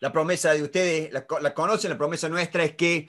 la promesa de ustedes, la, conocen, la promesa nuestra es que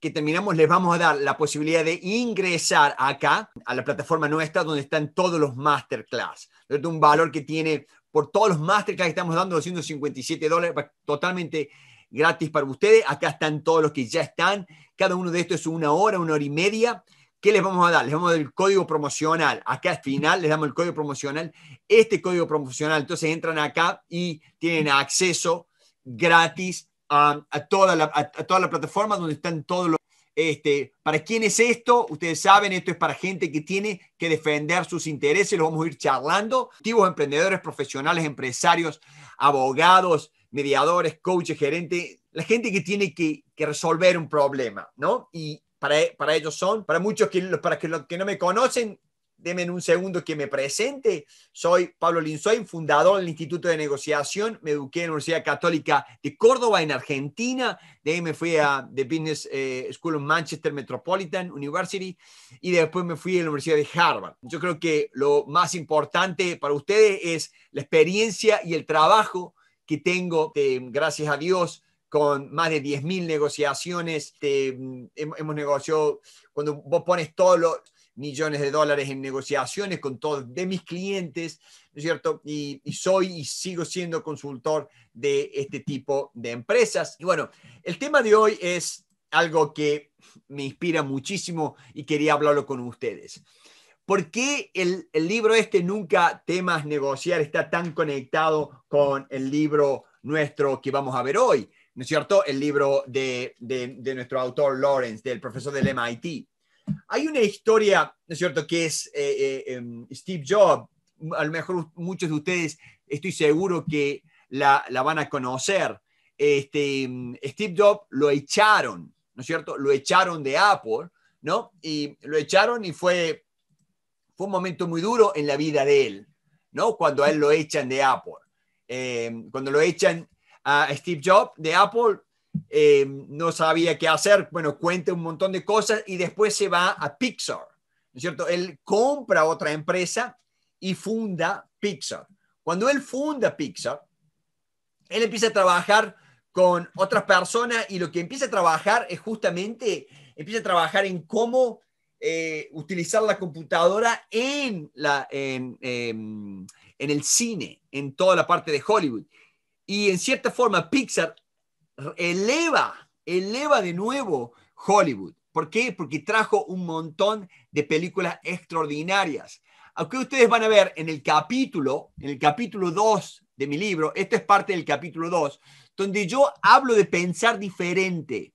que terminamos les vamos a dar la posibilidad de ingresar acá a la plataforma nuestra donde están todos los masterclass. Es un valor que tiene por todos los masterclass que estamos dando 257 dólares totalmente gratis para ustedes. Acá están todos los que ya están. Cada uno de estos es una hora, una hora y media. ¿Qué les vamos a dar? Les vamos a dar el código promocional. Acá al final les damos el código promocional. Este código promocional. Entonces entran acá y tienen acceso gratis um, a, toda la, toda la plataforma donde están todos los... Este, ¿Para quién es esto? Ustedes saben, esto es para gente que tiene que defender sus intereses, lo vamos a ir charlando. Activos emprendedores, profesionales, empresarios, abogados, mediadores, coaches, gerentes, la gente que tiene que, resolver un problema, ¿no? Y para, para ellos son, para muchos que, para que, los que no me conocen, Deme un segundo que me presente. Soy Pablo Linzoy, fundador del Instituto de Negociación. Me eduqué en la Universidad Católica de Córdoba, en Argentina. De ahí me fui a The Business eh, School of Manchester Metropolitan University y después me fui a la Universidad de Harvard. Yo creo que lo más importante para ustedes es la experiencia y el trabajo que tengo, gracias a Dios, con más de 10.000 negociaciones. Este, mm, hemos negociado, cuando vos pones todos los millones de dólares en negociaciones con todos de mis clientes, ¿no es cierto? Y, soy y sigo siendo consultor de este tipo de empresas. Y bueno, el tema de hoy es algo que me inspira muchísimo y quería hablarlo con ustedes. ¿Por qué el, el libro este, Nunca temas negociar, está tan conectado con el libro nuestro que vamos a ver hoy? ¿No es cierto? El libro de nuestro autor Lawrence, del profesor del MIT. Hay una historia, ¿no es cierto?, que es eh, eh, em, Steve Jobs. A lo mejor muchos de ustedes, estoy seguro que la, van a conocer. Este, em, Steve Jobs lo echaron, ¿no es cierto? Lo echaron de Apple, ¿no? Y lo echaron y fue, un momento muy duro en la vida de él, ¿no? Cuando a él lo echan de Apple. Em, cuando lo echan a Steve Jobs de Apple, eh, no sabía qué hacer, bueno, cuenta un montón de cosas y después se va a Pixar, ¿no es cierto? Él compra otra empresa y funda Pixar. Cuando él funda Pixar, él empieza a trabajar con otras personas y lo que empieza a trabajar es justamente, empieza a trabajar en cómo eh, utilizar la computadora en, la, en, em, en el cine, en toda la parte de Hollywood. Y en cierta forma, Pixar eleva, eleva de nuevo Hollywood. ¿Por qué? Porque trajo un montón de películas extraordinarias. Aunque ustedes van a ver en el capítulo, en el capítulo 2 de mi libro, esto es parte del capítulo 2, donde yo hablo de pensar diferente.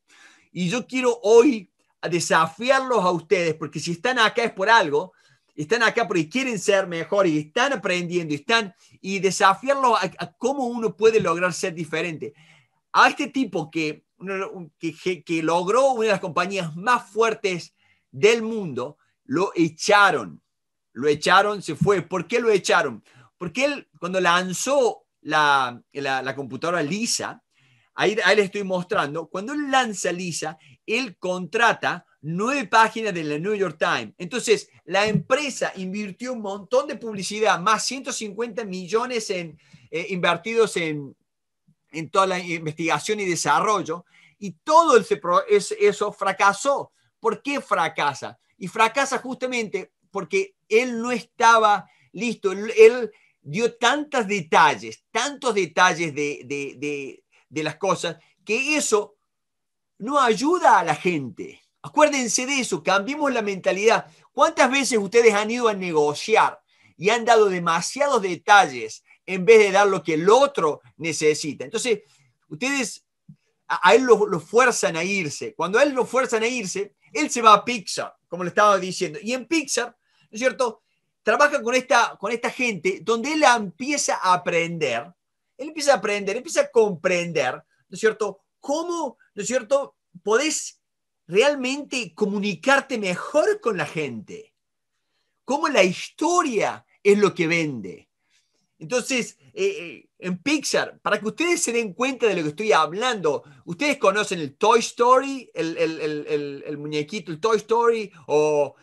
Y yo quiero hoy desafiarlos a ustedes, porque si están acá es por algo, están acá porque quieren ser mejor y están aprendiendo, y están, y desafiarlos a cómo uno puede lograr ser diferente a este tipo que, que, logró una de las compañías más fuertes del mundo, lo echaron. Lo echaron, se fue. ¿Por qué lo echaron? Porque él, cuando lanzó la, computadora Lisa, ahí, le estoy mostrando, cuando él lanza Lisa, él contrata nueve páginas de la New York Times. Entonces, la empresa invirtió un montón de publicidad, más 150 millones en, eh, invertidos en, en toda la investigación y desarrollo, y todo ese, eso fracasó. ¿Por qué fracasa? Y fracasa justamente porque él no estaba listo, él, dio tantos detalles, tantos detalles de, de, de, de las cosas, que eso no ayuda a la gente. Acuérdense de eso, cambiemos la mentalidad. ¿Cuántas veces ustedes han ido a negociar y han dado demasiados detalles en vez de dar lo que el otro necesita. Entonces, ustedes a, él lo, fuerzan a irse. Cuando a él lo fuerzan a irse, él se va a Pixar, como le estaba diciendo. Y en Pixar, ¿no es cierto? Trabaja con esta, con esta gente donde él empieza a aprender, él empieza a aprender, empieza a comprender, ¿no es cierto? Cómo, ¿no es cierto? Podés realmente comunicarte mejor con la gente. Cómo la historia es lo que vende. Entonces, eh, eh, en Pixar, para que ustedes se den cuenta de lo que estoy hablando, ustedes conocen el Toy Story, el, muñequito, el Toy Story, o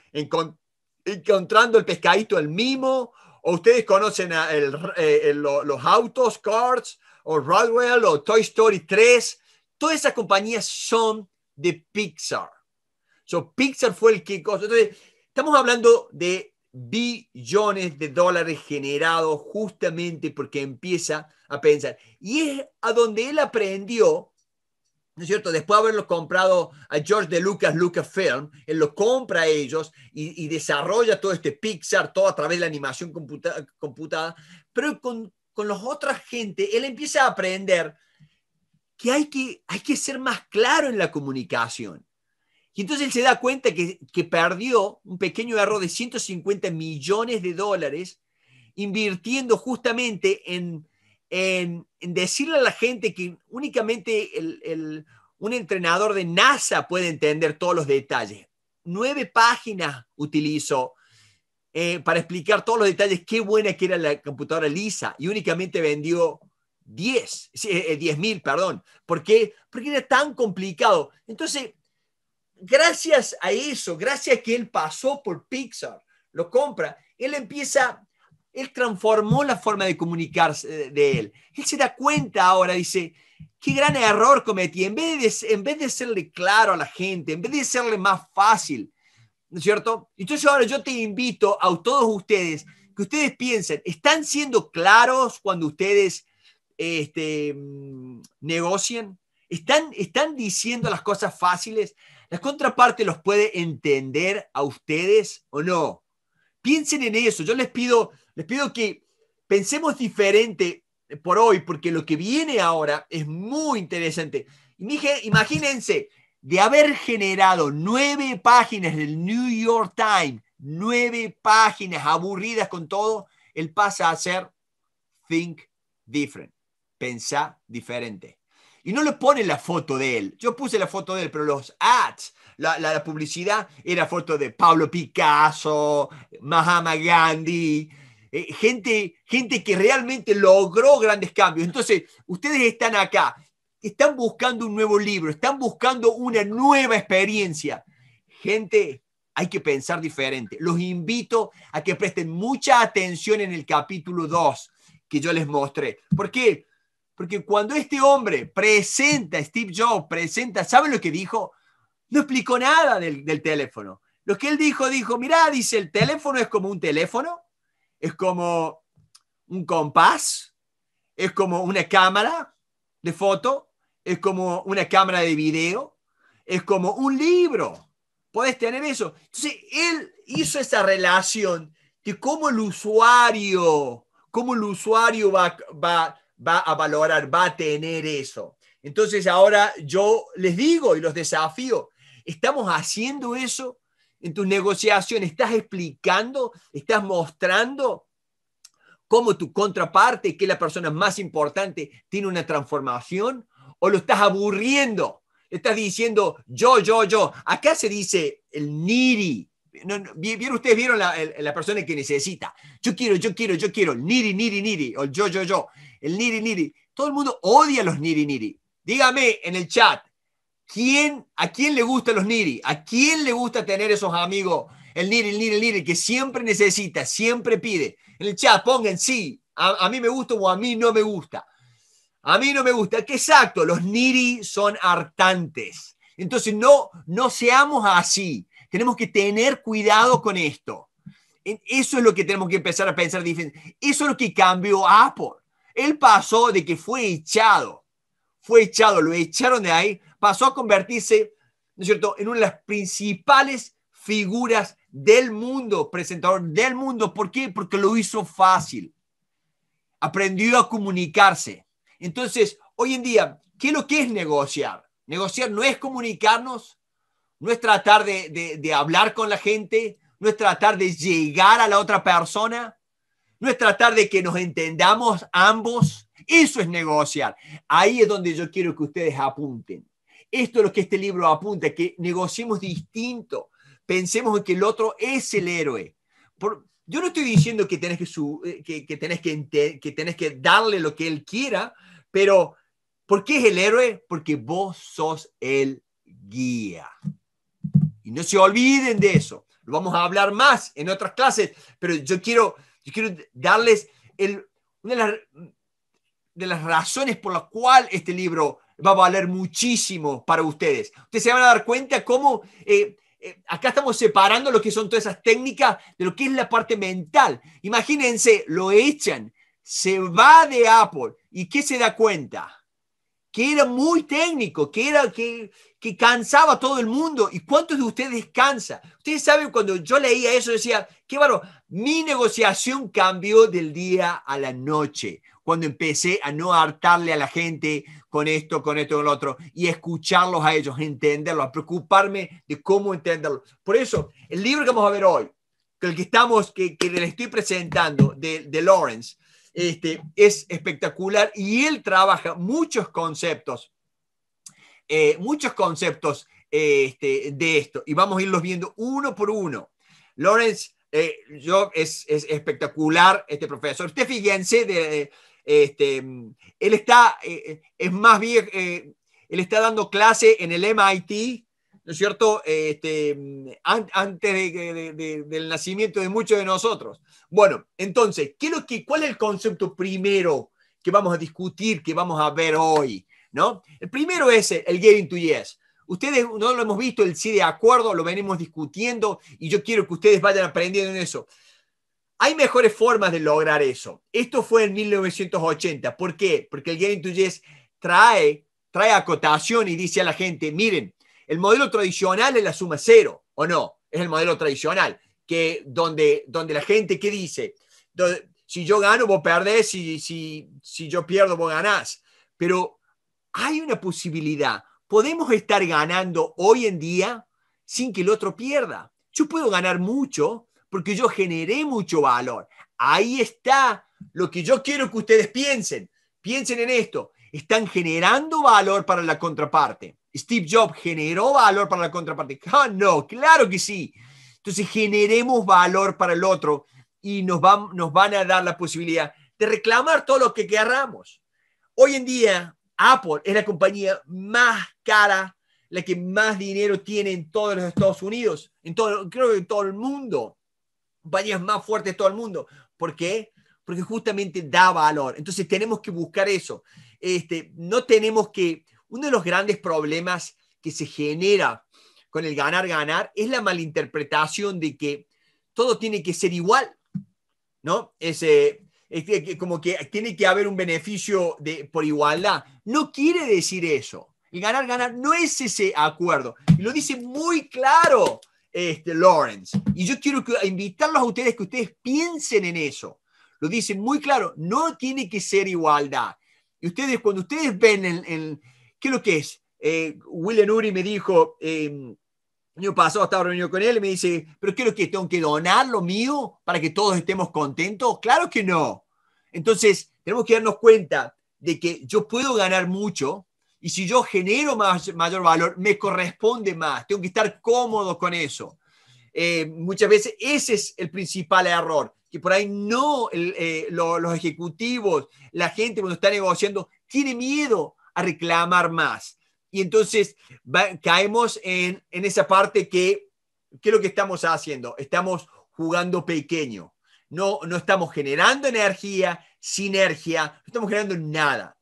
encontrando el pescadito, el mimo, o ustedes conocen eh, los autos, Cars, o Rodwell, o Toy Story 3. Todas esas compañías son de Pixar. So, Pixar fue el que... Entonces, estamos hablando de billones de dólares generados justamente porque empieza a pensar. Y es a donde él aprendió, ¿no es cierto? Después de haberlo comprado a George de Lucas, Lucasfilm, él lo compra a ellos y, desarrolla todo este Pixar, todo a través de la animación computada, pero con, con los otras gente, él empieza a aprender que hay que, hay que ser más claro en la comunicación y entonces él se da cuenta que, perdió un pequeño error de 150 millones de dólares invirtiendo justamente en, en, decirle a la gente que únicamente un entrenador de NASA puede entender todos los detalles. Nueve páginas utilizó eh, para explicar todos los detalles qué buena que era la computadora Lisa y únicamente vendió 10, eh, perdón. ¿Por qué? Porque era tan complicado. Entonces, gracias a eso, gracias a que él pasó por Pixar, lo compra, él empieza, él transformó la forma de comunicarse de él. Él se da cuenta ahora, dice, qué gran error cometí. En vez de, en vez de serle claro a la gente, en vez de serle más fácil, ¿no es cierto? Entonces ahora yo te invito a todos ustedes que ustedes piensen, ¿están siendo claros cuando ustedes este, mm, negocian? ¿Están, ¿Están diciendo las cosas fáciles? ¿Las contrapartes los puede entender a ustedes o no? Piensen en eso. Yo les pido, les pido que pensemos diferente por hoy, porque lo que viene ahora es muy interesante. Imagínense de haber generado nueve páginas del New York Times, nueve páginas aburridas con todo, él pasa a ser Think Different, pensar diferente. Y no le pone la foto de él. Yo puse la foto de él, pero los ads, la, la, publicidad, era foto de Pablo Picasso, Mahatma Gandhi, eh, gente, gente que realmente logró grandes cambios. Entonces, ustedes están acá, están buscando un nuevo libro, están buscando una nueva experiencia. Gente, hay que pensar diferente. Los invito a que presten mucha atención en el capítulo 2 que yo les mostré. ¿Por qué? Porque cuando este hombre presenta, Steve Jobs presenta, ¿saben lo que dijo? No explicó nada del, teléfono. Lo que él dijo, dijo, mirá, dice, el teléfono es como un teléfono, es como un compás, es como una cámara de foto, es como una cámara de video, es como un libro. ¿Puedes tener eso. Entonces, él hizo esa relación de cómo el usuario, cómo el usuario va, va va a valorar, va a tener eso. Entonces ahora yo les digo y los desafío, ¿estamos haciendo eso en tus negociaciones? ¿Estás explicando? ¿Estás mostrando? cómo tu contraparte, que es la persona más importante, tiene una transformación? ¿O lo estás aburriendo? Estás diciendo yo, yo, yo. Acá se dice el niri. ustedes vieron la, la, persona que necesita. Yo quiero, yo quiero, yo quiero. Niri, niri, niri. O yo, yo, yo el niri niri. Todo el mundo odia los niri niri. Dígame en el chat, ¿quién, ¿a quién le gusta los niri? ¿A quién le gusta tener esos amigos? El niri, el niri, el niri, que siempre necesita, siempre pide. En el chat pongan sí, a, mí me gusta o a mí no me gusta. A mí no me gusta. ¿Qué exacto, los niri son hartantes. Entonces, no, no seamos así. Tenemos que tener cuidado con esto. Eso es lo que tenemos que empezar a pensar diferente. Eso es lo que cambió Apple. Él pasó de que fue echado, fue echado, lo echaron de ahí, pasó a convertirse, ¿no es cierto?, en una de las principales figuras del mundo, presentador del mundo. ¿Por qué? Porque lo hizo fácil. Aprendió a comunicarse. Entonces, hoy en día, ¿qué es lo que es negociar? Negociar no es comunicarnos, no es tratar de hablar con la gente, no es tratar de llegar a la otra persona, no es tratar de que nos entendamos ambos, eso es negociar. Ahí es donde yo quiero que ustedes apunten. Esto es lo que este libro apunta, que negociemos distinto, pensemos en que el otro es el héroe. yo no estoy diciendo que tenés que, eh, que, que, que, que tenés que darle lo que él quiera, pero ¿por qué es el héroe? Porque vos sos el guía. Y no se olviden de eso. Lo vamos a hablar más en otras clases, pero yo quiero quiero darles el, una de las, razones por las cuales este libro va a valer muchísimo para ustedes. Ustedes se van a dar cuenta cómo eh, eh, acá estamos separando lo que son todas esas técnicas de lo que es la parte mental. Imagínense, lo echan, se va de Apple y ¿qué se da cuenta? que era muy técnico, que, era, que, que cansaba a todo el mundo. ¿Y cuántos de ustedes cansa? Ustedes saben, cuando yo leía eso, decía, qué bárbaro, mi negociación cambió del día a la noche, cuando empecé a no hartarle a la gente con esto, con esto, con lo otro, y escucharlos a ellos, entenderlos, a preocuparme de cómo entenderlos. Por eso, el libro que vamos a ver hoy, el que estamos, que, que le estoy presentando, de, de Lawrence, este, es espectacular y él trabaja muchos conceptos, eh, muchos conceptos eh, este, de esto y vamos a irlos viendo uno por uno. Lawrence, eh, yo, es, espectacular este profesor. Usted fíjense, de, este, él está, es más bien, él está dando clase en el MIT, es cierto?, este, antes del nacimiento de muchos de nosotros. Bueno, entonces, ¿qué ¿cuál es el concepto primero que vamos a discutir, que vamos a ver hoy? ¿no? El primero es el getting to yes. Ustedes no lo hemos visto, el sí de acuerdo, lo venimos discutiendo y yo quiero que ustedes vayan aprendiendo en eso. Hay mejores formas de lograr eso. Esto fue en 1980. ¿Por qué? Porque el getting to yes trae, trae acotación y dice a la gente, miren, el modelo tradicional es la suma cero, ¿o no? Es el modelo tradicional, que donde, donde la gente, ¿qué dice? si yo gano, vos perdés, si, si, si yo pierdo, vos ganás. Pero hay una posibilidad. Podemos estar ganando hoy en día sin que el otro pierda. Yo puedo ganar mucho porque yo generé mucho valor. Ahí está lo que yo quiero que ustedes piensen. Piensen en esto. Están generando valor para la contraparte. Steve Jobs generó valor para la contraparte. ¡Ah, no, claro que sí. Entonces generemos valor para el otro y nos, nos van a dar la posibilidad de reclamar todo lo que querramos. Hoy en día, Apple es la compañía más cara, la que más dinero tiene en todos los Estados Unidos, en todo, creo que en todo el mundo. Compañías más fuertes de todo el mundo. ¿Por qué? Porque justamente da valor. Entonces tenemos que buscar eso. Este, no tenemos que uno de los grandes problemas que se genera con el ganar-ganar es la malinterpretación de que todo tiene que ser igual, ¿no? Es, eh, como que tiene que haber un beneficio de, por igualdad. No quiere decir eso. El ganar-ganar no es ese acuerdo. lo dice muy claro este, Lawrence. Y yo quiero invitarlos a ustedes que ustedes piensen en eso. Lo dice muy claro, no tiene que ser igualdad. Y ustedes, cuando ustedes ven el... ¿Qué es lo que es? Eh, William Uri me dijo, eh, año pasado estaba reunido con él y me dice, ¿pero qué es lo que tengo que donar lo mío para que todos estemos contentos? Claro que no. Entonces, tenemos que darnos cuenta de que yo puedo ganar mucho y si yo genero más, mayor valor, me corresponde más. Tengo que estar cómodo con eso. Eh, muchas veces ese es el principal error, que por ahí no eh, los ejecutivos, la gente cuando está negociando, tiene miedo a reclamar más. Y entonces caemos en, esa parte que, ¿qué es lo que estamos haciendo? Estamos jugando pequeño. No, no estamos generando energía, sinergia, no estamos generando nada.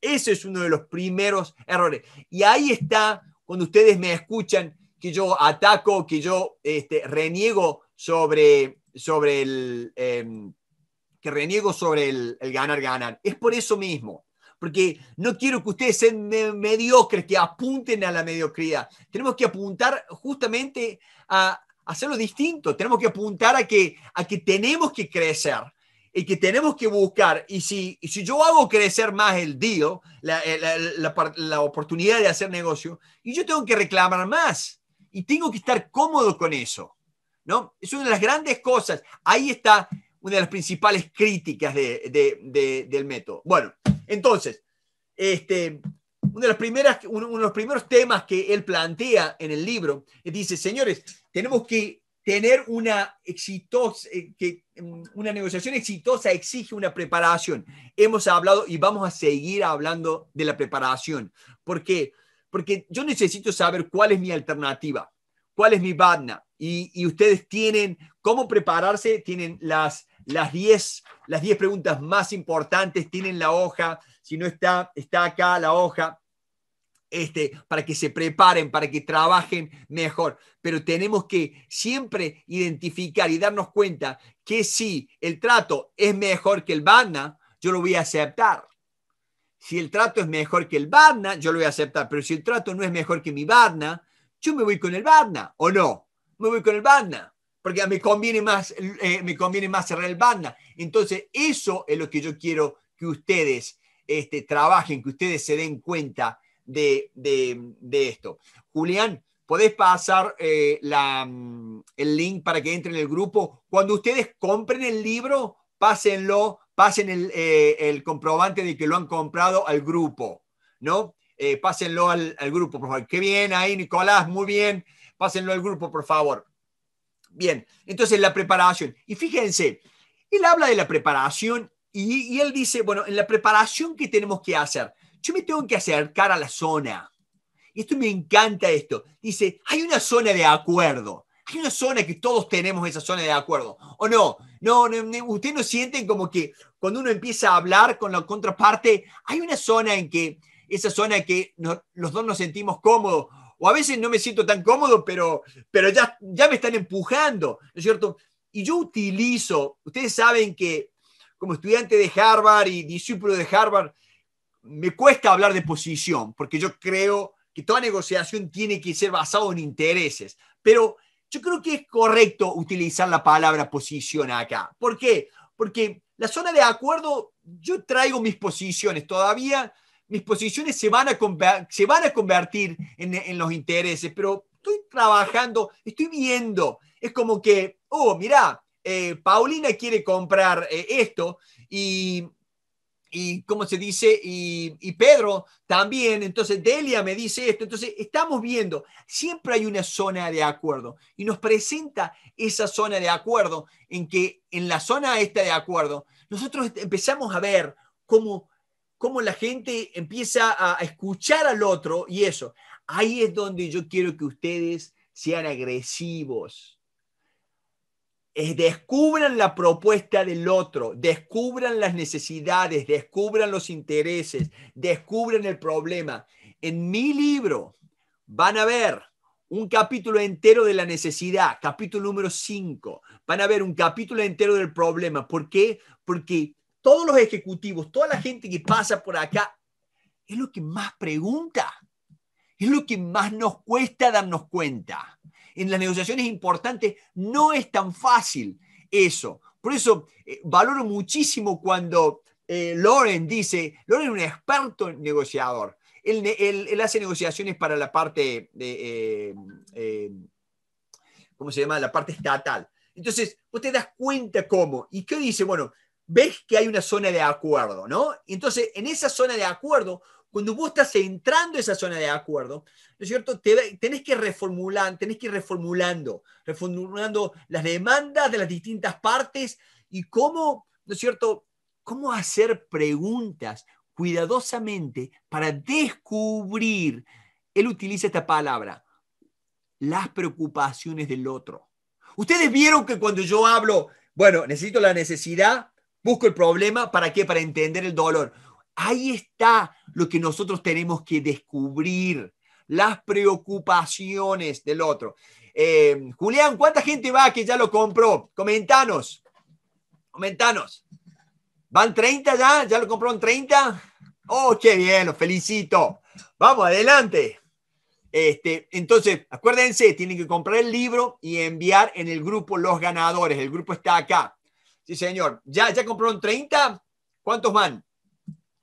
Ese es uno de los primeros errores. Y ahí está, cuando ustedes me escuchan, que yo ataco, que yo este, reniego sobre, sobre el... Em, que reniego sobre el ganar, ganar. Es por eso mismo porque no quiero que ustedes sean mediocres, que apunten a la mediocridad. Tenemos que apuntar justamente a hacerlo distinto, tenemos que apuntar a que, a que tenemos que crecer y que tenemos que buscar. Y si, si yo hago crecer más el deal, la, eh, la, oportunidad de hacer negocio, y yo tengo que reclamar más y tengo que estar cómodo con eso. ¿no? Es una de las grandes cosas. Ahí está una de las principales críticas del método. Bueno, entonces, este, uno, de las primeras, los primeros temas que él plantea en el libro, dice, señores, tenemos que tener una exitosa, eh, que una negociación exitosa exige una preparación. Hemos hablado y vamos a seguir hablando de la preparación. ¿Por qué? Porque yo necesito saber cuál es mi alternativa, cuál es mi badna. Y, y ustedes tienen cómo prepararse, tienen las, las 10 las diez preguntas más importantes, tienen la hoja, si no está, está acá la hoja, este, para que se preparen, para que trabajen mejor. Pero tenemos que siempre identificar y darnos cuenta que si el trato es mejor que el BANA, yo lo voy a aceptar. Si el trato es mejor que el VARNA, yo lo voy a aceptar. Pero si el trato no es mejor que mi VARNA, yo me voy con el VARNA, ¿o no? Me voy con el VARNA porque me conviene más, eh, me conviene más cerrar el banda. Entonces, eso es lo que yo quiero que ustedes este, trabajen, que ustedes se den cuenta de, esto. Julián, podés pasar eh, mm, el link para que entren en el grupo. Cuando ustedes compren el libro, pásenlo, pasen el, eh, comprobante de que lo han comprado al grupo, ¿no? pásenlo al, al, grupo, por favor. Qué bien ahí, Nicolás, muy bien. Pásenlo al grupo, por favor. Bien, entonces la preparación. Y fíjense, él habla de la preparación y, él dice, bueno, en la preparación que tenemos que hacer, yo me tengo que acercar a la zona. Y esto me encanta esto. Dice, hay una zona de acuerdo. Hay una zona que todos tenemos esa zona de acuerdo. ¿O no? No, ustedes no sienten como que cuando uno empieza a hablar con la contraparte, hay una zona en que, esa zona que los dos nos sentimos cómodos o a veces no me siento tan cómodo, pero, pero ya, ya me están empujando, es cierto? Y yo utilizo, ustedes saben que como estudiante de Harvard y discípulo de Harvard, me cuesta hablar de posición, porque yo creo que toda negociación tiene que ser basada en intereses, pero yo creo que es correcto utilizar la palabra posición acá. ¿Por qué? Porque la zona de acuerdo, yo traigo mis posiciones todavía, mis posiciones se van a, se van a convertir en, los intereses, pero estoy trabajando, estoy viendo. Es como que, oh, mira eh, Paulina quiere comprar eh, esto y, y, ¿cómo se dice? Y, y, Pedro también, entonces Delia me dice esto, entonces estamos viendo, siempre hay una zona de acuerdo y nos presenta esa zona de acuerdo en que en la zona esta de acuerdo, nosotros empezamos a ver cómo cómo la gente empieza a escuchar al otro y eso. Ahí es donde yo quiero que ustedes sean agresivos. Eh, descubran la propuesta del otro, descubran las necesidades, descubran los intereses, descubran el problema. En mi libro van a ver un capítulo entero de la necesidad, capítulo número 5. Van a ver un capítulo entero del problema. ¿Por qué? Porque todos los ejecutivos, toda la gente que pasa por acá, es lo que más pregunta, es lo que más nos cuesta darnos cuenta. En las negociaciones importantes no es tan fácil eso. Por eso eh, valoro muchísimo cuando eh, Loren dice, Loren es un experto negociador. Él, hace negociaciones para la parte de, eh, ¿cómo se llama? La parte estatal. Entonces, vos te das cuenta cómo. ¿Y qué dice? Bueno, ves que hay una zona de acuerdo, ¿no? Entonces, en esa zona de acuerdo, cuando vos estás entrando a esa zona de acuerdo, ¿no es cierto? tenés que reformular, tenés que ir reformulando, reformulando las demandas de las distintas partes y cómo, ¿no es cierto? Cómo hacer preguntas cuidadosamente para descubrir, él utiliza esta palabra, las preocupaciones del otro. Ustedes vieron que cuando yo hablo, bueno, necesito la necesidad, Busco el problema, ¿para qué? Para entender el dolor. Ahí está lo que nosotros tenemos que descubrir, las preocupaciones del otro. Eh, Julián, ¿cuánta gente va que ya lo compró? Comentanos, comentanos. ¿Van 30 ya? ¿Ya lo compró en 30? ¡Oh, qué bien! Los felicito. Vamos, adelante. Este, entonces, acuérdense, tienen que comprar el libro y enviar en el grupo los ganadores. El grupo está acá. Sí, señor. Ya, ya compraron 30. ¿Cuántos van?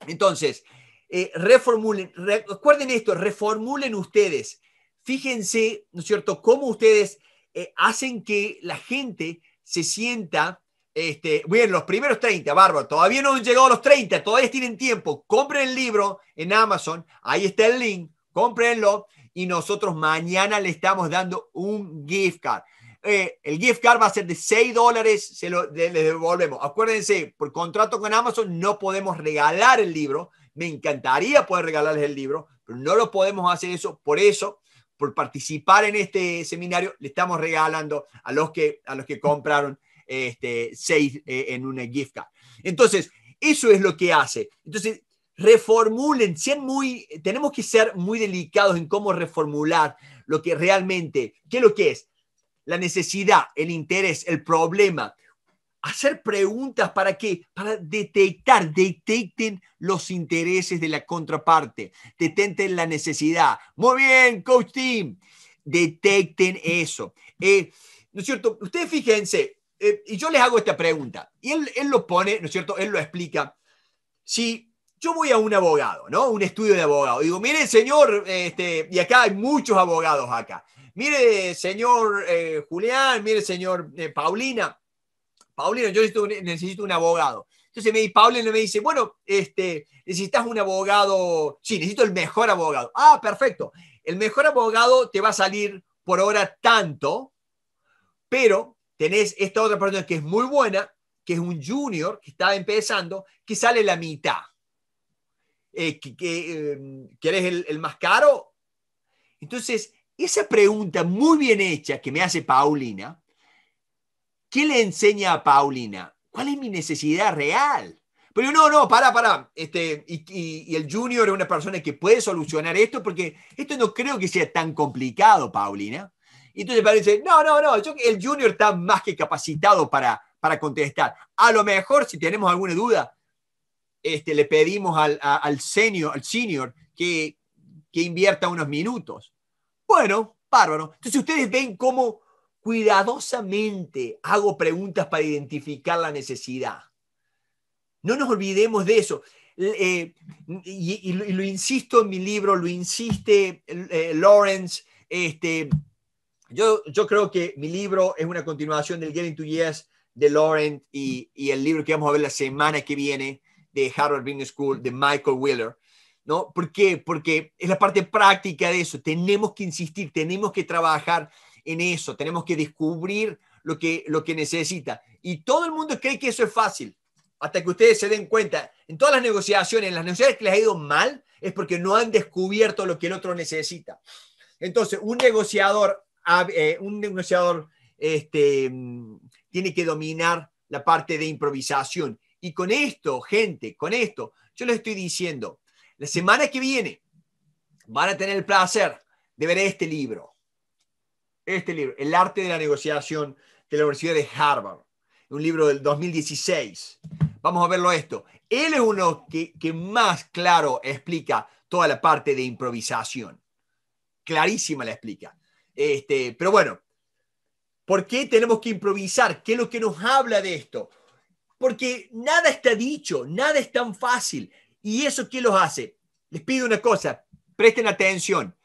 Entonces, eh, reformulen, recuerden esto, reformulen ustedes. Fíjense, ¿no es cierto?, cómo ustedes eh, hacen que la gente se sienta, este, bien, los primeros 30, bárbaro, todavía no han llegado a los 30, todavía tienen tiempo, compren el libro en Amazon, ahí está el link, cómprenlo y nosotros mañana le estamos dando un gift card. Eh, el gift card va a ser de 6 dólares, se lo devolvemos. Acuérdense, por contrato con Amazon no podemos regalar el libro. Me encantaría poder regalarles el libro, pero no lo podemos hacer eso. Por eso, por participar en este seminario, le estamos regalando a los que, a los que compraron este, 6 eh, en una gift card. Entonces, eso es lo que hace. Entonces, reformulen, sean muy, tenemos que ser muy delicados en cómo reformular lo que realmente, ¿qué es lo que es? la necesidad, el interés, el problema. Hacer preguntas para qué? Para detectar, detecten los intereses de la contraparte, detecten la necesidad. Muy bien, coach team, detecten eso. Eh, ¿No es cierto? Ustedes fíjense, eh, y yo les hago esta pregunta, y él, él lo pone, ¿no es cierto? Él lo explica. Si yo voy a un abogado, ¿no? Un estudio de abogado. Digo, mire, señor, este, y acá hay muchos abogados acá. Mire, señor eh, Julián, mire, señor eh, Paulina, Paulina, yo necesito un, abogado. Entonces me, Paulina me dice, bueno, este, necesitas un abogado, sí, necesito el mejor abogado. Ah, perfecto. El mejor abogado te va a salir por ahora tanto, pero tenés esta otra persona que es muy buena, que es un junior, que está empezando, que sale la mitad. Eh, que, el, más caro? Entonces, esa pregunta muy bien hecha que me hace Paulina, ¿qué le enseña a Paulina? ¿Cuál es mi necesidad real? Pero no, no, para, para. Este, y, el junior es una persona que puede solucionar esto porque esto no creo que sea tan complicado, Paulina. Y entonces parece no, no, no, el junior está más que capacitado para, para contestar. A lo mejor, si tenemos alguna duda, este, le pedimos al, al senior, al que, que invierta unos minutos. Bueno, bárbaro. Entonces ustedes ven cómo cuidadosamente hago preguntas para identificar la necesidad. No nos olvidemos de eso. Eh, y, lo, insisto en mi libro, lo insiste eh, Lawrence. Este, yo, creo que mi libro es una continuación del Getting to Yes de Lawrence y, y el libro que vamos a ver la semana que viene de Harvard Business School de Michael Wheeler. ¿no? ¿Por qué? Porque es la parte práctica de eso. Tenemos que insistir, tenemos que trabajar en eso, tenemos que descubrir lo que, lo que necesita. Y todo el mundo cree que eso es fácil, hasta que ustedes se den cuenta, en todas las negociaciones, en las negociaciones que les ha ido mal, es porque no han descubierto lo que el otro necesita. Entonces, un negociador, ah, eh, un negociador este, mm, tiene que dominar la parte de improvisación. Y con esto, gente, con esto, yo les estoy diciendo, la semana que viene van a tener el placer de ver este libro. Este libro, El arte de la negociación de la Universidad de Harvard. Un libro del 2016. Vamos a verlo esto. Él es uno que, que más claro explica toda la parte de improvisación. Clarísima la explica. Este, pero bueno, ¿Por qué tenemos que improvisar? ¿Qué es lo que nos habla de esto? Porque nada está dicho, nada es tan fácil, ¿Y eso qué los hace? Les pido una cosa, presten atención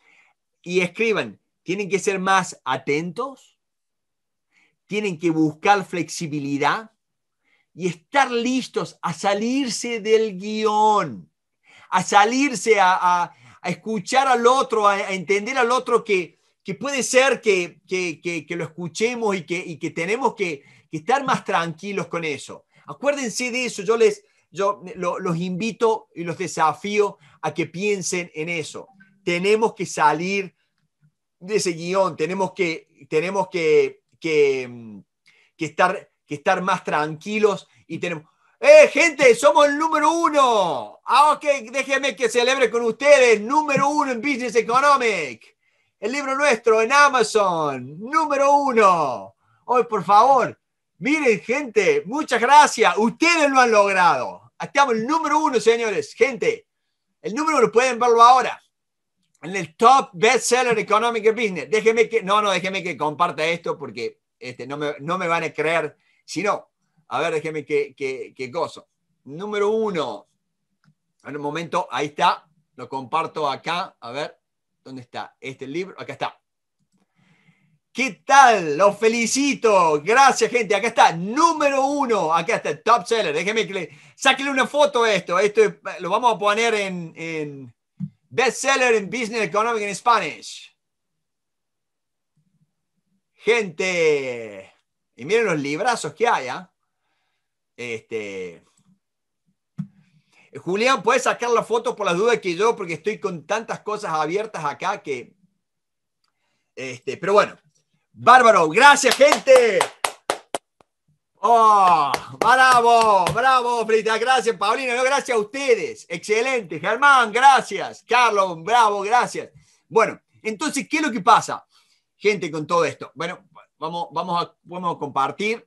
y escriban, tienen que ser más atentos, tienen que buscar flexibilidad y estar listos a salirse del guión, a salirse a, escuchar al otro, a, entender al otro que, que puede ser que, que, que, lo escuchemos y que, y tenemos que, estar más tranquilos con eso. Acuérdense de eso, yo les, yo los invito y los desafío a que piensen en eso. Tenemos que salir de ese guión, tenemos que, tenemos que, que, mm, estar, que estar más tranquilos y tenemos... ¡Eh, gente! ¡Somos el número uno! Ah, ok, déjenme que celebre con ustedes. Número uno en Business Economic. El libro nuestro en Amazon. Número uno. Hoy, por favor, miren, gente, muchas gracias. Ustedes lo han logrado estamos el número uno, señores. Gente, el número uno pueden verlo ahora. En el top bestseller economic business. Déjeme que, no, no, déjenme que comparta esto porque este, no, me, no me van a creer. Si no, a ver, déjeme que, que gozo. Número uno. En un momento, ahí está. Lo comparto acá. A ver, ¿dónde está este libro? Acá está. ¿Qué tal? Los felicito. Gracias, gente. Acá está, número uno. Acá está, top seller. Déjenme que le... Sáquenle una foto a esto. Esto lo vamos a poner en, best seller en business economic en Spanish. Gente. Y miren los librazos que hay. ¿ah? Este. Julián, puedes sacar la foto por las dudas que yo, porque estoy con tantas cosas abiertas acá que. Este, pero bueno, Bárbaro, gracias gente. Oh, bravo, bravo, Frita, gracias, Paulina, gracias a ustedes. Excelente, Germán, gracias. Carlos, bravo, gracias. Bueno, entonces, ¿qué es lo que pasa, gente, con todo esto? Bueno, vamos, vamos, a, compartir.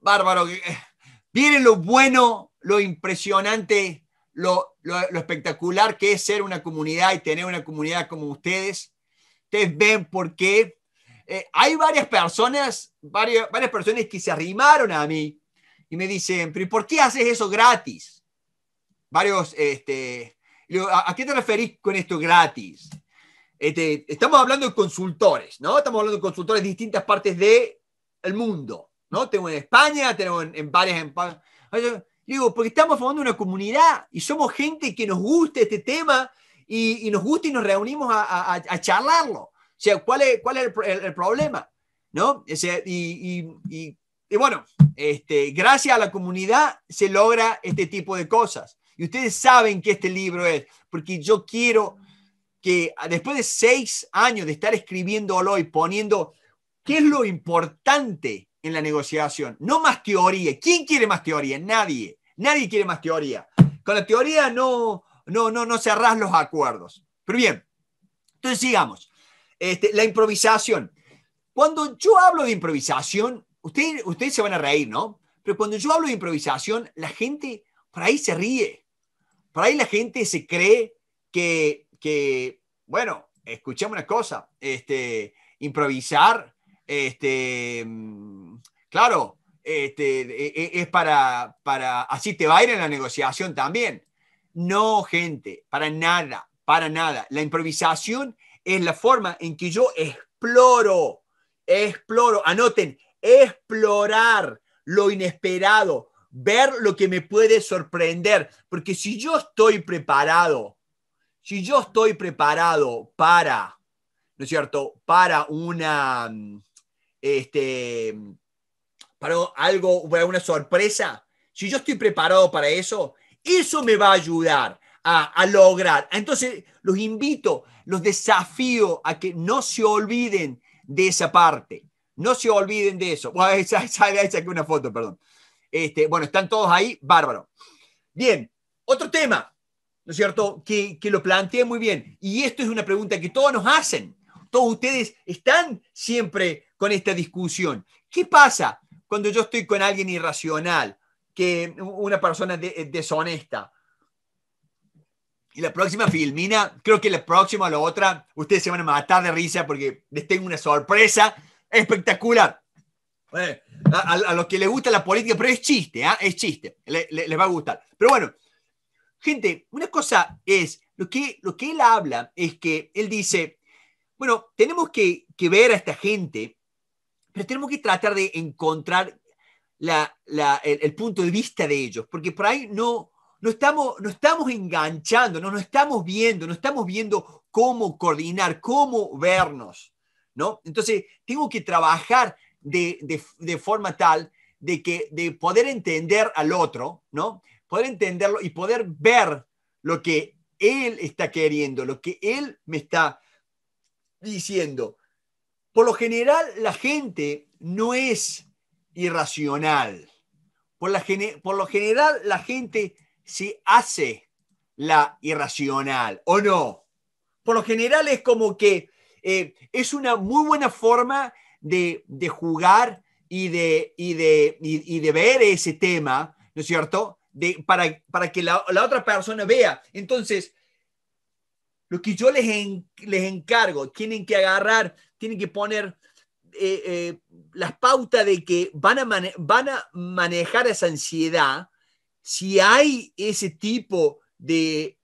Bárbaro, miren eh, lo bueno, lo impresionante, lo, lo espectacular que es ser una comunidad y tener una comunidad como ustedes. Ustedes ven por qué eh, hay varias personas, varias, varias personas que se arrimaron a mí y me dicen, pero ¿por qué haces eso gratis? Varios, este, ¿a, qué te referís con esto gratis? Este, estamos hablando de consultores, ¿no? Estamos hablando de consultores de distintas partes del mundo, ¿no? Tengo en España, tengo en, varias... En, digo, porque estamos formando una comunidad y somos gente que nos gusta este tema y, nos gusta y nos reunimos a charlarlo sea, ¿cuál es, cuál es el, problema? ¿No? y, bueno, este, gracias a la comunidad se logra este tipo de cosas. Y ustedes saben que este libro es, porque yo quiero que después de seis años de estar escribiendo y poniendo qué es lo importante en la negociación, no más teoría. ¿Quién quiere más teoría? Nadie. Nadie quiere más teoría. Con la teoría no, no, no, no cerrás los acuerdos. Pero bien, entonces sigamos. Este, la improvisación. Cuando yo hablo de improvisación, ustedes, ustedes se van a reír, ¿no? Pero cuando yo hablo de improvisación, la gente por ahí se ríe. Por ahí la gente se cree que, bueno, escuchemos una cosa, este, improvisar, este, mm, claro, este, e, e, es para, para, así te va a ir en la negociación también. No, gente, para nada, para nada. La improvisación es la forma en que yo exploro, exploro, anoten, explorar lo inesperado, ver lo que me puede sorprender, porque si yo estoy preparado, si yo estoy preparado para, ¿no es cierto?, para una, este, para algo, una sorpresa, si yo estoy preparado para eso, eso me va a ayudar a, lograr. Entonces, los invito, los desafío a que no se olviden de esa parte. No se olviden de eso. Bueno, sacar una foto, perdón. Este, bueno, están todos ahí, bárbaro. Bien, otro tema, ¿no es cierto? Que, lo planteé muy bien. Y esto es una pregunta que todos nos hacen. Todos ustedes están siempre con esta discusión. ¿Qué pasa cuando yo estoy con alguien irracional, que una persona eh, deshonesta? Y la próxima filmina, creo que la próxima o la otra, ustedes se van a matar de risa porque les tengo una sorpresa espectacular. Eh, a, los que les gusta la política, pero es chiste, ¿ah? es chiste, les va a gustar. Pero bueno, gente, una cosa es, lo que, lo que él habla es que él dice, bueno, tenemos que, ver a esta gente, pero tenemos que tratar de encontrar el, punto de vista de ellos, porque por ahí no, no estamos, no estamos enganchando, no nos estamos viendo, no estamos viendo cómo coordinar, cómo vernos, ¿no? Entonces, tengo que trabajar de, forma tal de, que, de poder entender al otro, ¿no? Poder entenderlo y poder ver lo que él está queriendo, lo que él me está diciendo. Por lo general, la gente no es irracional. Por, la, por lo general, la gente si hace la irracional o no. Por lo general es como que eh, es una muy buena forma de, jugar y de, ver ese tema, ¿no es cierto? para, que la, otra persona vea. Entonces, lo que yo les, les encargo, tienen que agarrar, tienen que poner eh, eh, las pautas de que van a, van a manejar esa ansiedad si hay ese tipo de,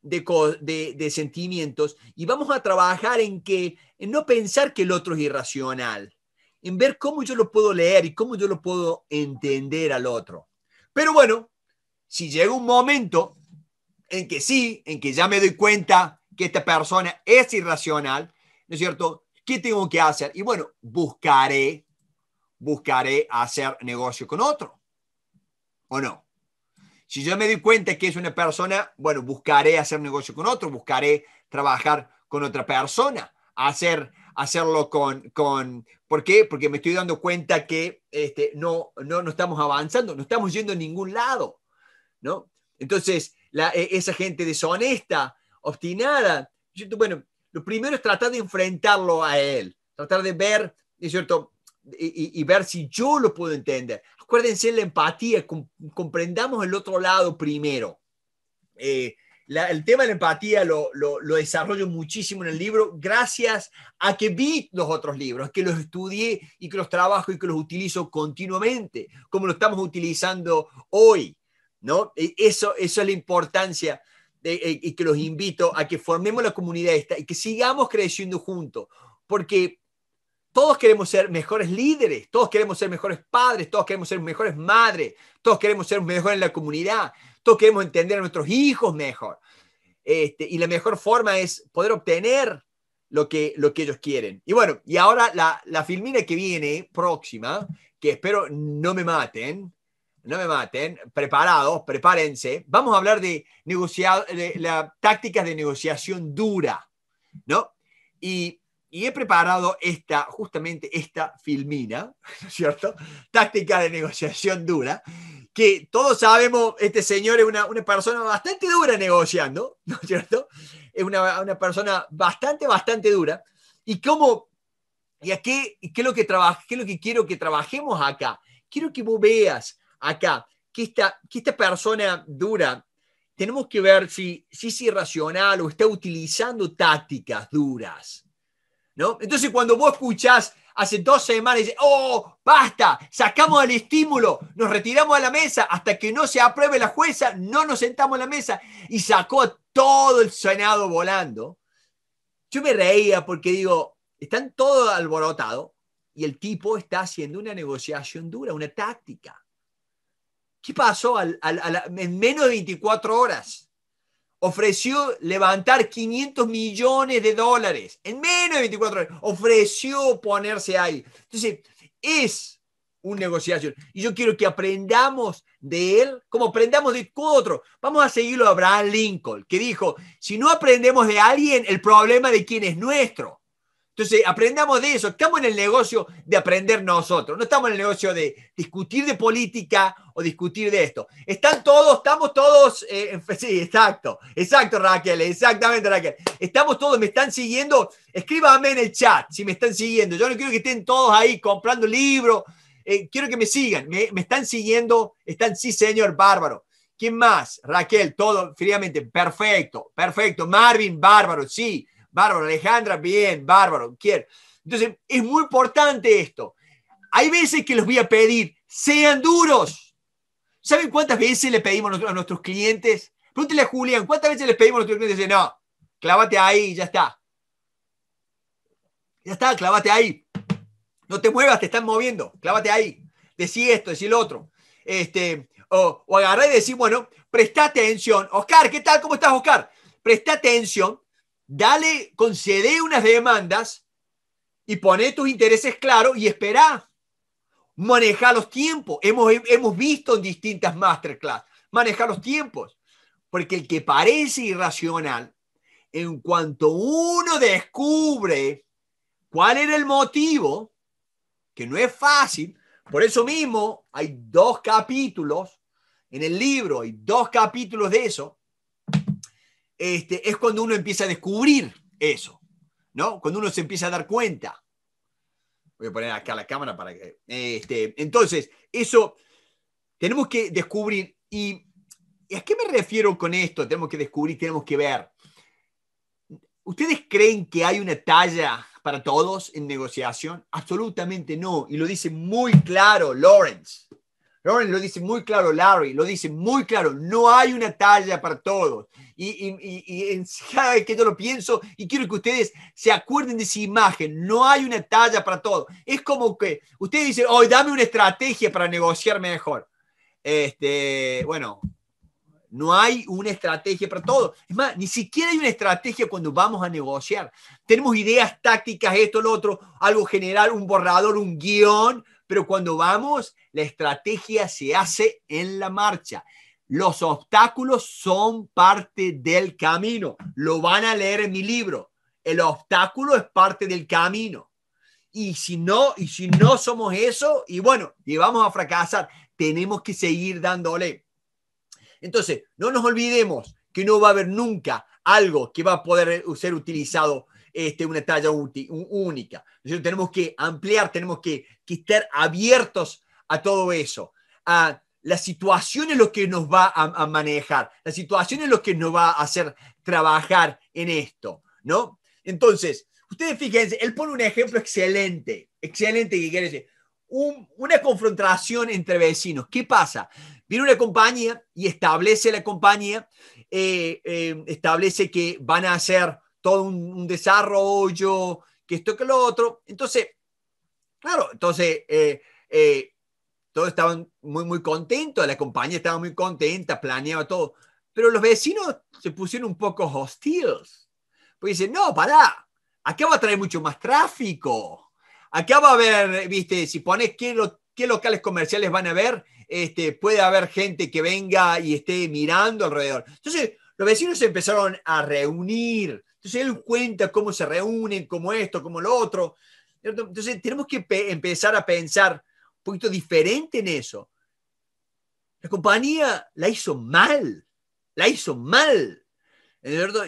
sentimientos y vamos a trabajar en que no pensar que el otro es irracional, en ver cómo yo lo puedo leer y cómo yo lo puedo entender al otro. Pero bueno, si llega un momento en que sí, en que ya me doy cuenta que esta persona es irracional, ¿no es cierto? ¿Qué tengo que hacer? Y bueno, buscaré, buscaré hacer negocio con otro, ¿o no? Si yo me doy cuenta que es una persona, bueno, buscaré hacer negocio con otro, buscaré trabajar con otra persona, hacer, hacerlo con, con... ¿Por qué? Porque me estoy dando cuenta que este, no, no, estamos avanzando, no estamos yendo a ningún lado, ¿no? Entonces, e, esa gente deshonesta, obstinada, bueno, lo primero es tratar de enfrentarlo a él, tratar de ver, es cierto, y, y, ver si yo lo puedo entender. Acuérdense la empatía, comprendamos el otro lado primero. Eh, el tema de la empatía lo, lo, desarrollo muchísimo en el libro, gracias a que vi los otros libros, que los estudié y que los trabajo y que los utilizo continuamente, como lo estamos utilizando hoy. ¿no? E, eso, eso es la importancia e, y que los invito a que formemos la comunidad esta y que sigamos creciendo juntos, porque todos queremos ser mejores líderes, todos queremos ser mejores padres, todos queremos ser mejores madres, todos queremos ser mejores en la comunidad, todos queremos entender a nuestros hijos mejor. Este, y la mejor forma es poder obtener lo que, lo que ellos quieren. Y bueno, y ahora la, la filmina que viene próxima, que espero no me maten, no me maten, preparados, prepárense, vamos a hablar de, negociar de, tácticas de negociación dura, ¿no? Y y he preparado esta, justamente esta filmina, ¿no es cierto? Táctica de negociación dura, que todos sabemos, este señor es una, persona bastante dura negociando, ¿no es cierto? Es una, persona bastante, bastante dura. ¿Y cómo, y a qué, qué, es lo que lo que quiero que trabajemos acá? Quiero que vos veas acá que esta, esta persona dura, tenemos que ver si, si es irracional o está utilizando tácticas duras. Entonces cuando vos escuchás hace dos semanas y dices, oh, basta, sacamos el estímulo, nos retiramos a la mesa, hasta que no se apruebe la jueza, no nos sentamos a la mesa, y sacó todo el Senado volando, yo me reía porque digo, están todos alborotados y el tipo está haciendo una negociación dura, una táctica. ¿Qué pasó en menos de 24 horas? ofreció levantar 500 millones de dólares en menos de 24 horas. Ofreció ponerse ahí. Entonces, es una negociación. Y yo quiero que aprendamos de él como aprendamos de otro. Vamos a seguirlo a Abraham Lincoln, que dijo, si no aprendemos de alguien, el problema de quién es nuestro. Entonces, aprendamos de eso. Estamos en el negocio de aprender nosotros. No estamos en el negocio de discutir de política o discutir de esto. Están todos, estamos todos, eh, sí, exacto, exacto Raquel, exactamente Raquel. Estamos todos, me están siguiendo, escríbame en el chat si me están siguiendo. Yo no quiero que estén todos ahí comprando libros, eh, quiero que me sigan, me, están siguiendo, están, sí señor, bárbaro. ¿Quién más? Raquel, todo fríamente, perfecto, perfecto. Marvin, bárbaro, sí, bárbaro. Alejandra, bien, bárbaro, quiero. Entonces, es muy importante esto. Hay veces que les voy a pedir, sean duros, ¿Saben cuántas veces le pedimos a nuestros clientes? Pregúntele a Julián, ¿cuántas veces les pedimos a nuestros clientes? Dice, no, clávate ahí ya está. Ya está, clávate ahí. No te muevas, te están moviendo. Clávate ahí. Decí esto, decí lo otro. Este, o, o agarrá y decí, bueno, presta atención. Oscar, ¿qué tal? ¿Cómo estás, Oscar? Presta atención. Dale, concede unas demandas y poné tus intereses claros y esperá manejar los tiempos. Hemos, visto en distintas masterclass, manejar los tiempos. Porque el que parece irracional, en cuanto uno descubre cuál era el motivo, que no es fácil, por eso mismo hay dos capítulos en el libro, hay dos capítulos de eso, este, es cuando uno empieza a descubrir eso, ¿no? Cuando uno se empieza a dar cuenta. Voy a poner acá la cámara para que... Este, entonces, eso tenemos que descubrir. ¿Y a qué me refiero con esto? Tenemos que descubrir, tenemos que ver. ¿Ustedes creen que hay una talla para todos en negociación? Absolutamente no. Y lo dice muy claro Lawrence lo dice muy claro, Larry lo dice muy claro, no hay una talla para todos. Y, y, y, cada vez que yo lo pienso, y quiero que ustedes se acuerden de esa imagen, no hay una talla para todos. Es como que ustedes dicen, hoy dame una estrategia para negociar mejor. Este, bueno, no hay una estrategia para todo. Es más, ni siquiera hay una estrategia cuando vamos a negociar. Tenemos ideas tácticas, esto, lo otro, algo general, un borrador, un guión, pero cuando vamos, la estrategia se hace en la marcha. Los obstáculos son parte del camino. Lo van a leer en mi libro. El obstáculo es parte del camino. Y si no, y si no somos eso, y bueno, y vamos a fracasar, tenemos que seguir dándole. Entonces, no nos olvidemos que no va a haber nunca algo que va a poder ser utilizado este, una talla útil, única. tenemos que ampliar, tenemos que, estar abiertos a todo eso. a la situación es lo que nos va a, manejar, la situación es lo que nos va a hacer trabajar en esto, ¿no? Entonces, ustedes fíjense, él pone un ejemplo excelente, excelente que quiere decir, una confrontación entre vecinos. ¿Qué pasa? Viene una compañía y establece la compañía, eh, eh, establece que van a hacer todo un, desarrollo, que esto, que lo otro. Entonces, claro, entonces eh, eh, todos estaban muy, muy contentos, la compañía estaba muy contenta, planeaba todo, pero los vecinos se pusieron un poco hostiles, porque dicen, no, pará, acá va a traer mucho más tráfico, acá va a haber, viste, si pones qué, locales comerciales van a haber, este, puede haber gente que venga y esté mirando alrededor. Entonces, los vecinos se empezaron a reunir, entonces él cuenta cómo se reúnen, cómo esto, cómo lo otro. Entonces tenemos que empezar a pensar un poquito diferente en eso. La compañía la hizo mal, la hizo mal.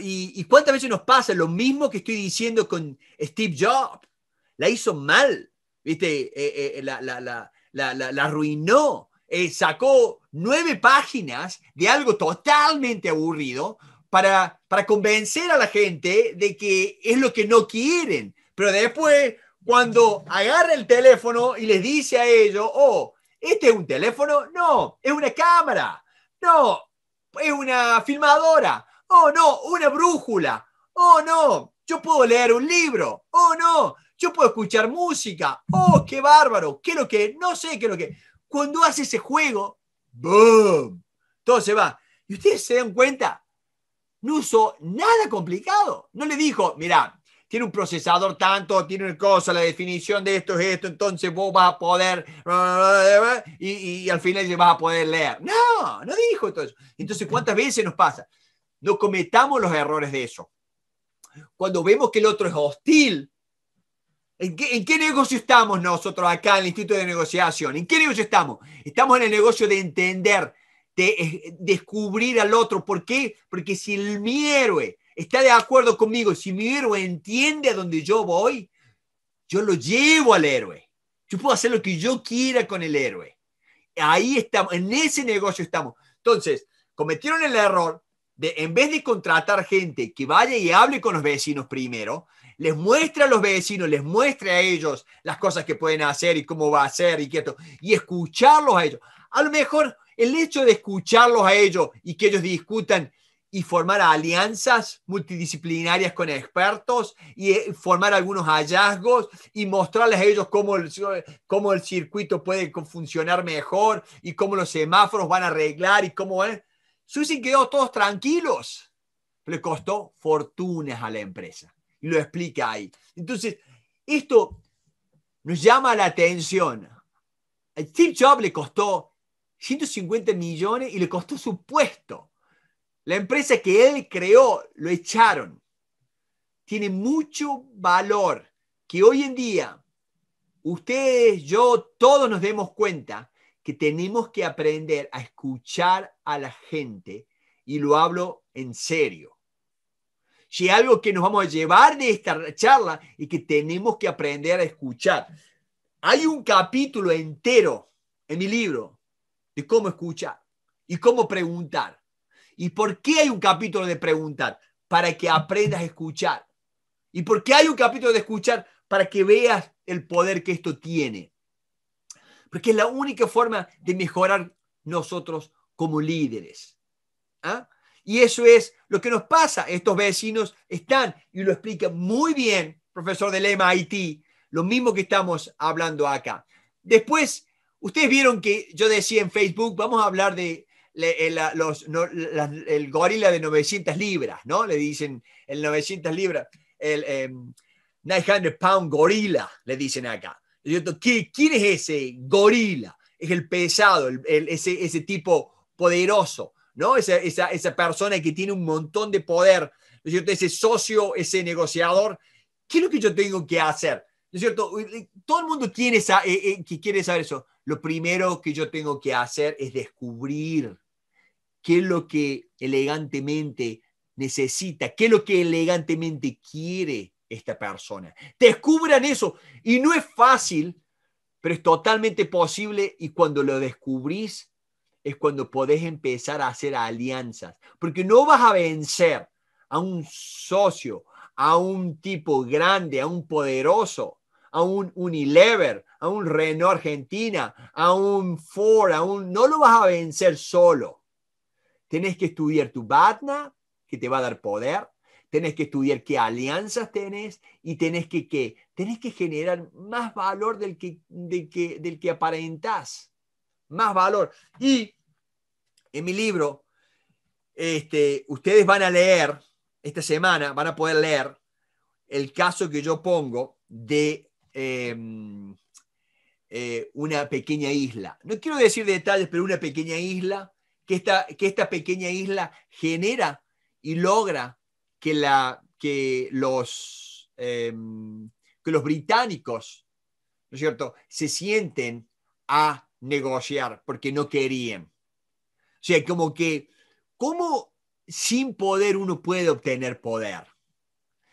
¿Y, cuántas veces nos pasa lo mismo que estoy diciendo con Steve Jobs? La hizo mal, ¿viste? Eh, eh, eh, la, la, arruinó. sacó nueve páginas de algo totalmente aburrido para, convencer a la gente de que es lo que no quieren. Pero después, cuando agarra el teléfono y les dice a ellos, oh, este es un teléfono, no, es una cámara, no, es una filmadora, oh, no, una brújula, oh, no, yo puedo leer un libro, oh, no, yo puedo escuchar música, oh, qué bárbaro, qué lo que, no sé qué lo que. Cuando hace ese juego, ¡boom! Todo se va. Y ustedes se dan cuenta no usó nada complicado. No le dijo, mira, tiene un procesador tanto, tiene una cosa, la definición de esto es esto, entonces vos vas a poder, y, al final vas a poder leer. No, no dijo todo eso. Entonces, ¿cuántas veces nos pasa? No cometamos los errores de eso. Cuando vemos que el otro es hostil, ¿En qué, ¿En qué, negocio estamos nosotros acá en el Instituto de Negociación? ¿En qué negocio estamos? Estamos en el negocio de entender de descubrir al otro. ¿Por qué? Porque si el, mi héroe está de acuerdo conmigo, si mi héroe entiende a dónde yo voy, yo lo llevo al héroe. Yo puedo hacer lo que yo quiera con el héroe. Ahí estamos, en ese negocio estamos. Entonces, cometieron el error de, en vez de contratar gente que vaya y hable con los vecinos primero, les muestra a los vecinos, les muestra a ellos las cosas que pueden hacer y cómo va a ser y qué esto, y escucharlos a ellos. A lo mejor el hecho de escucharlos a ellos y que ellos discutan y formar alianzas multidisciplinarias con expertos y eh, formar algunos hallazgos y mostrarles a ellos cómo el, el circuito puede funcionar mejor y cómo los semáforos van a arreglar y cómo... ¿eh? Susi quedó todos tranquilos. Le costó fortunas a la empresa. Y lo explica ahí. Entonces, esto nos llama la atención. A Steve le costó 150 millones y le costó su puesto. La empresa que él creó lo echaron. Tiene mucho valor que hoy en día ustedes, yo, todos nos demos cuenta que tenemos que aprender a escuchar a la gente y lo hablo en serio. Si algo que nos vamos a llevar de esta charla y que tenemos que aprender a escuchar. Hay un capítulo entero en mi libro de cómo escuchar y cómo preguntar. ¿Y por qué hay un capítulo de preguntar? Para que aprendas a escuchar. ¿Y por qué hay un capítulo de escuchar? Para que veas el poder que esto tiene. Porque es la única forma de mejorar nosotros como líderes. ¿ah? Y eso es lo que nos pasa. Estos vecinos están, y lo explica muy bien, profesor de Lema, Haití. lo mismo que estamos hablando acá. Después, Ustedes vieron que yo decía en Facebook, vamos a hablar de eh, el gorila de 900 libras, ¿no? Le dicen el 900 libras, el 900 em, pound gorila, le dicen acá. ¿qué, ¿Quién es ese gorila? Es el pesado, ese, ese, tipo poderoso, ¿no? Esa, esa, esa, persona que tiene un montón de poder, ¿no es cierto? Ese socio, ese negociador. ¿Qué es lo que yo tengo que hacer? ¿No es cierto? Todo el mundo tiene eh, eh, que quiere saber eso lo primero que yo tengo que hacer es descubrir qué es lo que elegantemente necesita, qué es lo que elegantemente quiere esta persona. Descubran eso. Y no es fácil, pero es totalmente posible y cuando lo descubrís es cuando podés empezar a hacer alianzas, porque no vas a vencer a un socio, a un tipo grande, a un poderoso, a un Unilever, a un Renault Argentina, a un Ford, a un... No lo vas a vencer solo. Tenés que estudiar tu Batna, que te va a dar poder. Tenés que estudiar qué alianzas tenés y tenés que, ¿qué? Tenés que generar más valor del que, del que, aparentás. Más valor. Y en mi libro, este, ustedes van a leer, esta semana van a poder leer el caso que yo pongo de em, eh, una pequeña isla. No quiero decir detalles, pero una pequeña isla, que esta, que esta pequeña isla genera y logra que, la, que, los, em, que los británicos, ¿no es cierto?, se sienten a negociar porque no querían. O sea, como que, ¿cómo sin poder uno puede obtener poder?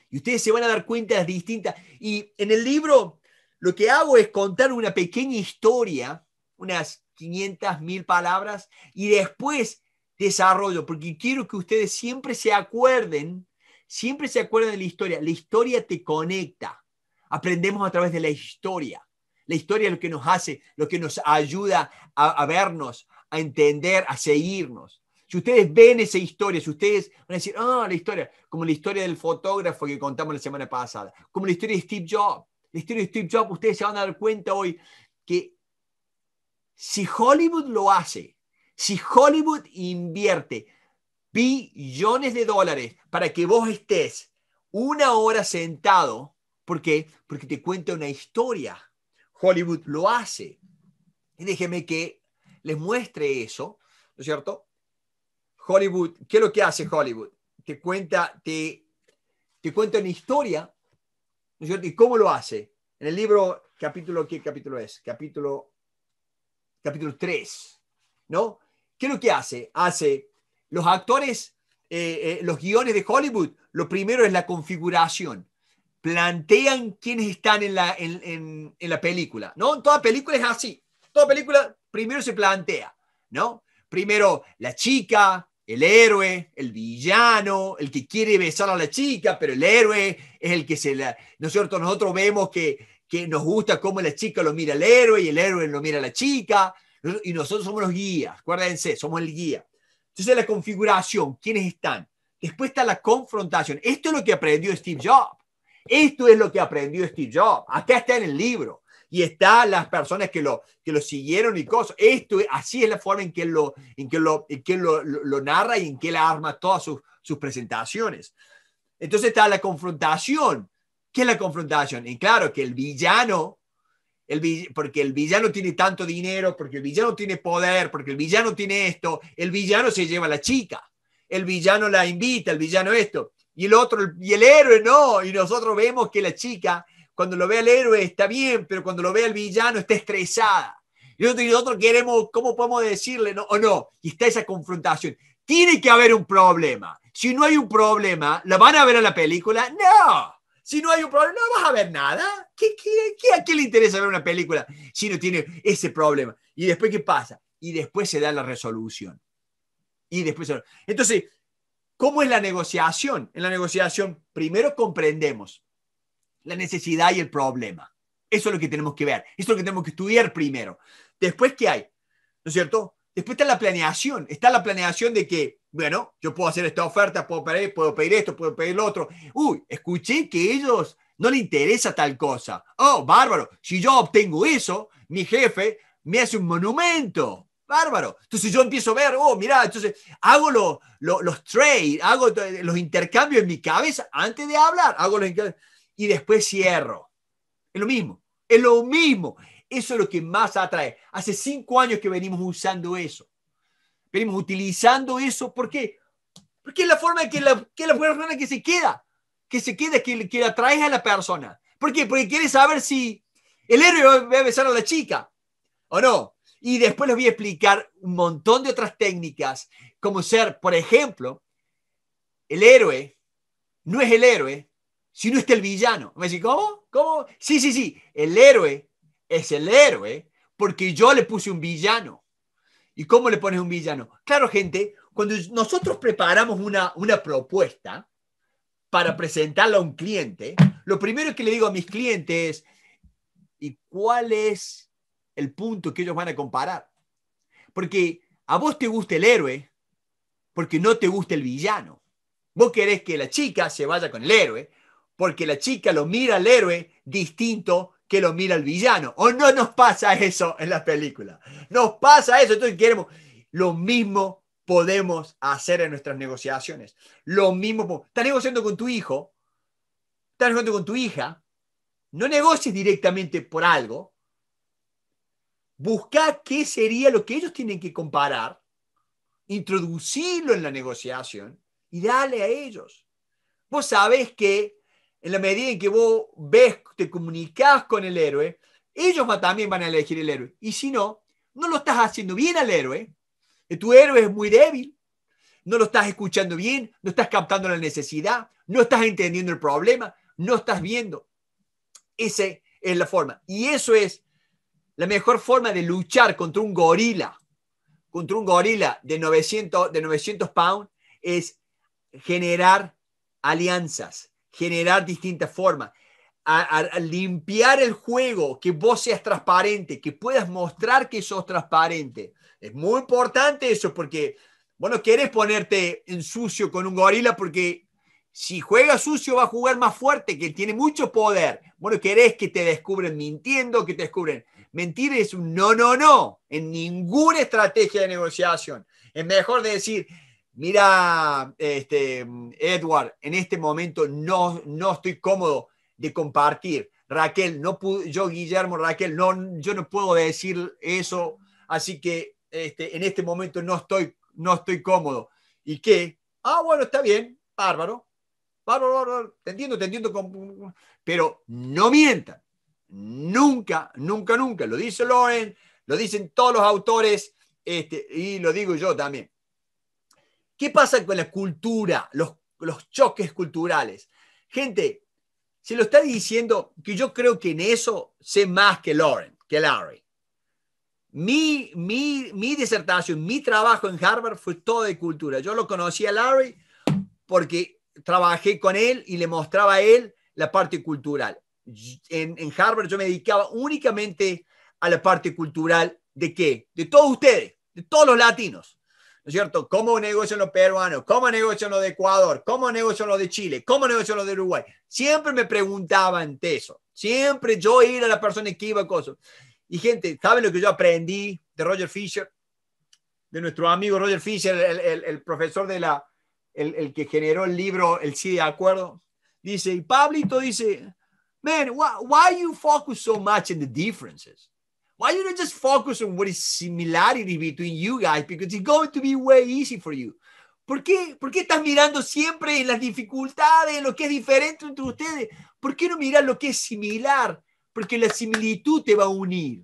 Y ustedes se van a dar cuenta distintas. Y en el libro lo que hago es contar una pequeña historia, unas 500 mil palabras, y después desarrollo, porque quiero que ustedes siempre se acuerden, siempre se acuerden de la historia. La historia te conecta. Aprendemos a través de la historia. La historia es lo que nos hace, lo que nos ayuda a, vernos, a entender, a seguirnos. Si ustedes ven esa historia, si ustedes van a decir, ah, la historia, como la historia del fotógrafo que contamos la semana pasada, como la historia de Steve Jobs, la historia de Steve Jobs, ustedes se van a dar cuenta hoy que si Hollywood lo hace, si Hollywood invierte billones de dólares para que vos estés una hora sentado, ¿por qué? Porque te cuenta una historia. Hollywood lo hace. Y que les muestre eso, ¿no es cierto? Hollywood, ¿qué es lo que hace Hollywood? Te cuenta, te, te cuenta una historia ¿Y cómo lo hace? En el libro, capítulo, ¿qué capítulo es? Capítulo, capítulo 3, ¿no? ¿Qué es lo que hace? Hace los actores, eh, eh, los guiones de Hollywood, lo primero es la configuración. Plantean quiénes están en la, en, en, en la película, ¿no? Toda película es así. Toda película primero se plantea, ¿no? Primero la chica, el héroe, el villano, el que quiere besar a la chica, pero el héroe es el que se la... ¿No es cierto? Nosotros vemos que, que nos gusta cómo la chica lo mira al héroe y el héroe lo mira a la chica, y nosotros somos los guías, acuérdense, somos el guía. Entonces la configuración, ¿quiénes están? Después está la confrontación. Esto es lo que aprendió Steve Jobs. Esto es lo que aprendió Steve Jobs. Acá está en el libro y está las personas que lo, que lo siguieron y cosas. Esto, así es la forma en que lo, en que lo, que lo, narra y en que él arma todas sus, sus presentaciones. Entonces está la confrontación. ¿Qué es la confrontación? Y claro, que el villano, el porque el villano tiene tanto dinero, porque el villano tiene poder, porque el villano tiene esto, el villano se lleva a la chica, el villano la invita, el villano esto, y el otro, y el héroe no, y nosotros vemos que la chica cuando lo ve el héroe está bien, pero cuando lo ve el villano está estresada. Y nosotros queremos, ¿cómo podemos decirle no, o no? Y está esa confrontación. Tiene que haber un problema. Si no hay un problema, ¿la van a ver en la película? No. Si no hay un problema, no vas a ver nada. ¿Qué, qué, a qué le interesa ver una película si no tiene ese problema? ¿Y después qué pasa? Y después se da la resolución. Y después. Entonces, ¿cómo es la negociación? En la negociación, primero comprendemos la necesidad y el problema. Eso es lo que tenemos que ver, eso es lo que tenemos que estudiar primero. Después, ¿qué hay? ¿No es cierto? Después está la planeación, está la planeación de que, bueno, yo puedo hacer esta oferta, puedo pedir, puedo pedir esto, puedo pedir lo otro. Uy, escuché que ellos no le interesa tal cosa. Oh, bárbaro, si yo obtengo eso, mi jefe me hace un monumento. Bárbaro. Entonces yo empiezo a ver, oh, mira, entonces hago los trades, hago los intercambios en mi cabeza antes de hablar, hago los intercambios y después cierro. Es lo mismo, es lo mismo. Eso es lo que más atrae. Hace cinco años que venimos usando eso. Venimos utilizando eso. ¿Por qué? Porque es la forma que la, que la persona que se queda, que se queda, que, que atrae a la persona. ¿Por qué? Porque quiere saber si el héroe va a besar a la chica o no. Y después les voy a explicar un montón de otras técnicas, como ser, por ejemplo, el héroe no es el héroe si no está el villano. Me dice, ¿cómo? ¿Cómo? Sí, sí, sí, el héroe es el héroe porque yo le puse un villano. ¿Y cómo le pones un villano? Claro, gente, cuando nosotros preparamos una, una propuesta para presentarla a un cliente, lo primero que le digo a mis clientes es, ¿y cuál es el punto que ellos van a comparar? Porque a vos te gusta el héroe porque no te gusta el villano. Vos querés que la chica se vaya con el héroe, porque la chica lo mira al héroe distinto que lo mira al villano. O no nos pasa eso en la película. Nos pasa eso. Entonces queremos lo mismo podemos hacer en nuestras negociaciones. Lo mismo, estás negociando con tu hijo, estás negociando con tu hija, no negocies directamente por algo, busca qué sería lo que ellos tienen que comparar, introducirlo en la negociación y dale a ellos. Vos sabés que en la medida en que vos ves, te comunicas con el héroe, ellos también van a elegir el héroe. Y si no, no lo estás haciendo bien al héroe. Eh, tu héroe es muy débil. No lo estás escuchando bien, no estás captando la necesidad, no estás entendiendo el problema, no estás viendo. Esa es la forma. Y eso es la mejor forma de luchar contra un gorila, contra un gorila de 900, de 900 pounds, es generar alianzas, generar distintas formas, a, limpiar el juego, que vos seas transparente, que puedas mostrar que sos transparente. Es muy importante eso porque bueno no querés ponerte en sucio con un gorila porque si juega sucio va a jugar más fuerte, que tiene mucho poder. Bueno, querés que te descubren mintiendo, que te descubren. Mentir es un no, no, no, en ninguna estrategia de negociación. Es mejor decir, mira, este, Edward, en este momento no, no estoy cómodo de compartir. Raquel, no yo Guillermo, Raquel, no, yo no puedo decir eso, así que este, en este momento no estoy, no estoy cómodo. ¿Y qué? Ah, bueno, está bien, bárbaro, bárbaro, bárbaro, te entiendo, te entiendo, pero no mientan, nunca, nunca, nunca, lo dice Loren, lo dicen todos los autores, este, y lo digo yo también. ¿Qué pasa con la cultura, los, choques culturales? Gente, se lo está diciendo que yo creo que en eso sé más que Lauren, que Larry. Mi, mi, mi, disertación, mi trabajo en Harvard fue todo de cultura. Yo lo conocí a Larry porque trabajé con él y le mostraba a él la parte cultural. En, en Harvard yo me dedicaba únicamente a la parte cultural de qué? De todos ustedes, de todos los latinos es cierto? ¿Cómo negocian los peruanos? ¿Cómo negocian los de Ecuador? ¿Cómo negocian los de Chile? ¿Cómo negocian los de Uruguay? Siempre me preguntaban eso. Siempre yo a la persona que iba a cosas. Y gente, ¿saben lo que yo aprendí de Roger Fisher? De nuestro amigo Roger Fisher, el, profesor de la, el, que generó el libro El Sí de Acuerdo. Dice, y Pablito dice, man, why, why you focus so much in the differences? Why you no just focus on what is similarity between you guys? Because it's going to be way ¿Por qué, estás mirando siempre las dificultades, lo que es diferente entre ustedes? ¿Por qué no mirar lo que es similar? Porque la similitud te va a unir.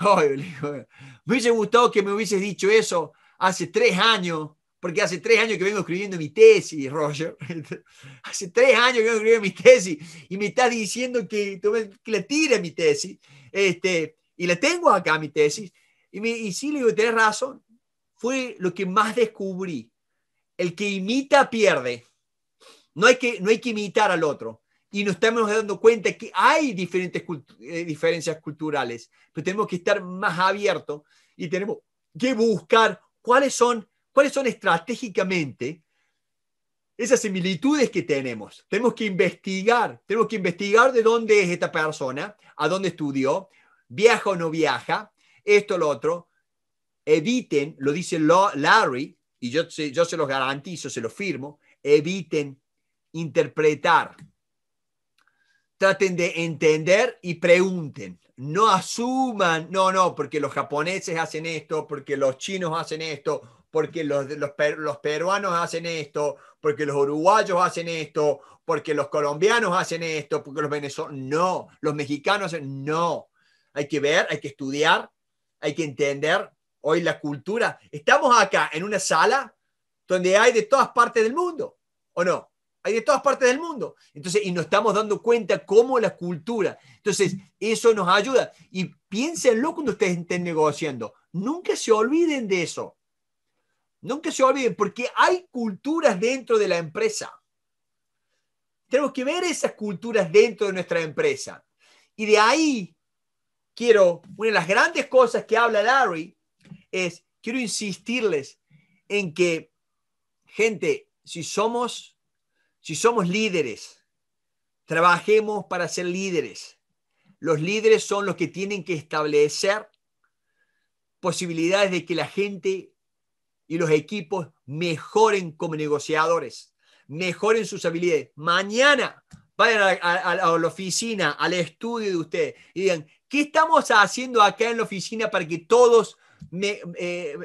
me hubiese gustado que me hubieses dicho eso hace tres años porque hace tres años que vengo escribiendo mi tesis, Roger. hace tres años que vengo escribiendo mi tesis y me está diciendo que, que la tire mi tesis. Este, y la tengo acá, mi tesis. Y, sí, le digo, tenés razón. Fue lo que más descubrí. El que imita pierde. No hay que, no hay que imitar al otro. Y nos estamos dando cuenta que hay diferentes eh, diferencias culturales, pero tenemos que estar más abiertos y tenemos que buscar cuáles son ¿Cuáles son estratégicamente esas similitudes que tenemos? Tenemos que investigar, tenemos que investigar de dónde es esta persona, a dónde estudió, viaja o no viaja, esto, lo otro. Eviten, lo dice Larry, y yo, yo se los garantizo, se los firmo, eviten interpretar. Traten de entender y pregunten. No asuman, no, no, porque los japoneses hacen esto, porque los chinos hacen esto, porque los, los, los, peruanos hacen esto, porque los uruguayos hacen esto, porque los colombianos hacen esto, porque los venezolanos, no, los mexicanos no. Hay que ver, hay que estudiar, hay que entender hoy la cultura. Estamos acá en una sala donde hay de todas partes del mundo, ¿o no? Hay de todas partes del mundo. Entonces, y nos estamos dando cuenta cómo la cultura. Entonces, eso nos ayuda. Y piénsenlo cuando ustedes estén negociando. Nunca se olviden de eso. Nunca se olviden, porque hay culturas dentro de la empresa. Tenemos que ver esas culturas dentro de nuestra empresa. Y de ahí quiero, una de las grandes cosas que habla Larry es, quiero insistirles en que, gente, si somos, si somos líderes, trabajemos para ser líderes. Los líderes son los que tienen que establecer posibilidades de que la gente y los equipos mejoren como negociadores, mejoren sus habilidades. Mañana vayan a, la oficina, al estudio de ustedes y digan, ¿qué estamos haciendo acá en la oficina para que todos eh,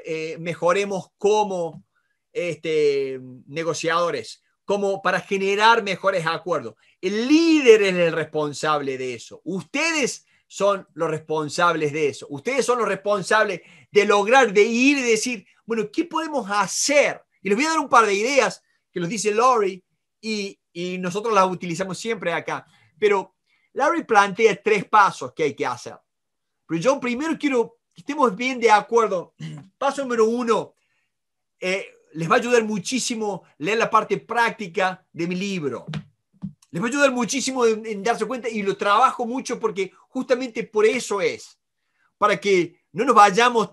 eh, mejoremos como este, negociadores? como para generar mejores acuerdos. El líder es el responsable de eso. Ustedes son los responsables de eso. Ustedes son los responsables de lograr, de ir y decir, bueno, ¿qué podemos hacer? Y les voy a dar un par de ideas que los dice Laurie y, nosotros las utilizamos siempre acá. Pero Larry plantea tres pasos que hay que hacer. Pero yo primero quiero que estemos bien de acuerdo. Paso número uno, eh, les va a ayudar muchísimo leer la parte práctica de mi libro. Les va a ayudar muchísimo en, darse cuenta y lo trabajo mucho porque Justamente por eso es, para que no nos vayamos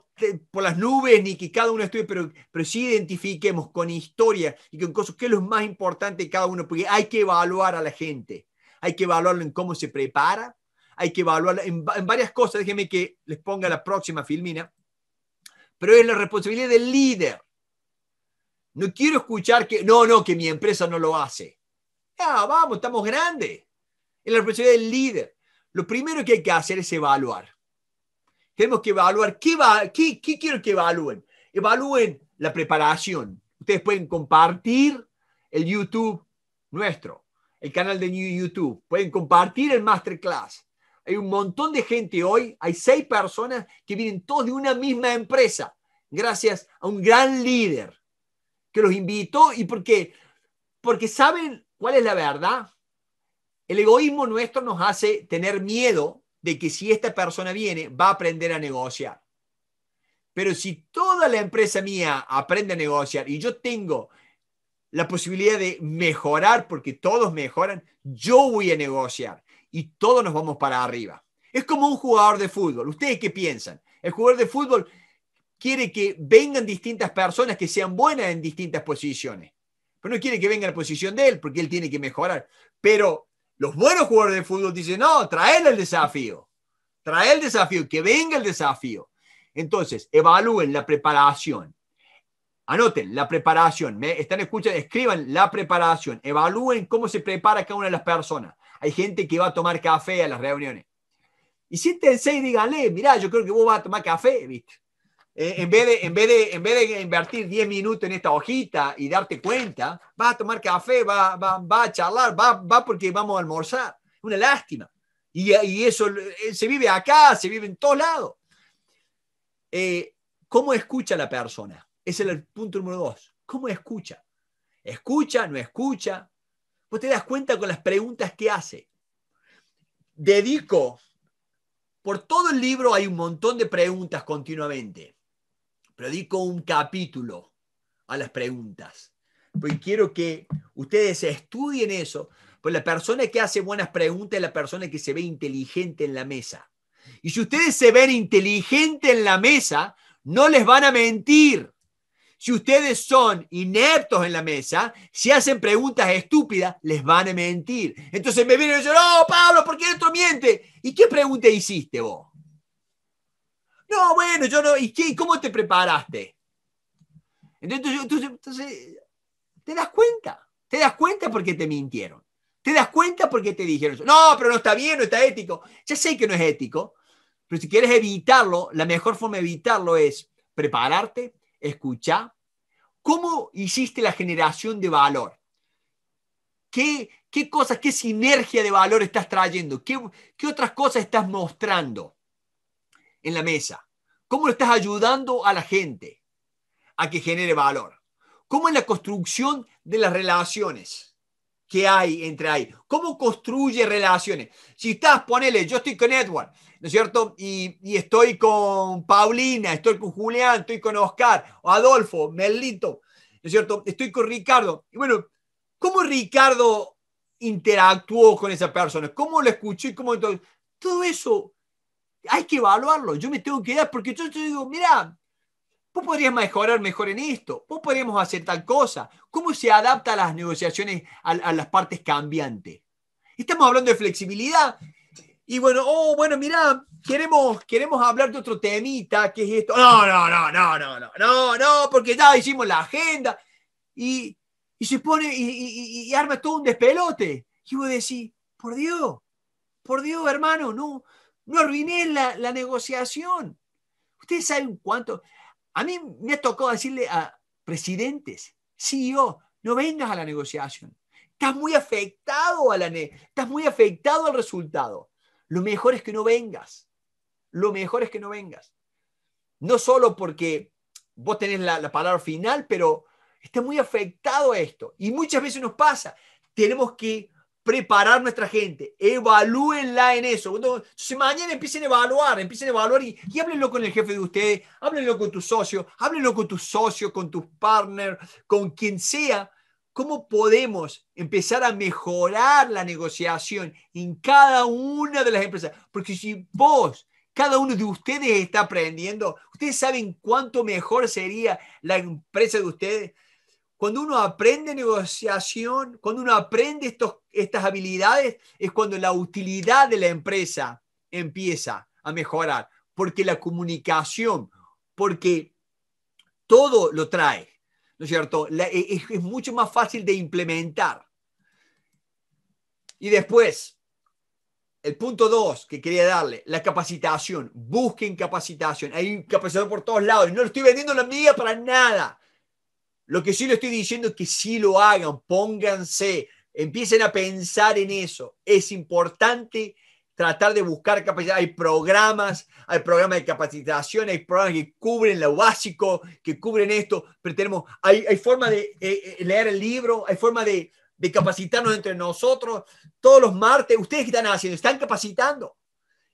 por las nubes ni que cada uno estudie, pero, pero sí identifiquemos con historia y con cosas que es lo más importante de cada uno, porque hay que evaluar a la gente, hay que evaluarlo en cómo se prepara, hay que evaluarlo en, varias cosas. Déjenme que les ponga la próxima filmina, pero es la responsabilidad del líder. No quiero escuchar que, no, no, que mi empresa no lo hace. Ah vamos, estamos grandes. Es la responsabilidad del líder lo primero que hay que hacer es evaluar. Tenemos que evaluar qué, va, quiero que evalúen. Evalúen la preparación. Ustedes pueden compartir el YouTube nuestro, el canal de YouTube. Pueden compartir el masterclass. Hay un montón de gente hoy, hay seis personas que vienen todos de una misma empresa, gracias a un gran líder que los invitó y qué? porque saben cuál es la verdad, el egoísmo nuestro nos hace tener miedo de que si esta persona viene, va a aprender a negociar. Pero si toda la empresa mía aprende a negociar y yo tengo la posibilidad de mejorar, porque todos mejoran, yo voy a negociar y todos nos vamos para arriba. Es como un jugador de fútbol. ¿Ustedes qué piensan? El jugador de fútbol quiere que vengan distintas personas que sean buenas en distintas posiciones. Pero no quiere que venga la posición de él porque él tiene que mejorar. Pero los buenos jugadores de fútbol dicen, no, traer el desafío, Trae el desafío, que venga el desafío. Entonces, evalúen la preparación. Anoten la preparación. ¿Me están escuchando? Escriban la preparación. Evalúen cómo se prepara cada una de las personas. Hay gente que va a tomar café a las reuniones. Y siéntense y díganle, mirá, yo creo que vos vas a tomar café, ¿viste? Eh, en, vez de, en, vez de, invertir 10 minutos en esta hojita y darte cuenta, vas a tomar café, va, va a charlar, va, va porque vamos a almorzar. Una lástima. Y, eso eh, se vive acá, se vive en todos lados. Eh, ¿Cómo escucha la persona? Ese es el punto número dos. ¿Cómo escucha? ¿Escucha? ¿No escucha? Vos te das cuenta con las preguntas que hace. Dedico. Por todo el libro hay un montón de preguntas continuamente pero un capítulo a las preguntas. pues quiero que ustedes estudien eso, pues la persona que hace buenas preguntas es la persona que se ve inteligente en la mesa. Y si ustedes se ven inteligentes en la mesa, no les van a mentir. Si ustedes son ineptos en la mesa, si hacen preguntas estúpidas, les van a mentir. Entonces me vienen y dicen, no, Pablo, ¿por qué otro miente? ¿Y qué pregunta hiciste vos? No, bueno, yo no. ¿Y ¿Cómo te preparaste? Entonces, te das cuenta. Te das cuenta porque te mintieron. Te das cuenta porque te dijeron, no, pero no está bien, no está ético. Ya sé que no es ético, pero si quieres evitarlo, la mejor forma de evitarlo es prepararte, escuchar. ¿Cómo hiciste la generación de valor? ¿Qué, cosas, qué sinergia de valor estás trayendo? qué otras cosas estás mostrando? en la mesa? ¿Cómo lo estás ayudando a la gente a que genere valor? ¿Cómo es la construcción de las relaciones que hay entre ahí? ¿Cómo construye relaciones? Si estás, ponele, yo estoy con Edward, ¿no es cierto? Y, estoy con Paulina, estoy con Julián, estoy con Oscar, o Adolfo, Melito, ¿no es cierto? Estoy con Ricardo. Y bueno, ¿cómo Ricardo interactuó con esa persona? ¿Cómo lo escuchó cómo Todo eso hay que evaluarlo. Yo me tengo que dar, porque yo te digo, mira, vos podrías mejorar mejor en esto, vos podríamos hacer tal cosa. ¿Cómo se adapta a las negociaciones, a, las partes cambiantes? Estamos hablando de flexibilidad. Y bueno, oh, bueno, mira, queremos, queremos hablar de otro temita, que es esto. No, no, no, no, no, no, no, no, porque ya hicimos la agenda. Y, y se pone y, y, arma todo un despelote. Y vos decís, por Dios, por Dios, hermano, no, no arruiné la, negociación. Ustedes saben cuánto. A mí me ha tocado decirle a presidentes, CEO, no vengas a la negociación. Estás muy afectado a la estás muy afectado al resultado. Lo mejor es que no vengas. Lo mejor es que no vengas. No solo porque vos tenés la, la palabra final, pero está muy afectado a esto. Y muchas veces nos pasa. Tenemos que preparar nuestra gente, evalúenla en eso. mañana empiecen a evaluar, empiecen a evaluar y, háblenlo con el jefe de ustedes, háblenlo con tu socio, háblenlo con tu socio, con tus partner, con quien sea. ¿Cómo podemos empezar a mejorar la negociación en cada una de las empresas? Porque si vos, cada uno de ustedes está aprendiendo, ustedes saben cuánto mejor sería la empresa de ustedes cuando uno aprende negociación, cuando uno aprende estas habilidades, es cuando la utilidad de la empresa empieza a mejorar, porque la comunicación, porque todo lo trae, ¿no es cierto? E, es, mucho más fácil de implementar. Y después, el punto dos que quería darle, la capacitación. Busquen capacitación. Hay capacitación por todos lados. No lo estoy vendiendo la mía para nada. Lo que sí le estoy diciendo es que si lo hagan, pónganse, empiecen a pensar en eso. Es importante tratar de buscar capacidad. Hay programas, hay programas de capacitación, hay programas que cubren lo básico, que cubren esto, pero tenemos, hay, formas forma de eh, eh, leer el libro, hay forma de, capacitarnos entre nosotros. Todos los martes, ¿ustedes que están haciendo? Están capacitando.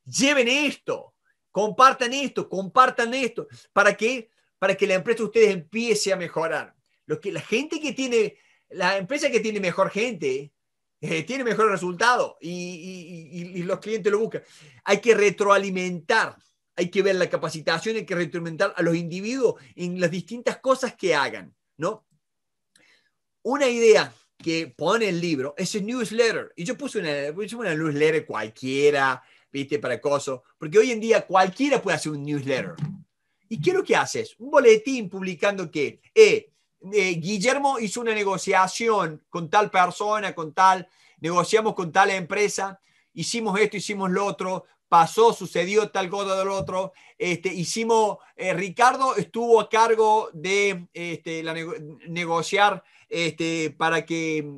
Lleven esto, compartan esto, compartan esto, para que, para que la empresa de ustedes empiece a mejorar que, la gente que tiene, la empresa que tiene mejor gente, eh, tiene mejor resultado y, los clientes lo buscan. Hay que retroalimentar, hay que ver la capacitación, hay que retroalimentar a los individuos en las distintas cosas que hagan, ¿no? Una idea que pone el libro es el newsletter. Y yo puse una, puse una newsletter cualquiera, ¿viste? Para coso porque hoy en día cualquiera puede hacer un newsletter. ¿Y qué es lo que haces? Un boletín publicando que, eh, eh, Guillermo hizo una negociación con tal persona, con tal, negociamos con tal empresa, hicimos esto, hicimos lo otro, pasó, sucedió tal cosa del otro, este, hicimos, eh, Ricardo estuvo a cargo de este, la negociar este, para que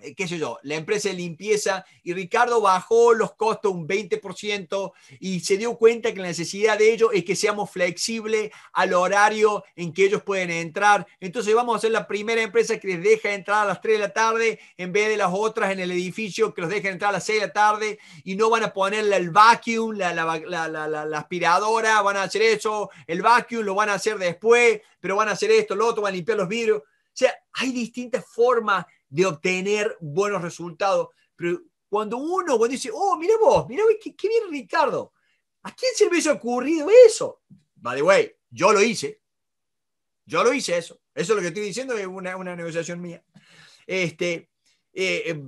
eh, qué sé yo, la empresa de limpieza y Ricardo bajó los costos un 20% y se dio cuenta que la necesidad de ellos es que seamos flexibles al horario en que ellos pueden entrar. Entonces vamos a ser la primera empresa que les deja entrar a las 3 de la tarde en vez de las otras en el edificio que los dejan entrar a las 6 de la tarde y no van a ponerle el vacuum, la, aspiradora, van a hacer eso, el vacuum lo van a hacer después, pero van a hacer esto, lo otro, van a limpiar los vidrios. O sea, hay distintas formas de obtener buenos resultados. Pero cuando uno, cuando dice, oh, mira vos, mira qué, qué bien Ricardo, ¿a quién se le hubiese ocurrido eso? By the way, yo lo hice. Yo lo hice eso. Eso es lo que estoy diciendo, es una, negociación mía. Este, eh, eh,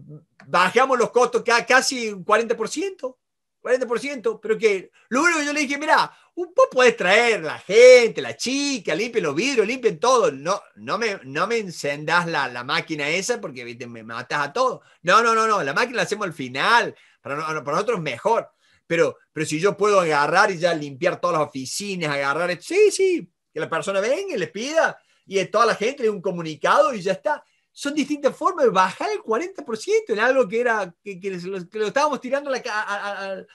bajamos los costos casi un 40%, 40%, pero que lo único que yo le dije, mira, un poco puede traer la gente, la chica, limpien los vidrios, limpien todo. No, no me, no me encendas la, máquina esa porque me matas a todo. No, no, no, no, la máquina la hacemos al final. Para, para nosotros mejor. Pero, pero si yo puedo agarrar y ya limpiar todas las oficinas, agarrar, sí, sí, que la persona venga y les pida y a toda la gente le un comunicado y ya está. Son distintas formas de bajar el 40% en algo que era que, que, lo, estábamos tirando al,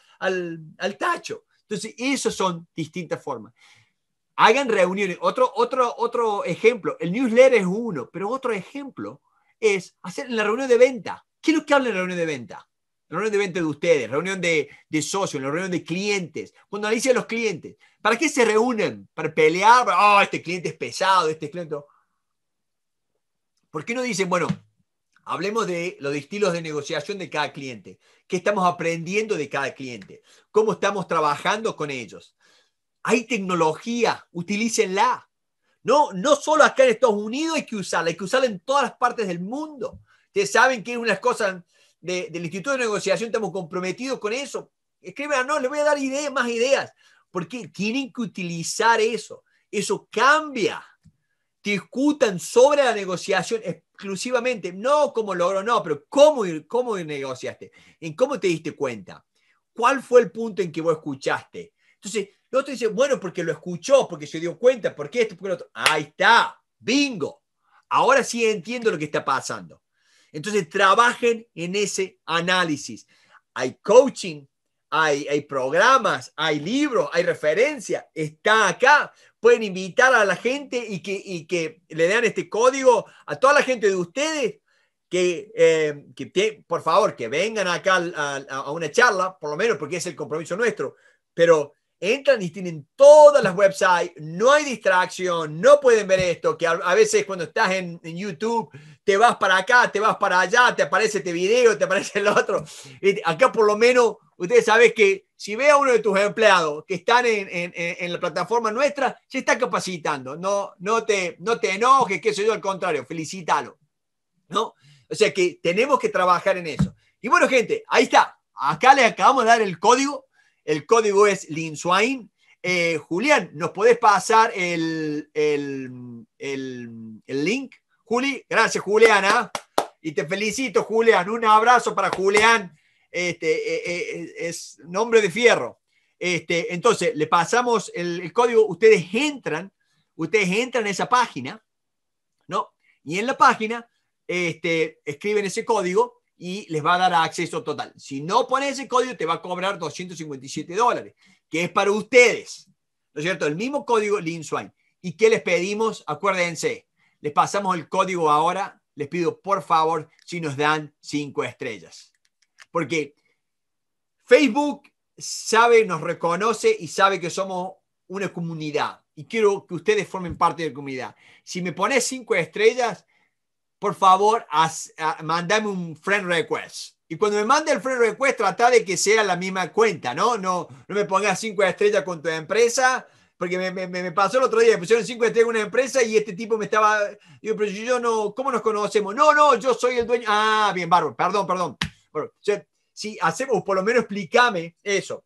al tacho. Entonces, esas son distintas formas. Hagan reuniones. Otro, otro, otro ejemplo, el newsletter es uno, pero otro ejemplo es hacer la reunión de venta. ¿Qué es lo que habla en la reunión de venta? La reunión de venta de ustedes, reunión de, de socios, la reunión de clientes, cuando analicen a los clientes. ¿Para qué se reúnen? ¿Para pelear? Oh, este cliente es pesado, este cliente... ¿Por qué no dicen, bueno, Hablemos de los estilos de negociación de cada cliente. ¿Qué estamos aprendiendo de cada cliente? ¿Cómo estamos trabajando con ellos? Hay tecnología, utilícenla. No, no solo acá en Estados Unidos hay que usarla, hay que usarla en todas las partes del mundo. Ustedes saben que es una cosa cosas del Instituto de Negociación, estamos comprometidos con eso. Escriban, no, les voy a dar ideas, más ideas, porque tienen que utilizar eso. Eso cambia discutan sobre la negociación exclusivamente, no cómo logró, no, pero cómo, cómo negociaste, en cómo te diste cuenta, cuál fue el punto en que vos escuchaste. Entonces, el otro dice, bueno, porque lo escuchó, porque se dio cuenta, porque esto, porque lo otro. Ahí está, bingo. Ahora sí entiendo lo que está pasando. Entonces, trabajen en ese análisis. Hay coaching, hay, hay programas, hay libros, hay referencias, está acá pueden invitar a la gente y que, que le den este código a toda la gente de ustedes que, eh, por favor, que vengan acá a, una charla, por lo menos porque es el compromiso nuestro, pero entran y tienen todas las websites, no hay distracción, no pueden ver esto, que a, veces cuando estás en, YouTube te vas para acá, te vas para allá, te aparece este video, te aparece el otro. acá por lo menos ustedes saben que si ve a uno de tus empleados que están en, la plataforma nuestra, se está capacitando. No, no, te, no te enojes, que soy yo, al contrario, felicítalo. ¿no? O sea que tenemos que trabajar en eso. Y bueno, gente, ahí está. Acá le acabamos de dar el código. El código es Linswain. Eh, Julián, ¿nos podés pasar el, el, el link? Juli, gracias Juliana. ¿ah? Y te felicito, Julián. Un abrazo para Julián este, eh, eh, eh, es nombre de fierro. Este, entonces, le pasamos el, código, ustedes entran, ustedes entran a esa página, ¿no? Y en la página este, escriben ese código y les va a dar acceso total. Si no pones ese código, te va a cobrar 257 dólares, que es para ustedes, ¿no es cierto? El mismo código Swine. ¿Y qué les pedimos? Acuérdense, les pasamos el código ahora, les pido por favor si nos dan cinco estrellas porque Facebook sabe, nos reconoce y sabe que somos una comunidad y quiero que ustedes formen parte de la comunidad. Si me pones cinco estrellas, por favor, haz, ah, mandame un friend request. Y cuando me mande el friend request, trata de que sea la misma cuenta, ¿no? No, no me pongas cinco estrellas con tu empresa, porque me, me pasó el otro día, me pusieron cinco estrellas con una empresa y este tipo me estaba, digo, pero yo no, ¿cómo nos conocemos? No, no, yo soy el dueño. Ah, bien, bárbaro, perdón, perdón. Bueno, si hacemos, por lo menos explícame eso.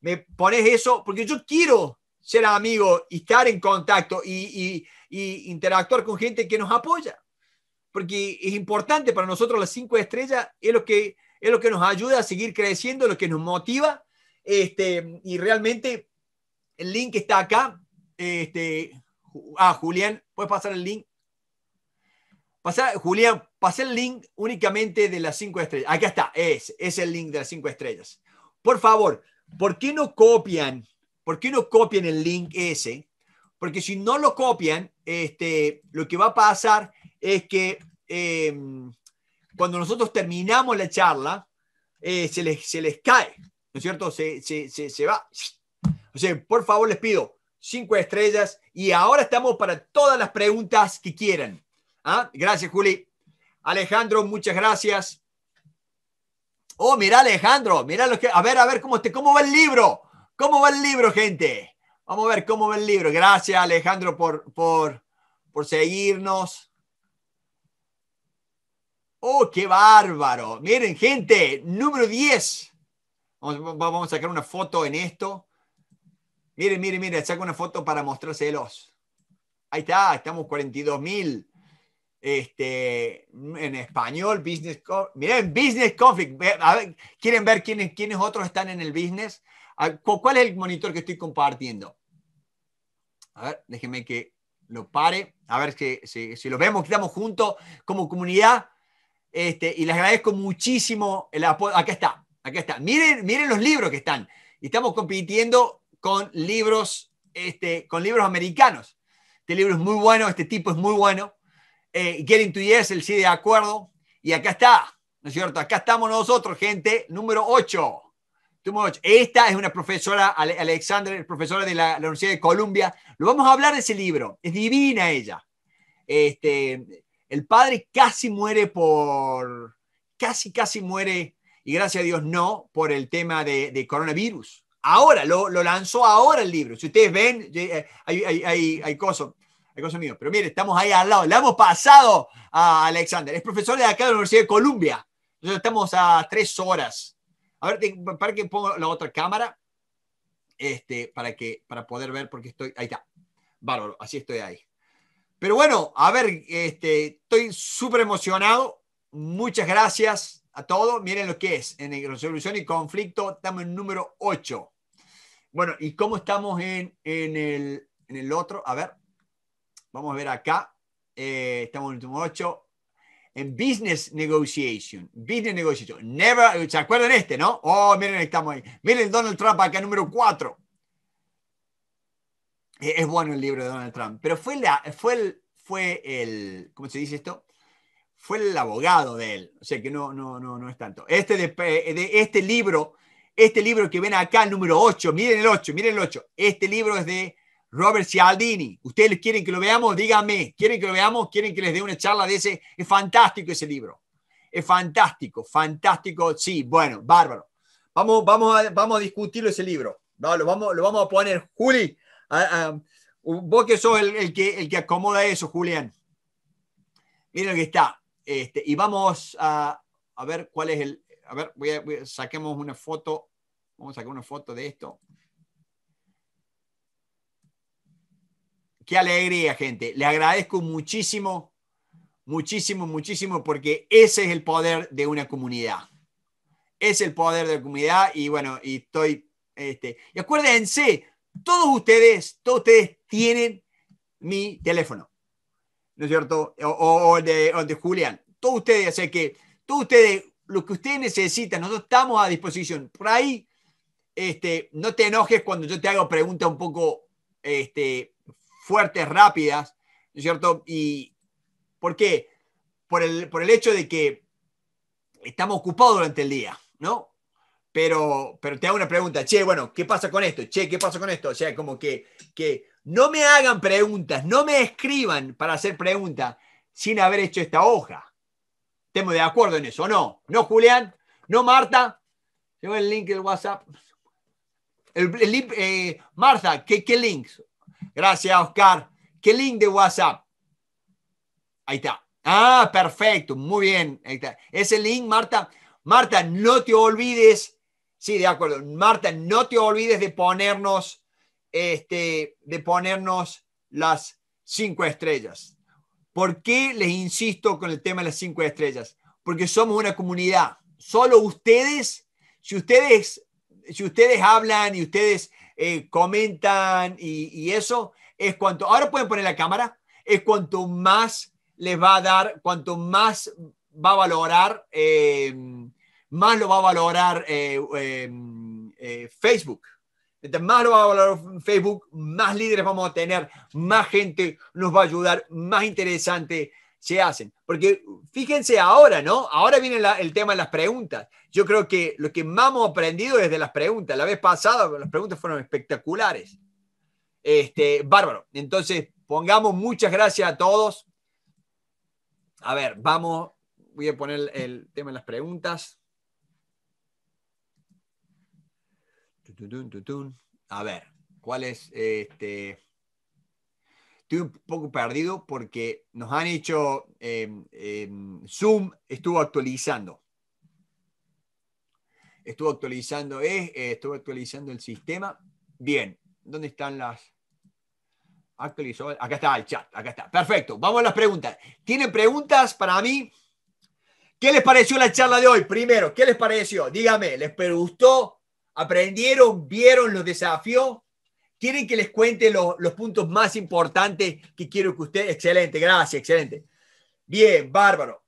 Me pones eso, porque yo quiero ser amigo y estar en contacto y, interactuar con gente que nos apoya. Porque es importante para nosotros las cinco estrellas, es lo que, es lo que nos ayuda a seguir creciendo, lo que nos motiva. Este, y realmente el link está acá. Este, ah, Julián, ¿puedes pasar el link? Pasa, Julián, Pasé el link únicamente de las cinco estrellas. Acá está, es, el link de las cinco estrellas. Por favor, ¿por qué no copian? ¿Por qué no copian el link ese? Porque si no lo copian, este, lo que va a pasar es que eh, cuando nosotros terminamos la charla, eh, se, les, se les cae, ¿no es cierto? Se, va. O sea, por favor les pido cinco estrellas y ahora estamos para todas las preguntas que quieran. ¿Ah? Gracias, Juli. Alejandro, muchas gracias. Oh, mira Alejandro, mira lo que, a ver, a ver cómo, te, cómo va el libro, cómo va el libro, gente. Vamos a ver cómo va el libro. Gracias Alejandro por, por, por seguirnos. Oh, qué bárbaro. Miren, gente, número 10. Vamos, vamos a sacar una foto en esto. Miren, miren, miren, saco una foto para mostrárselos. Ahí está, estamos 42 mil. Este, en español, business, miren, business conflict, ¿quieren ver quiénes, otros están en el business? ¿Cuál es el monitor que estoy compartiendo? A ver, déjenme que lo pare, a ver si, si, lo vemos, estamos juntos como comunidad, este, y les agradezco muchísimo el apoyo, acá está, aquí está, miren, miren los libros que están, estamos compitiendo con libros, este, con libros americanos, este libro es muy bueno, este tipo es muy bueno, eh, Getting to Yes, el sí de acuerdo. Y acá está, ¿no es cierto? Acá estamos nosotros, gente. Número 8. Esta es una profesora, Alexandra, profesora de la, Universidad de Columbia. Lo vamos a hablar de ese libro. Es divina ella. Este, el padre casi muere por, casi, casi muere, y gracias a Dios no, por el tema de, coronavirus. Ahora, lo, lanzó ahora el libro. Si ustedes ven, eh, hay, hay, hay, hay cosas. Pero mire, estamos ahí al lado. Le hemos pasado a Alexander. Es profesor de acá de la Universidad de Columbia. Entonces estamos a tres horas. A ver, para que ponga la otra cámara. Este, para, que, para poder ver, porque estoy. Ahí está. Bárbaro, así estoy ahí. Pero bueno, a ver, este, estoy súper emocionado. Muchas gracias a todos. Miren lo que es. En resolución y conflicto estamos en número 8. Bueno, ¿y cómo estamos en, en, el, en el otro? A ver, Vamos a ver acá. Eh, estamos en el último 8. En business negotiation. Business negotiation. Never. ¿Se acuerdan este, no? Oh, miren, estamos ahí. Miren Donald Trump acá, número 4. Eh, es bueno el libro de Donald Trump, pero fue, la, fue, el, fue el, ¿cómo se dice esto? Fue el abogado de él, o sea que no, no, no, no es tanto. Este, de, eh, de este libro, este libro que ven acá, número 8, miren el 8, miren el 8, este libro es de Robert Cialdini. ¿Ustedes quieren que lo veamos? Díganme. ¿Quieren que lo veamos? ¿Quieren que les dé una charla de ese? Es fantástico ese libro. Es fantástico, fantástico. Sí, bueno, bárbaro. Vamos, vamos, a, vamos a discutirlo ese libro. No, lo, vamos, lo vamos a poner. Juli, vos que sos el, que, el que acomoda eso, Julián. Miren que está. Este, y vamos a, ver cuál es el... A ver, saquemos una foto. Vamos a sacar una foto de esto. qué alegría, gente. Le agradezco muchísimo, muchísimo, muchísimo, porque ese es el poder de una comunidad. Es el poder de la comunidad y bueno, y estoy... Este, y acuérdense, todos ustedes, todos ustedes tienen mi teléfono, ¿no es cierto? O, de, Julián. Todos ustedes, o que todos ustedes, lo que ustedes necesitan, nosotros estamos a disposición. Por ahí, este, no te enojes cuando yo te hago preguntas un poco este, fuertes, rápidas, ¿no es cierto? ¿Y por qué? Por el, por el hecho de que estamos ocupados durante el día, ¿no? Pero, pero te hago una pregunta, che, bueno, ¿qué pasa con esto? Che, ¿qué pasa con esto? O sea, como que, que no me hagan preguntas, no me escriban para hacer preguntas sin haber hecho esta hoja. ¿Estemos de acuerdo en eso? ¿No? ¿No, Julián? ¿No, Marta? Tengo el link del WhatsApp. El, eh, Marta, ¿qué, ¿qué links? Gracias, Oscar. Qué link de WhatsApp. Ahí está. Ah, perfecto. Muy bien. Ahí está. Ese link, Marta. Marta, no te olvides. Sí, de acuerdo. Marta, no te olvides de ponernos, este, de ponernos las cinco estrellas. ¿Por qué les insisto con el tema de las cinco estrellas? Porque somos una comunidad. Solo ustedes, si ustedes, si ustedes hablan y ustedes eh, comentan y, eso es cuanto, ahora pueden poner la cámara, es cuanto más les va a dar, cuanto más va a valorar, eh, más lo va a valorar eh, em, Facebook. más lo va a valorar Facebook, más líderes vamos a tener, más gente nos va a ayudar, más interesante se hacen. Porque fíjense ahora, ¿no? Ahora viene el tema de las preguntas. Yo creo que lo que más hemos aprendido es de las preguntas. La vez pasada las preguntas fueron espectaculares. Este, bárbaro. Entonces, pongamos muchas gracias a todos. A ver, vamos, voy a poner el tema de las preguntas. A ver, ¿cuál es este? estoy un poco perdido porque nos han hecho, em, em, Zoom estuvo actualizando. Estuvo actualizando, e, eh, estuvo actualizando el sistema. Bien, ¿dónde están las... Actualizó, acá está el chat, acá está. Perfecto, vamos a las preguntas. ¿Tienen preguntas para mí? ¿Qué les pareció la charla de hoy? Primero, ¿qué les pareció? Dígame, ¿les gustó? ¿Aprendieron? ¿Vieron los desafíos? ¿Quieren que les cuente los puntos más importantes que quiero que usted... Excelente, gracias, excelente. Bien, bárbaro.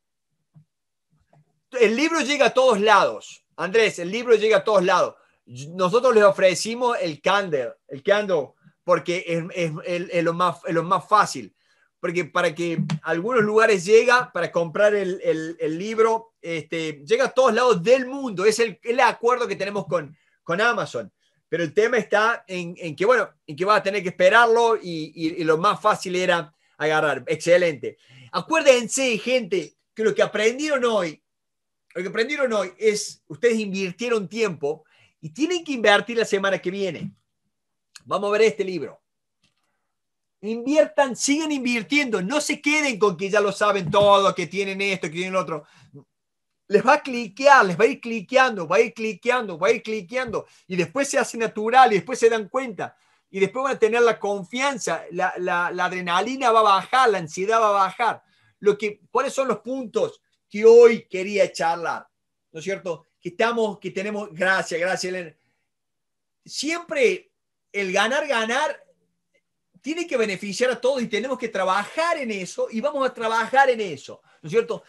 El libro llega a todos lados. Andrés, el libro llega a todos lados. Nosotros les ofrecimos el candle, el candle, porque es, lo, más, fácil. Porque para que algunos lugares llega, para comprar el, libro, este, llega a todos lados del mundo. Es el, acuerdo que tenemos con, con Amazon pero el tema está en, que, bueno, en que vas a tener que esperarlo y, lo más fácil era agarrar. Excelente. Acuérdense, gente, que lo que aprendieron hoy, lo que aprendieron hoy es, ustedes invirtieron tiempo y tienen que invertir la semana que viene. Vamos a ver este libro. Inviertan, sigan invirtiendo, no se queden con que ya lo saben todo, que tienen esto, que tienen lo otro les va a cliquear, les va a ir cliqueando, va a ir cliqueando, va a ir cliqueando, y después se hace natural y después se dan cuenta. Y después van a tener la confianza, la, adrenalina va a bajar, la ansiedad va a bajar. Lo que, ¿Cuáles son los puntos que hoy quería charlar? ¿No es cierto? Que estamos, que tenemos, gracias, gracias, Elena. Siempre el ganar, ganar tiene que beneficiar a todos y tenemos que trabajar en eso y vamos a trabajar en eso, ¿no es cierto?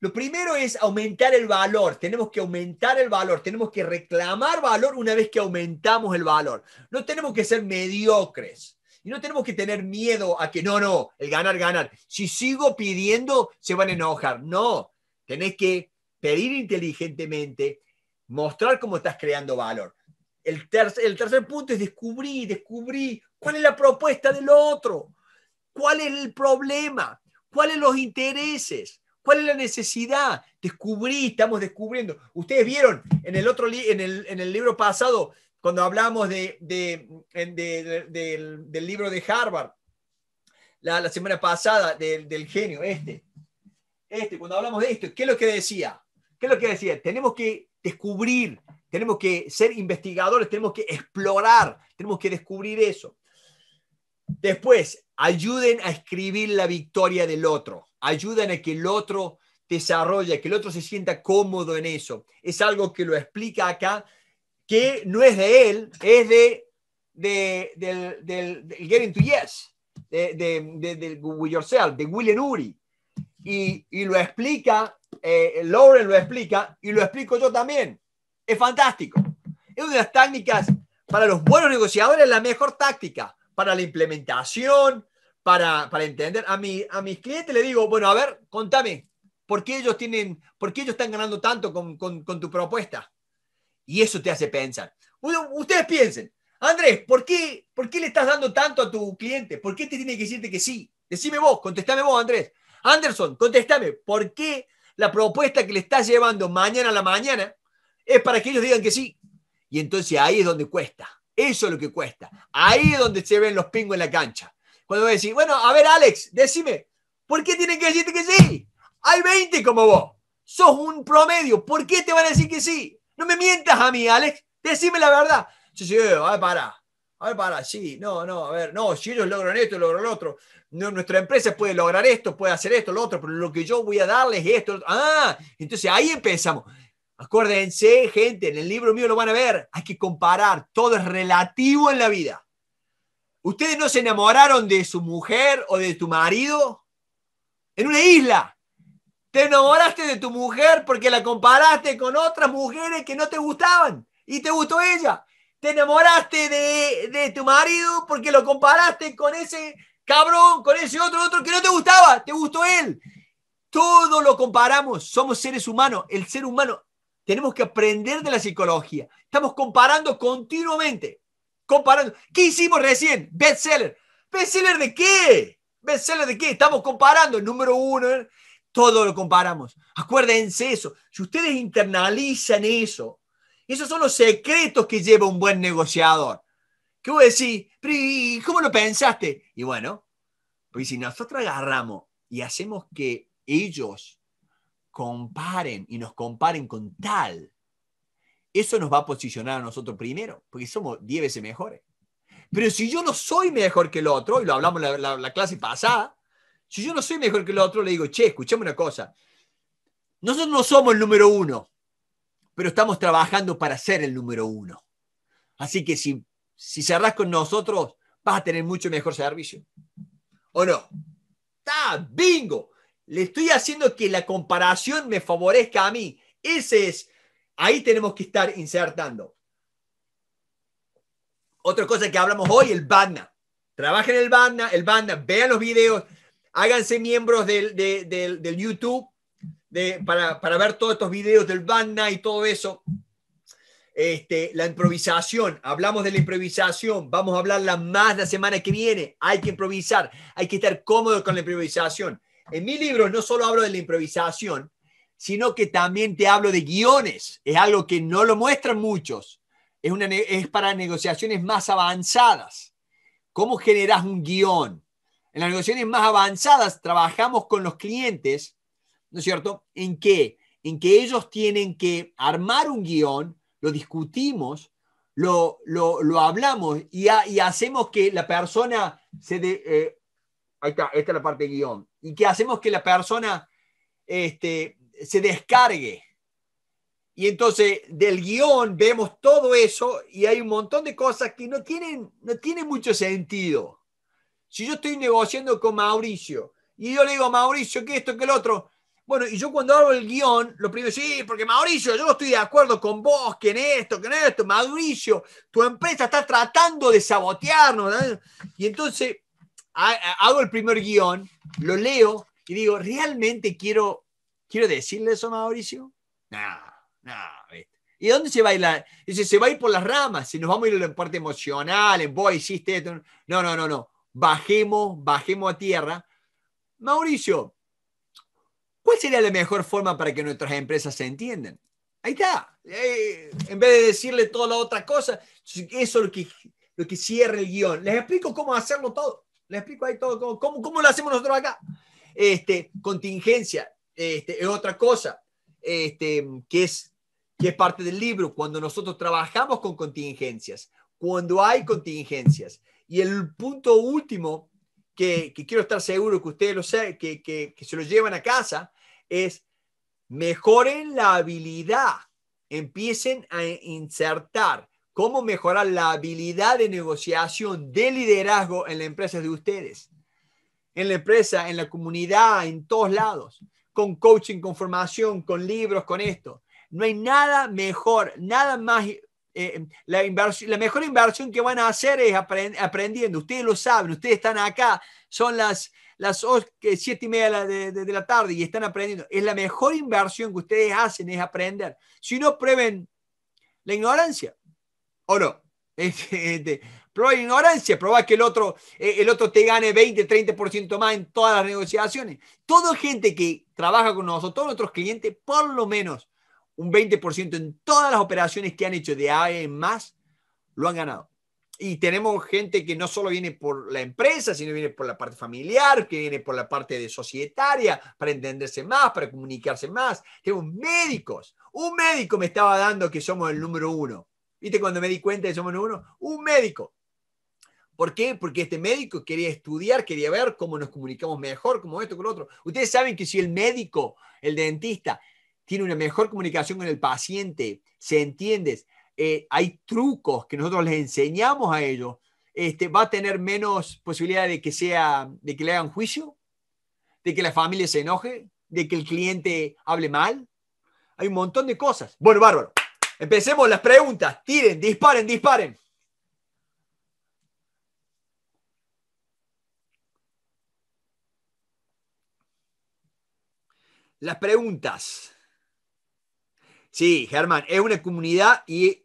Lo primero es aumentar el valor. Tenemos que aumentar el valor. Tenemos que reclamar valor una vez que aumentamos el valor. No tenemos que ser mediocres. Y no tenemos que tener miedo a que no, no, el ganar, ganar. Si sigo pidiendo, se van a enojar. No, tenés que pedir inteligentemente, mostrar cómo estás creando valor. El, el tercer punto es descubrir, descubrir cuál es la propuesta del otro, cuál es el problema, cuáles los intereses ¿Cuál es la necesidad? Descubrí, estamos descubriendo. Ustedes vieron en el otro en el, en el libro pasado, cuando hablamos de, del, libro de Harvard, la, semana pasada, del, genio, este. Este, cuando hablamos de esto, ¿qué es lo que decía? ¿Qué es lo que decía? Tenemos que descubrir, tenemos que ser investigadores, tenemos que explorar, tenemos que descubrir eso. Después, ayuden a escribir la victoria del otro, ayuden a que el otro desarrolle, que el otro se sienta cómodo en eso. Es algo que lo explica acá, que no es de él, es de, del, del, del Getting to Yes, de, de, Yourself, de William Uri. Y, y lo explica, eh, Lauren lo explica y lo explico yo también. Es fantástico. Es una de las tácticas para los buenos negociadores, la mejor táctica para la implementación, para, para entender. A, a mis clientes le digo, bueno, a ver, contame, ¿por qué ellos, tienen, por qué ellos están ganando tanto con, con, tu propuesta? Y eso te hace pensar. Ustedes piensen, Andrés, ¿por qué, ¿por qué le estás dando tanto a tu cliente? ¿Por qué te tiene que decirte que sí? Decime vos, contestame vos, Andrés. Anderson, contestame, ¿por qué la propuesta que le estás llevando mañana a la mañana es para que ellos digan que sí? Y entonces ahí es donde cuesta. Eso es lo que cuesta. Ahí es donde se ven los pingos en la cancha. Cuando decir bueno, a ver, Alex, decime, ¿por qué tienen que decirte que sí? Hay 20 como vos. Sos un promedio. ¿Por qué te van a decir que sí? No me mientas a mí, Alex. Decime la verdad. Sí, sí, eh, a ver, para. A ver, para, sí, no, no, a ver, no, si ellos logran esto, logran lo otro. nuestra empresa puede lograr esto, puede hacer esto, lo otro, pero lo que yo voy a darles es esto. Ah, entonces ahí empezamos. Acuérdense, gente, en el libro mío lo van a ver. Hay que comparar. Todo es relativo en la vida. ¿Ustedes no se enamoraron de su mujer o de tu marido? En una isla. Te enamoraste de tu mujer porque la comparaste con otras mujeres que no te gustaban y te gustó ella. Te enamoraste de, de tu marido porque lo comparaste con ese cabrón, con ese otro, otro que no te gustaba. Te gustó él. Todo lo comparamos. Somos seres humanos. El ser humano tenemos que aprender de la psicología. Estamos comparando continuamente. Comparando. ¿Qué hicimos recién? Bestseller. ¿Bestseller de qué? ¿Bestseller de qué? Estamos comparando. El número uno. Todo lo comparamos. Acuérdense eso. Si ustedes internalizan eso, esos son los secretos que lleva un buen negociador. ¿Qué voy a decir? ¿Cómo lo pensaste? Y bueno, pues si nosotros agarramos y hacemos que ellos comparen y nos comparen con tal, eso nos va a posicionar a nosotros primero, porque somos 10 veces mejores. Pero si yo no soy mejor que el otro, y lo hablamos la, la, clase pasada, si yo no soy mejor que el otro, le digo, che, escuchame una cosa, nosotros no somos el número uno, pero estamos trabajando para ser el número uno. Así que si, si cerrás con nosotros, vas a tener mucho mejor servicio. ¿O no? ta, bingo! Le estoy haciendo que la comparación me favorezca a mí. Ese es, ahí tenemos que estar insertando. Otra cosa que hablamos hoy, el bandna. Trabajen el bandna, el bandna. vean los videos, háganse miembros del, YouTube para, ver todos estos videos del bandna y todo eso. Este, la improvisación, hablamos de la improvisación, vamos a hablarla más la semana que viene. Hay que improvisar, hay que estar cómodo con la improvisación. En mi libro no solo hablo de la improvisación, sino que también te hablo de guiones. Es algo que no lo muestran muchos. Es, una, es para negociaciones más avanzadas. ¿Cómo generas un guión? En las negociaciones más avanzadas trabajamos con los clientes, ¿no es cierto? ¿En qué? En que ellos tienen que armar un guión, lo discutimos, lo, lo, lo hablamos y, hacemos que la persona se... De, eh, ahí está, esta es la parte de guión y que hacemos que la persona este, se descargue. Y entonces del guión vemos todo eso y hay un montón de cosas que no tienen, no mucho sentido. Si yo estoy negociando con Mauricio y yo le digo a Mauricio que esto, que el otro, bueno, y yo cuando hago el guión, lo primero, sí, porque Mauricio, yo estoy de acuerdo con vos, que en esto, que en esto, Mauricio, tu empresa está tratando de sabotearnos. Y entonces hago el primer guión, lo leo y digo, ¿realmente quiero, quiero decirle eso a Mauricio? No, no. ¿Y dónde se va a ir? La... Dice, se va a ir por las ramas, si nos vamos a ir en parte emocional, en vos hiciste esto. No, no, no, no. Bajemos, bajemos a tierra. Mauricio, ¿cuál sería la mejor forma para que nuestras empresas se entiendan? Ahí está. Eh, en vez de decirle toda la otra cosa, eso es lo que, lo que cierra el guión. Les explico cómo hacerlo todo. Le explico ahí todo, cómo, cómo, lo hacemos nosotros acá. Este, contingencia este, es otra cosa este, que, es, que es parte del libro. Cuando nosotros trabajamos con contingencias, cuando hay contingencias. Y el punto último que, quiero estar seguro que ustedes lo sé, que, que se lo llevan a casa, es mejoren la habilidad, empiecen a insertar cómo mejorar la habilidad de negociación, de liderazgo en la empresa de ustedes, en la empresa, en la comunidad, en todos lados, con coaching, con formación, con libros, con esto. No hay nada mejor, nada más. Eh, la, inversión, la mejor inversión que van a hacer es aprendiendo. Ustedes lo saben, ustedes están acá, son las, las siete y media de, de, de, la tarde y están aprendiendo. Es la mejor inversión que ustedes hacen, es aprender. Si no, prueben la ignorancia o no. Este, prueba ignorancia, prueba que el otro, eh, el otro te gane 20, 30% más en todas las negociaciones. Toda gente que trabaja con nosotros, todos nuestros clientes, por lo menos un 20% en todas las operaciones que han hecho de A en más, lo han ganado. Y tenemos gente que no solo viene por la empresa, sino viene por la parte familiar, que viene por la parte de societaria, para entenderse más, para comunicarse más. Tenemos médicos. Un médico me estaba dando que somos el número uno. ¿Viste cuando me di cuenta de eso, menos uno? Un médico. ¿Por qué? Porque este médico quería estudiar, quería ver cómo nos comunicamos mejor, como esto, con lo otro. Ustedes saben que si el médico, el dentista, tiene una mejor comunicación con el paciente, se entiende, eh, hay trucos que nosotros les enseñamos a ellos, este, va a tener menos posibilidad de que, sea, de que le hagan juicio, de que la familia se enoje, de que el cliente hable mal. Hay un montón de cosas. Bueno, bárbaro. Empecemos las preguntas. Tiren, disparen, disparen. Las preguntas. Sí, Germán, es una comunidad y...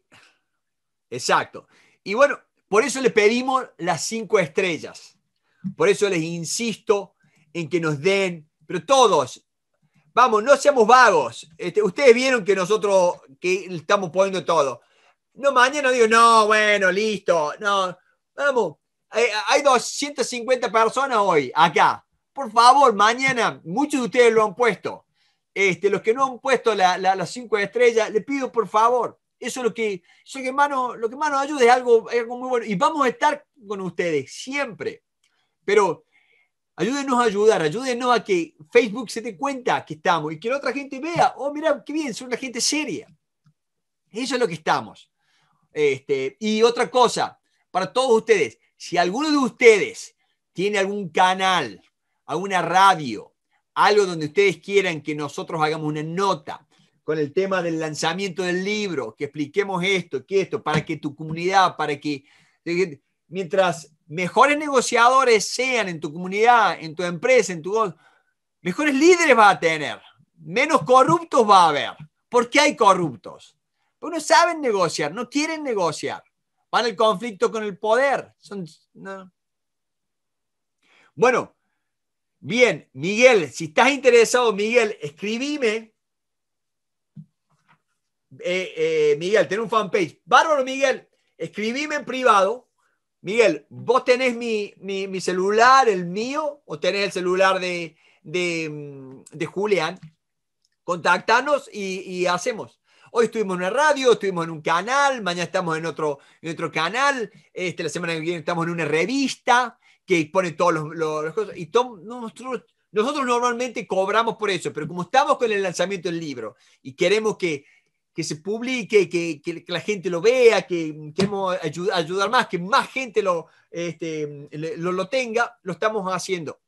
Exacto. Y bueno, por eso les pedimos las cinco estrellas. Por eso les insisto en que nos den, pero todos, Vamos, no seamos vagos. Este, ustedes vieron que nosotros que estamos poniendo todo. No, mañana digo, no, bueno, listo. No, vamos. Hay, 250 personas hoy acá. Por favor, mañana, muchos de ustedes lo han puesto. Este, los que no han puesto la, las cinco estrellas, les pido por favor. Eso es lo que, eso mano, lo que más nos ayuda, algo, algo muy bueno. Y vamos a estar con ustedes siempre. Pero Ayúdenos a ayudar, ayúdenos a que Facebook se dé cuenta que estamos y que la otra gente vea, oh, mira, qué bien, son la gente seria. Eso es lo que estamos. Este, y otra cosa, para todos ustedes, si alguno de ustedes tiene algún canal, alguna radio, algo donde ustedes quieran que nosotros hagamos una nota con el tema del lanzamiento del libro, que expliquemos esto, que esto, para que tu comunidad, para que... Mientras mejores negociadores sean en tu comunidad, en tu empresa, en tu... Mejores líderes va a tener, menos corruptos va a haber. ¿Por qué hay corruptos? Porque no saben negociar, no quieren negociar. Van al conflicto con el poder. Son, Bueno, bien, Miguel, si estás interesado, Miguel, escribime. Eh, eh, Miguel, tiene un fanpage. Bárbaro, Miguel, escribime en privado Miguel, ¿vos tenés mi, celular, el mío, o tenés el celular de, de, mm, Julián? Contactanos y, hacemos. Hoy estuvimos en una radio, estuvimos en un canal, mañana estamos en otro, otro canal, este, la semana que viene estamos en una revista que pone todos los, cosas. Y nosotros normalmente cobramos por eso, pero como estamos con el lanzamiento del libro y queremos que que se publique, que, la gente lo vea, que queremos ayudar más, que más gente este, lo, lo, tenga, lo estamos haciendo.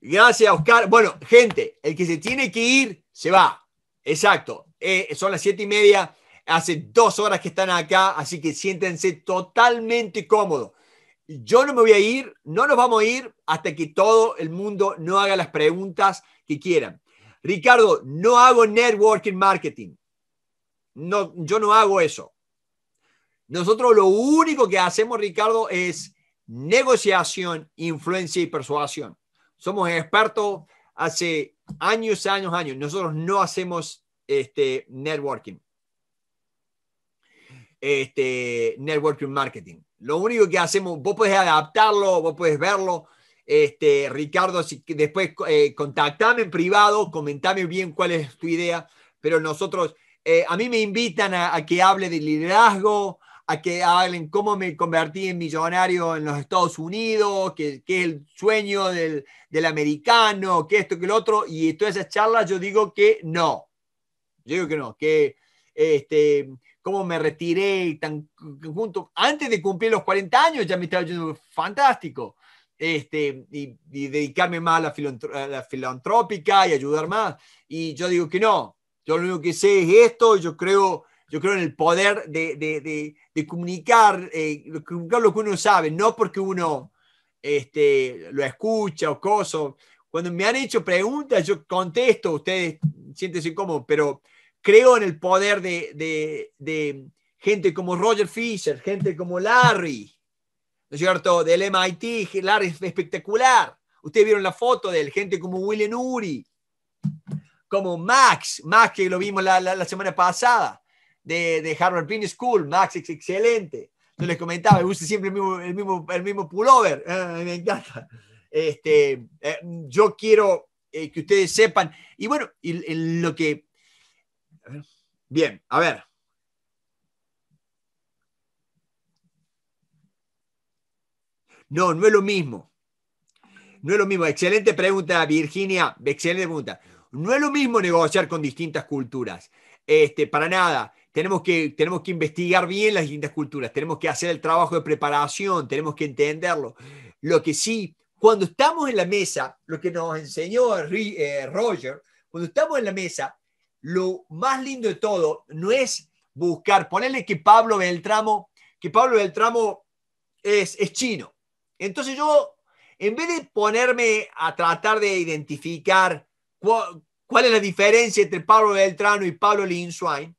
Gracias, Oscar. Bueno, gente, el que se tiene que ir, se va. Exacto. Eh, son las siete y media. Hace dos horas que están acá, así que siéntense totalmente cómodos. Yo no me voy a ir, no nos vamos a ir hasta que todo el mundo no haga las preguntas que quieran. Ricardo, no hago networking marketing. yo no hago eso. Nosotros lo único que hacemos, Ricardo, es negociación, influencia y persuasión. Somos expertos hace años, años, años. Nosotros no hacemos este, networking. Este, networking marketing. Lo único que hacemos, vos podés adaptarlo, vos podés verlo, este, Ricardo, después eh, contactame en privado, comentame bien cuál es tu idea, pero nosotros, eh, a mí me invitan a, que hable de liderazgo, a que hablen cómo me convertí en millonario en los Estados Unidos, que, es el sueño del, del americano, que esto, que lo otro, y todas esas charlas yo digo que no, yo digo que no, que este, cómo me retiré tan junto, antes de cumplir los 40 años ya me estaba yendo fantástico este, y, dedicarme más a la, filantrópica y ayudar más. Y yo digo que no, yo lo único que sé es esto, yo creo, yo creo en el poder de, eh, comunicar, lo que uno sabe, no porque uno este, lo escucha o cosas. Cuando me han hecho preguntas, yo contesto, ustedes siéntense cómodos, pero creo en el poder de, de gente como Roger Fisher, gente como Larry, ¿no es cierto?, del MIT, Hilar es espectacular. Ustedes vieron la foto de gente como William Uri, como Max, Max que lo vimos la, semana pasada, de, Harvard Business School, Max es excelente. Yo les comentaba, me gusta siempre el mismo, el mismo, pullover, ah, me encanta. Este, eh, yo quiero eh, que ustedes sepan, y bueno, lo que... Bien, a ver, No, no es lo mismo. No es lo mismo. Excelente pregunta, Virginia. Excelente pregunta. No es lo mismo negociar con distintas culturas. Este, para nada. Tenemos que, tenemos que investigar bien las distintas culturas, tenemos que hacer el trabajo de preparación, tenemos que entenderlo. Lo que sí, cuando estamos en la mesa, lo que nos enseñó eh, Roger, cuando estamos en la mesa, lo más lindo de todo no es buscar, ponerle que Pablo Beltramo, que Pablo Beltramo es chino. Entonces yo, en vez de ponerme a tratar de identificar cuál, es la diferencia entre Pablo Beltrano y Pablo Linswine,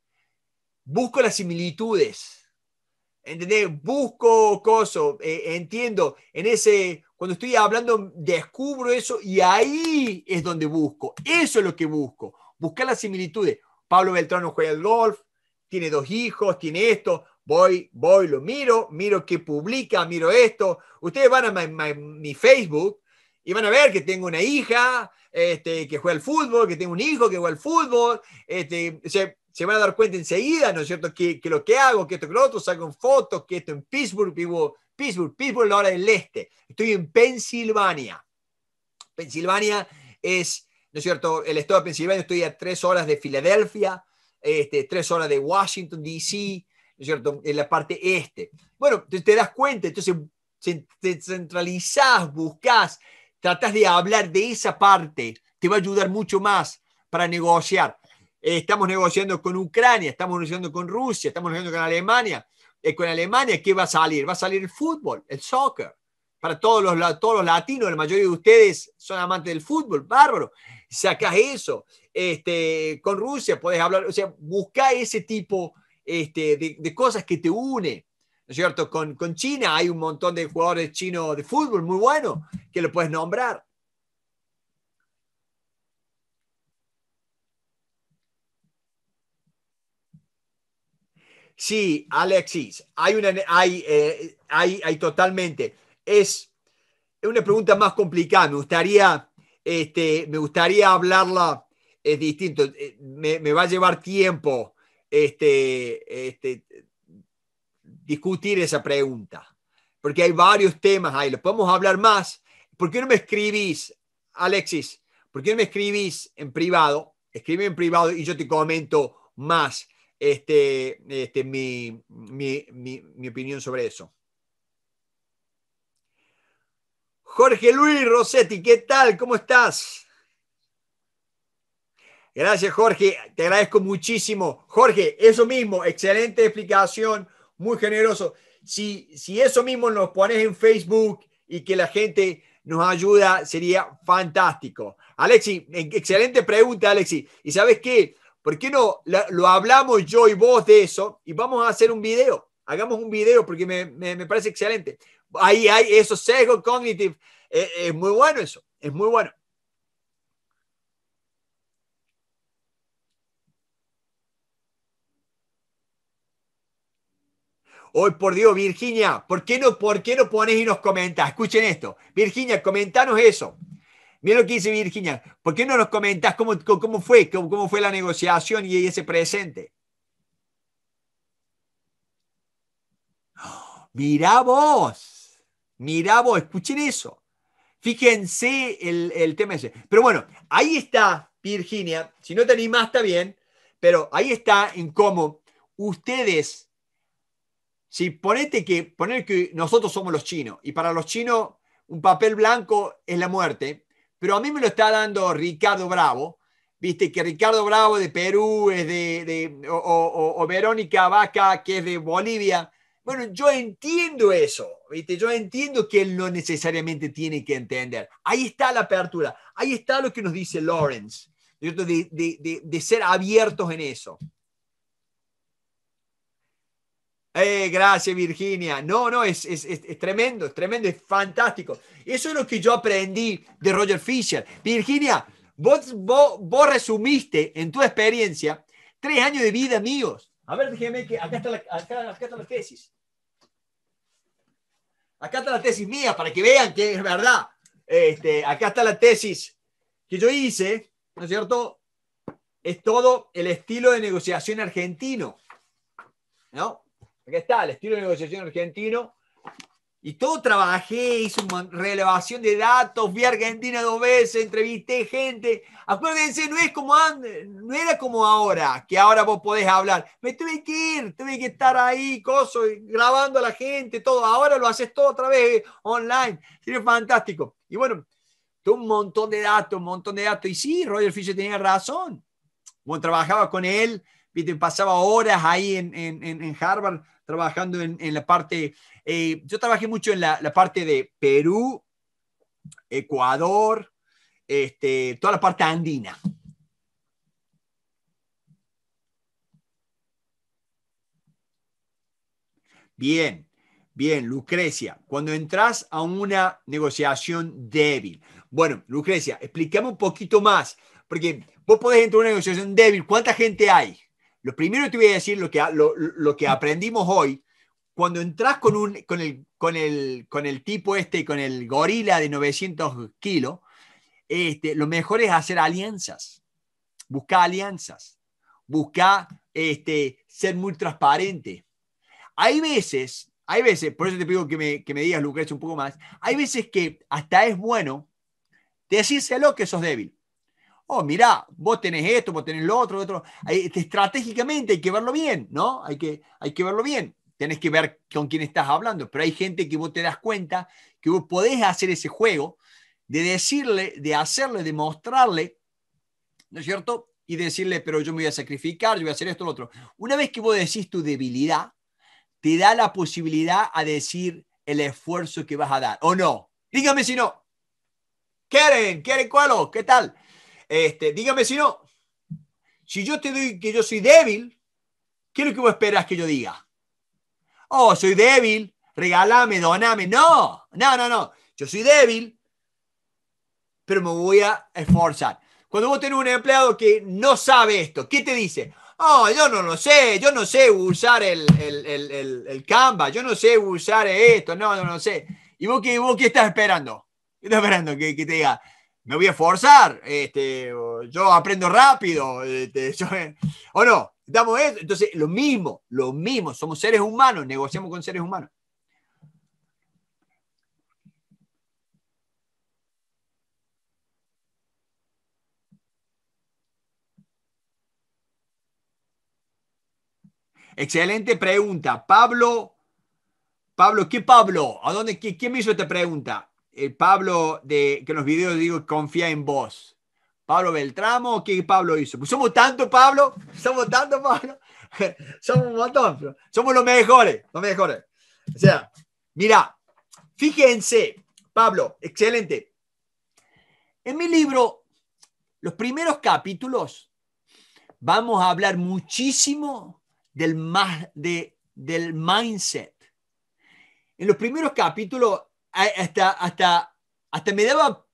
busco las similitudes. ¿Entendés? Busco cosas. Eh, entiendo. En ese, cuando estoy hablando, descubro eso y ahí es donde busco. Eso es lo que busco. Buscar las similitudes. Pablo Beltrano juega al golf, tiene dos hijos, tiene esto voy, voy, lo miro, miro qué publica, miro esto. Ustedes van a mi, Facebook y van a ver que tengo una hija este, que juega al fútbol, que tengo un hijo que juega al fútbol. Este, se, van a dar cuenta enseguida, ¿no es cierto?, que, lo que hago, que esto, que lo otro, saco fotos, que esto en Pittsburgh, vivo Pittsburgh, Pittsburgh, la hora del este. Estoy en Pensilvania. Pensilvania es, ¿no es cierto?, el estado de Pensilvania, estoy a tres horas de Filadelfia, este, tres horas de Washington, D.C., cierto?, en la parte este. Bueno, te, das cuenta, entonces te centralizás, buscas, tratás de hablar de esa parte, te va a ayudar mucho más para negociar. Eh, estamos negociando con Ucrania, estamos negociando con Rusia, estamos negociando con Alemania. Eh, con Alemania, ¿qué va a salir? Va a salir el fútbol, el soccer. Para todos los, todos los latinos, la mayoría de ustedes son amantes del fútbol, bárbaro. sacas eso. Este, con Rusia puedes hablar, o sea, busca ese tipo este, de, cosas que te une. cierto? Con, China hay un montón de jugadores chinos de fútbol muy buenos que lo puedes nombrar. Sí, Alexis, hay una, hay, eh, hay, hay, totalmente. Es una pregunta más complicada. Me gustaría, este, me gustaría hablarla es distinto. Eh, me, me va a llevar tiempo este, este, discutir esa pregunta, porque hay varios temas ahí, lo podemos hablar más. ¿Por qué no me escribís, Alexis? ¿Por qué no me escribís en privado? Escribe en privado y yo te comento más este, este mi, mi opinión sobre eso. Jorge Luis Rossetti, ¿qué tal? ¿Cómo estás? Gracias, Jorge. Te agradezco muchísimo. Jorge, eso mismo, excelente explicación, muy generoso. Si, si eso mismo nos pones en Facebook y que la gente nos ayuda, sería fantástico. Alexi, excelente pregunta, Alexi. ¿Y sabes qué? ¿Por qué no lo hablamos yo y vos de eso y vamos a hacer un video? Hagamos un video porque me, parece excelente. Ahí hay eso, sesgos cognitivos. Eh, es muy bueno eso, es muy bueno. Hoy por Dios, Virginia, ¿por qué no, por qué no pones y nos comentas? Escuchen esto. Virginia, comentanos eso. Mira lo que dice Virginia. ¿Por qué no nos comentas cómo, cómo fue, cómo, fue la negociación y ese presente? Mirá vos, mirá vos, escuchen eso. Fíjense el, el, tema ese. Pero bueno, ahí está Virginia, si no te más, está bien, pero ahí está en cómo ustedes si ponete que, poner que nosotros somos los chinos y para los chinos un papel blanco es la muerte, pero a mí me lo está dando Ricardo Bravo, viste que Ricardo Bravo de Perú es de, o, Verónica Vaca que es de Bolivia. Bueno, yo entiendo eso, viste, yo entiendo que él no necesariamente tiene que entender. Ahí está la apertura, ahí está lo que nos dice Lawrence, de, de ser abiertos en eso. Eh, gracias Virginia. No, no, es, tremendo, es tremendo, es fantástico. Eso es lo que yo aprendí de Roger Fisher. Virginia, vos, vos, resumiste en tu experiencia tres años de vida amigos. A ver, déjeme que acá está la, tesis. Acá está la tesis mía para que vean que es verdad. Este, acá está la tesis que yo hice, ¿no es cierto? Es todo el estilo de negociación argentino. ¿No? Acá está, el estilo de negociación argentino. Y todo trabajé, hice una relevación de datos, vi a Argentina dos veces, entrevisté gente. Acuérdense, no, es como no era como ahora, que ahora vos podés hablar. Me tuve que ir, tuve que estar ahí, coso, grabando a la gente, todo. Ahora lo haces todo otra vez online. Sería fantástico. Y bueno, tuve un montón de datos, un montón de datos. Y sí, Roger Fisher tenía razón. Bueno, trabajaba con él, pasaba horas ahí en, en, en Harvard trabajando en, la parte, eh, yo trabajé mucho en la, parte de Perú, Ecuador, este, toda la parte andina. Bien, bien, Lucrecia, cuando entras a una negociación débil. Bueno, Lucrecia, expliquemos un poquito más, porque vos podés entrar a una negociación débil, ¿cuánta gente hay? Lo primero te voy a decir lo que, lo, que aprendimos hoy. Cuando entras con, un, con, el, con, el, tipo este, con el gorila de 900 kilos, este, lo mejor es hacer alianzas. buscar alianzas. buscar este, ser muy transparente. Hay veces, hay veces, por eso te pido que me, que me digas, Lucrecia, un poco más. Hay veces que hasta es bueno decírselo que sos débil oh, mirá, vos tenés esto, vos tenés lo otro, lo otro. Este, estratégicamente hay que verlo bien, ¿no? Hay que, hay que verlo bien. Tenés que ver con quién estás hablando, pero hay gente que vos te das cuenta que vos podés hacer ese juego de decirle, de hacerle, de mostrarle, ¿no es cierto? Y decirle, pero yo me voy a sacrificar, yo voy a hacer esto, lo otro. Una vez que vos decís tu debilidad, te da la posibilidad a decir el esfuerzo que vas a dar, ¿o no? Dígame si no. ¿Qué qué, ¿Cuál? ¿qué tal? Este, dígame si no. Si yo te doy que yo soy débil, ¿qué es lo que vos esperas que yo diga? Oh, soy débil, regálame, doname. No, no, no, no. Yo soy débil, pero me voy a esforzar. Cuando vos tenés un empleado que no sabe esto, ¿qué te dice? Oh, yo no lo sé, yo no sé usar el, el, el, el Canva, yo no sé usar esto, no, no lo sé. ¿Y vos qué, vos qué estás esperando? ¿Qué estás esperando? Que, que te diga, me voy a esforzar, este, yo aprendo rápido, este, o no, damos eso. Entonces, lo mismo, lo mismo, somos seres humanos, negociamos con seres humanos. Excelente pregunta. Pablo, Pablo, ¿qué Pablo? ¿A dónde, ¿Quién me hizo esta pregunta? el eh, Pablo de, que en los videos digo, confía en vos. Pablo Beltramo, ¿o ¿qué Pablo hizo? Pues somos tanto, Pablo, somos tanto, Pablo, somos un montón, somos los mejores, los mejores. O sea, mira, fíjense, Pablo, excelente. En mi libro, los primeros capítulos, vamos a hablar muchísimo del, más de, del mindset. En los primeros capítulos hasta, hasta, hasta me daba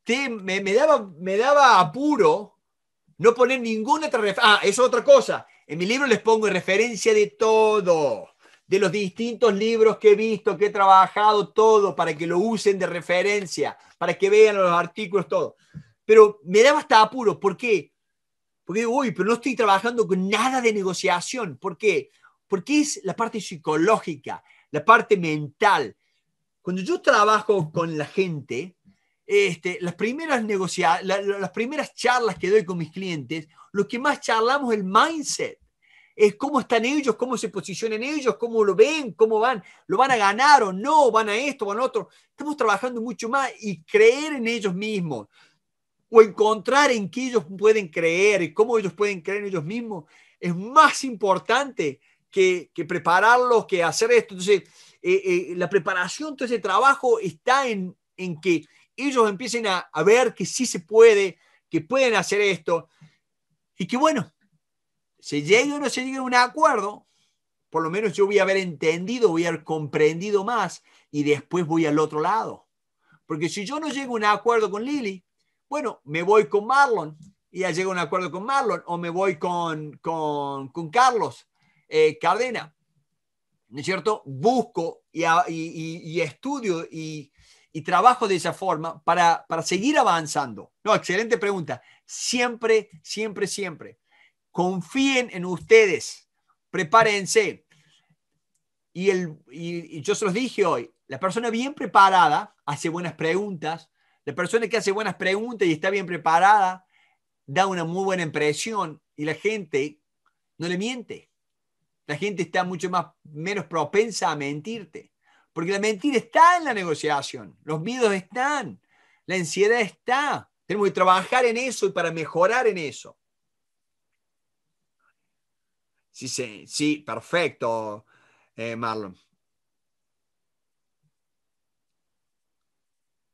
me, daba, me daba apuro no poner ninguna otra referencia. Ah, es otra cosa. En mi libro les pongo referencia de todo, de los distintos libros que he visto, que he trabajado, todo, para que lo usen de referencia, para que vean los artículos, todo. Pero me daba hasta apuro. ¿Por qué? Porque digo, uy, pero no estoy trabajando con nada de negociación. ¿Por qué? Porque es la parte psicológica, la parte mental, cuando yo trabajo con la gente, este, las, primeras las primeras charlas que doy con mis clientes, lo que más charlamos es el mindset. Es cómo están ellos, cómo se posicionan ellos, cómo lo ven, cómo van, lo van a ganar o no, van a esto, van a otro. Estamos trabajando mucho más y creer en ellos mismos o encontrar en qué ellos pueden creer y cómo ellos pueden creer en ellos mismos es más importante que, que prepararlos, que hacer esto. Entonces, eh, eh, la preparación, todo ese trabajo está en, en que ellos empiecen a, ver que sí se puede, que pueden hacer esto, y que bueno, se llegue o no se llegue a un acuerdo, por lo menos yo voy a haber entendido, voy a haber comprendido más, y después voy al otro lado. Porque si yo no llego a un acuerdo con Lily, bueno, me voy con Marlon, y ya llego a un acuerdo con Marlon, o me voy con, Carlos eh, Cardena. ¿no es cierto? Busco y, estudio y, trabajo de esa forma para, seguir avanzando. No, excelente pregunta. Siempre, siempre, siempre. Confíen en ustedes, prepárense. Y, y, yo se los dije hoy, la persona bien preparada hace buenas preguntas, la persona que hace buenas preguntas y está bien preparada da una muy buena impresión y la gente no le miente la gente está mucho más, menos propensa a mentirte. Porque la mentira está en la negociación. Los miedos están. La ansiedad está. Tenemos que trabajar en eso y para mejorar en eso. Sí, sí, perfecto, eh, Marlon.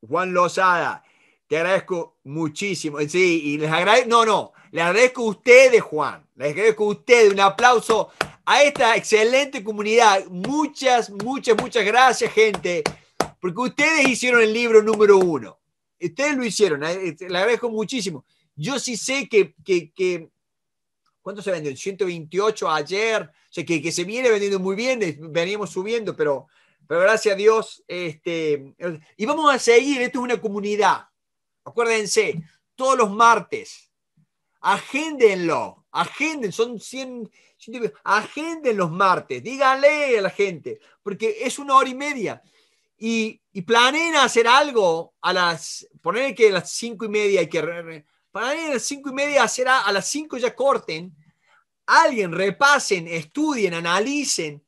Juan Lozada, te agradezco muchísimo. Sí, y les agradezco, no, no, les agradezco a ustedes, Juan. Les agradezco a ustedes. Un aplauso a esta excelente comunidad. Muchas, muchas, muchas gracias, gente, porque ustedes hicieron el libro número uno. Ustedes lo hicieron, le eh, eh, agradezco muchísimo. Yo sí sé que, que, ¿cuánto se vendió? 128 ayer, o sea, que, que, se viene vendiendo muy bien, veníamos subiendo, pero, pero gracias a Dios, este, y vamos a seguir, esto es una comunidad, acuérdense, todos los martes, agéndenlo, agenden, son 100, agenden los martes, díganle a la gente, porque es una hora y media. Y, y planeen hacer algo a las, poner que a las cinco y media hay que, planeen a las cinco y media hacer a, las cinco ya corten, alguien repasen, estudien, analicen,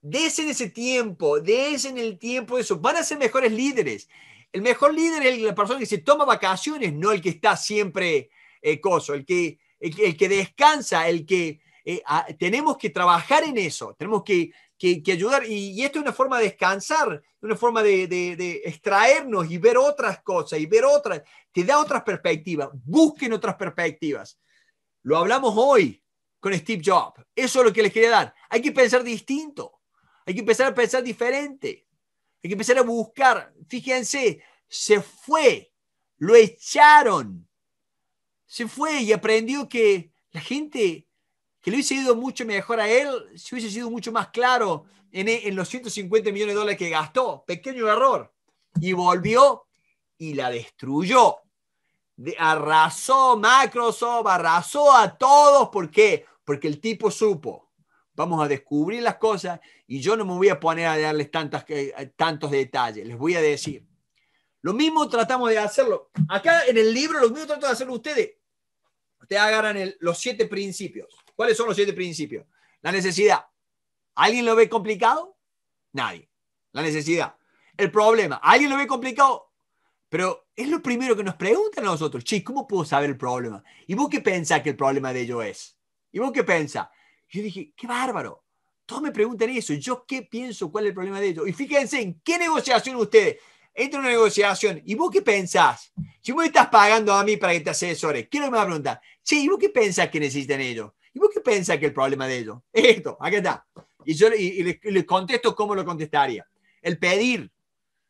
desen ese tiempo, desen el tiempo de eso, van a ser mejores líderes. El mejor líder es la persona que se toma vacaciones, no el que está siempre eh, coso, el que, el que descansa, el que, eh, ah, tenemos que trabajar en eso, tenemos que, que, ayudar. Y, esto es una forma de descansar, una forma de, de, de, extraernos y ver otras cosas y ver otras. Te da otras perspectivas, busquen otras perspectivas. Lo hablamos hoy con Steve Jobs. Eso es lo que les quería dar. Hay que pensar distinto, hay que empezar a pensar diferente, hay que empezar a buscar. Fíjense, se fue, lo echaron, se fue y aprendió que la gente que le hubiese ido mucho mejor a él si hubiese sido mucho más claro en, en los 150 millones de dólares que gastó. Pequeño error. Y volvió y la destruyó. arrasó Microsoft, arrasó a todos. ¿Por qué? Porque el tipo supo. Vamos a descubrir las cosas y yo no me voy a poner a darles tantas, tantos detalles. Les voy a decir. Lo mismo tratamos de hacerlo. Acá en el libro, lo mismo tratamos de hacerlo ustedes. Ustedes agarran los siete principios. ¿Cuáles son los siete principios? La necesidad. ¿Alguien lo ve complicado? Nadie. La necesidad. El problema. ¿Alguien lo ve complicado? Pero es lo primero que nos preguntan a nosotros. Che, ¿cómo puedo saber el problema? ¿Y vos qué pensás que el problema de ello es? ¿Y vos qué pensás? Yo dije, qué bárbaro. Todos me preguntan eso. ¿Yo qué pienso? ¿Cuál es el problema de ello? Y fíjense en qué negociación ustedes entra una negociación. ¿Y vos qué pensás? Si vos estás pagando a mí para que te asesores, ¿qué que me va a preguntar? Che, ¿y vos qué pensás que necesitan ellos? ¿Y vos qué pensás que el problema de ellos? Esto, acá está. Y yo les, contesto cómo lo contestaría. El pedir,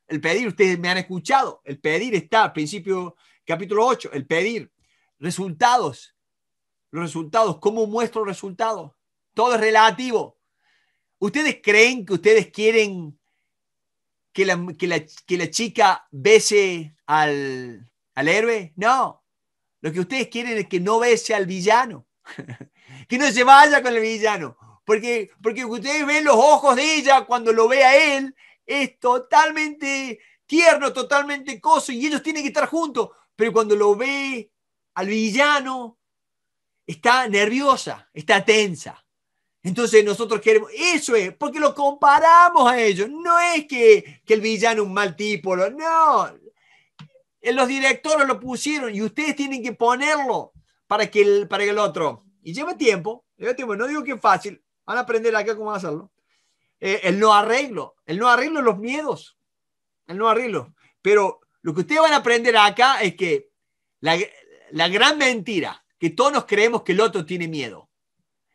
el pedir, ustedes me han escuchado, el pedir está al principio, capítulo 8, el pedir. Resultados, los resultados, ¿cómo muestro resultados? Todo es relativo. ¿Ustedes creen que ustedes quieren que la, que la, que la chica bese al, al héroe? No. Lo que ustedes quieren es que no bese al villano. que no se vaya con el villano, porque, porque ustedes ven los ojos de ella cuando lo ve a él, es totalmente tierno, totalmente coso, y ellos tienen que estar juntos, pero cuando lo ve al villano, está nerviosa, está tensa. Entonces nosotros queremos, eso es, porque lo comparamos a ellos. No es que, que el villano es un mal tipo, no. Eh, los directores lo pusieron y ustedes tienen que ponerlo para que para que el otro y lleva tiempo, lleva tiempo. No digo que es fácil, van a aprender acá cómo hacerlo. Eh, el no arreglo, el no arreglo los miedos, el no arreglo. Pero lo que ustedes van a aprender acá es que la, la gran mentira, que todos nos creemos que el otro tiene miedo.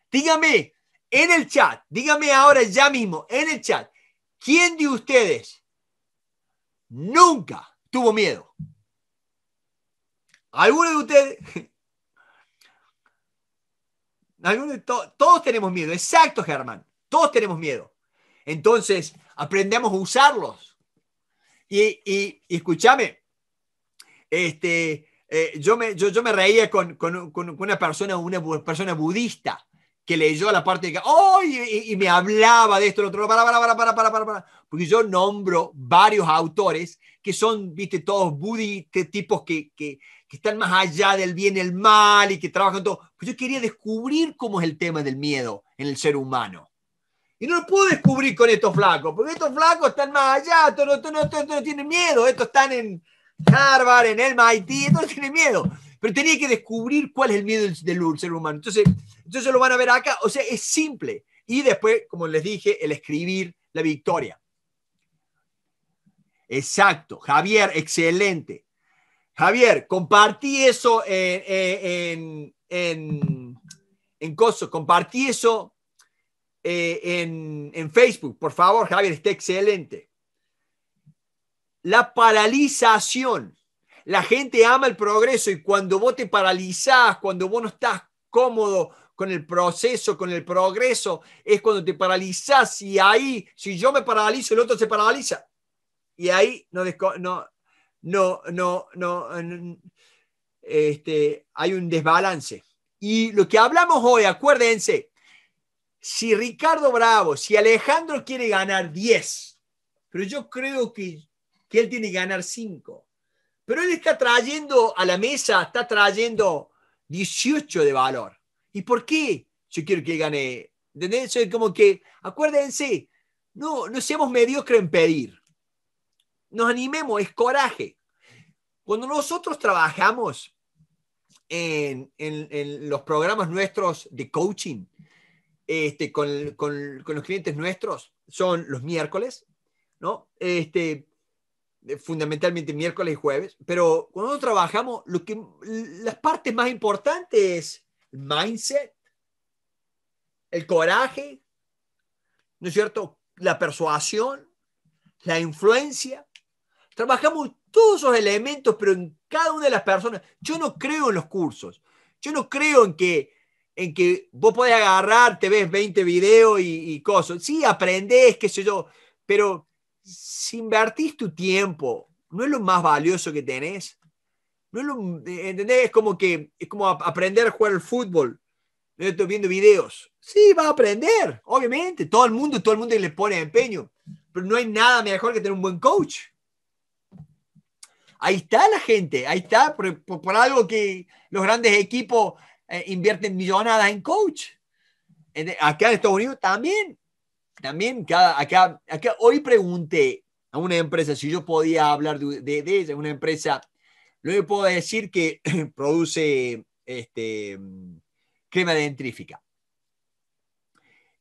Dígame en el chat, dígame ahora ya mismo, en el chat, ¿quién de ustedes nunca tuvo miedo? ¿Alguno de ustedes? todos tenemos miedo, exacto Germán, todos tenemos miedo. Entonces, aprendemos a usarlos. Y, y, escúchame, este, eh, yo, me, yo, yo, me reía con, con, con, una persona, una persona budista que leyó la parte de que, oh, y, me hablaba de esto, lo otro, para, para, para, para, para, para, porque yo nombro varios autores que son, viste, todos budistas, tipos que, que, que están más allá del bien y el mal y que trabajan todo. Pues yo quería descubrir cómo es el tema del miedo en el ser humano. Y no lo puedo descubrir con estos flacos, porque estos flacos están más allá, todos no, tienen miedo, estos están en Harvard, en el MIT, estos tienen miedo. Pero tenía que descubrir cuál es el miedo del, ser humano. Entonces, entonces lo van a ver acá, o sea, es simple. Y después, como les dije, el escribir la victoria. Exacto, Javier, excelente. Javier, compartí eso en, Coso, compartí eso eh, en, Facebook, por favor, Javier, está excelente. La paralización. La gente ama el progreso y cuando vos te paralizás, cuando vos no estás cómodo con el proceso, con el progreso, es cuando te paralizás y ahí, si yo me paralizo, el otro se paraliza. Y ahí no, no no, no, no, este, hay un desbalance. Y lo que hablamos hoy, acuérdense, si Ricardo Bravo, si Alejandro quiere ganar 10, pero yo creo que, que él tiene que ganar 5. Pero él está trayendo a la mesa, está trayendo 18 de valor. ¿Y por qué yo quiero que gane? ¿Entendés? como que, acuérdense, no, no seamos mediocres en pedir nos animemos, es coraje. Cuando nosotros trabajamos en, los programas nuestros de coaching, este, con, los clientes nuestros, son los miércoles, ¿no? Este, fundamentalmente miércoles y jueves, pero cuando trabajamos, lo que, las partes más importantes es el mindset, el coraje, ¿no es cierto? La persuasión, la influencia, Trabajamos todos esos elementos, pero en cada una de las personas. Yo no creo en los cursos. Yo no creo en que, en que vos podés agarrar, te ves 20 videos y, cosas. Sí, aprendés, qué sé yo, pero si invertís tu tiempo, ¿no es lo más valioso que tenés? No es lo, ¿Entendés? Es como que es como aprender a jugar al fútbol. Yo estoy viendo videos. Sí, va a aprender, obviamente. Todo el mundo, todo el mundo le pone empeño. Pero no hay nada mejor que tener un buen coach. Ahí está la gente, ahí está, por, algo que los grandes equipos eh, invierten millonadas en coach. acá en Estados Unidos también, también, acá, acá, hoy pregunté a una empresa si yo podía hablar de, de, una empresa, luego puedo decir que produce este, crema dentrífica.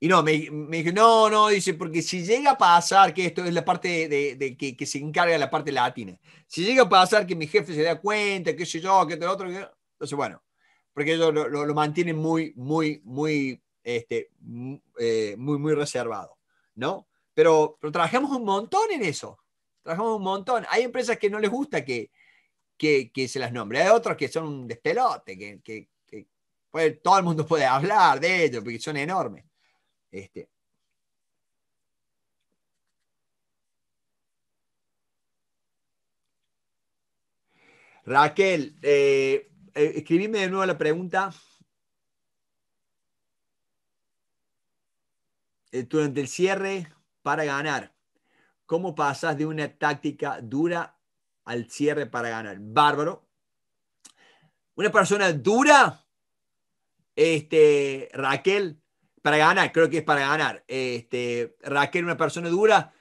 Y no, me, me dijo, no, no, dice, porque si llega a pasar, que esto es la parte de, que, se encarga la parte latina, si llega a pasar que mi jefe se da cuenta, qué sé yo, qué tal otro, entonces bueno, porque ellos lo, mantienen muy, muy, muy, este, eh, muy, muy reservado, ¿no? Pero, trabajamos un montón en eso, trabajamos un montón. Hay empresas que no les gusta que, que, se las nombre, hay otras que son un despelote, que, que, que todo el mundo puede hablar de ellos, porque son enormes. Este, Raquel, eh, eh de nuevo la pregunta. Eh, durante el cierre para ganar, ¿cómo pasas de una táctica dura al cierre para ganar? Bárbaro. Una persona dura, este, Raquel, para ganar, creo que es para ganar. Este, Raquel, una persona dura,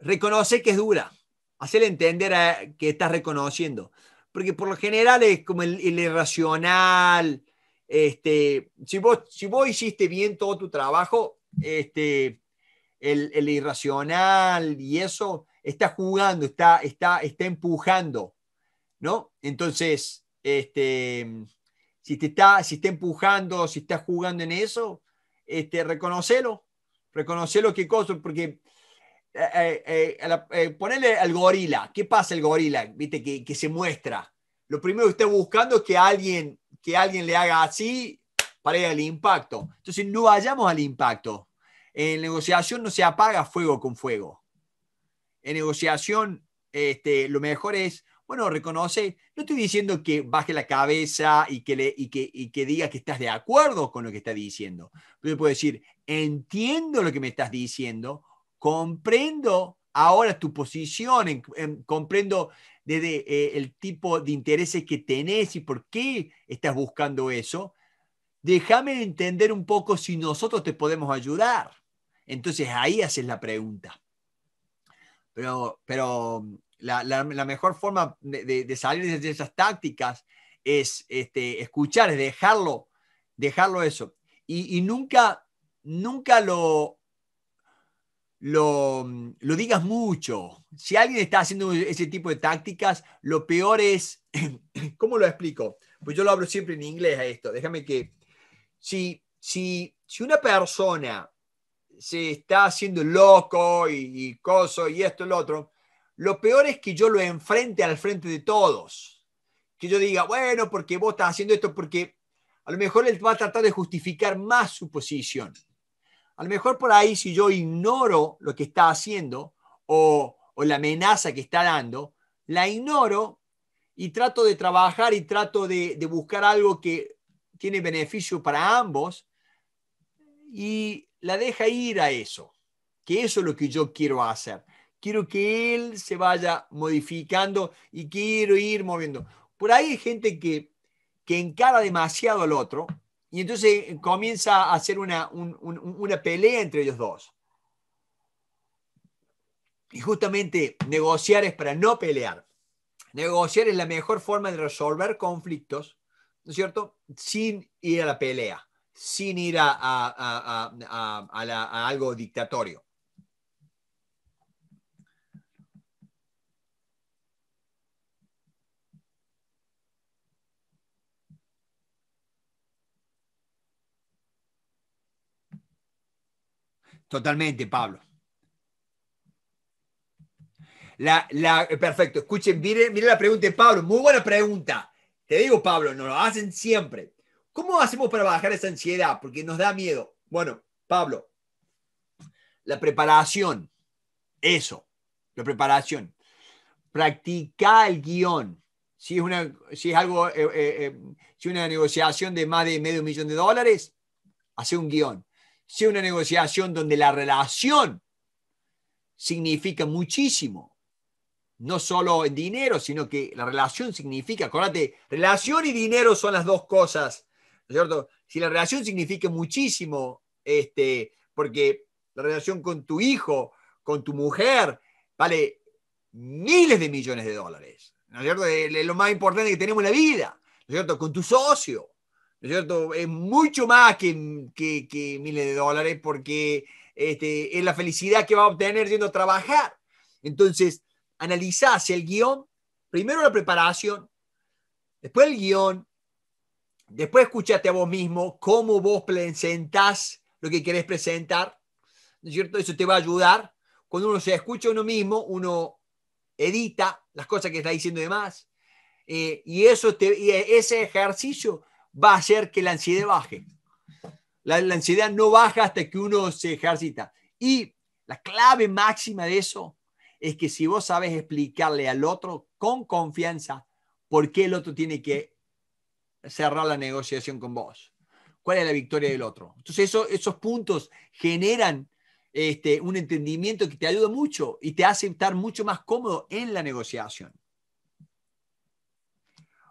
reconoce que es dura, hacerle entender que estás reconociendo. Porque por lo general es como el, irracional. Este, si, vos, si vos hiciste bien todo tu trabajo, este, el, el irracional y eso está jugando, está, está, está empujando. ¿no? Entonces, este, si, te está, si está empujando, si está jugando en eso, este, reconocelo, reconocelo Que cosa, porque eh, eh, eh, ponerle al gorila, ¿qué pasa el gorila? ¿Viste? Que, que, se muestra. Lo primero que usted buscando es que alguien, que alguien le haga así para ir al impacto. Entonces no vayamos al impacto. En negociación no se apaga fuego con fuego. En negociación este, lo mejor es bueno, reconoce, no estoy diciendo que baje la cabeza y que, le, y que, diga que estás de acuerdo con lo que está diciendo, pero puedo decir, entiendo lo que me estás diciendo, comprendo ahora tu posición, comprendo desde eh, el tipo de intereses que tenés y por qué estás buscando eso, déjame entender un poco si nosotros te podemos ayudar. Entonces ahí haces la pregunta. Pero, pero la, mejor forma de, salir de esas tácticas es este, escuchar, es dejarlo, dejarlo eso. Y, nunca, nunca lo, lo, digas mucho. Si alguien está haciendo ese tipo de tácticas, lo peor es, ¿cómo lo explico? Pues yo lo hablo siempre en inglés a esto. Déjame que, si, si, si una persona se está haciendo loco y, y coso y esto y lo otro, lo peor es que yo lo enfrente al frente de todos. Que yo diga, bueno, porque vos estás haciendo esto, porque a lo mejor él va a tratar de justificar más su posición. A lo mejor por ahí, si yo ignoro lo que está haciendo o, la amenaza que está dando, la ignoro y trato de trabajar y trato de, de buscar algo que tiene beneficio para ambos y la deja ir a eso, que eso es lo que yo quiero hacer quiero que él se vaya modificando y quiero ir moviendo. Por ahí hay gente que, que encara demasiado al otro y entonces eh, comienza a hacer una, pelea entre ellos dos. Y justamente negociar es para no pelear. Negociar es la mejor forma de resolver conflictos, ¿no es cierto? Sin ir a la pelea, sin ir a, algo dictatorio. Totalmente, Pablo. La, perfecto, escuchen, mire la pregunta de Pablo, muy buena pregunta. Te digo, Pablo, nos lo hacen siempre. ¿Cómo hacemos para bajar esa ansiedad? Porque nos da miedo. Bueno, Pablo, la preparación, eso, la preparación. Practica el guión. Si es, una, si es algo, eh, eh, eh, si una negociación de más de medio millón de dólares, hace un guión sea una negociación donde la relación significa muchísimo. No solo en dinero, sino que la relación significa, acuérdate, relación y dinero son las dos cosas, cierto? Si la relación significa muchísimo, este, porque la relación con tu hijo, con tu mujer, vale miles de millones de dólares, es cierto? lo más importante que tenemos en la vida, cierto? Con tu socio, es cierto? Es mucho más que, que, miles de dólares porque este, es la felicidad que va a obtener siendo trabajar. Entonces, analizás el guión, primero la preparación, después el guión, después escuchate a vos mismo cómo vos presentás lo que querés presentar, ¿no es cierto? Eso te va a ayudar. Cuando uno se escucha a uno mismo, uno edita las cosas que está diciendo y demás. Eh, y, eso y ese ejercicio va a hacer que la ansiedad baje. La, ansiedad no baja hasta que uno se ejercita. Y la clave máxima de eso es que si vos sabes explicarle al otro con confianza por qué el otro tiene que cerrar la negociación con vos, cuál es la victoria del otro. Entonces esos puntos generan este, un entendimiento que te ayuda mucho y te hace estar mucho más cómodo en la negociación.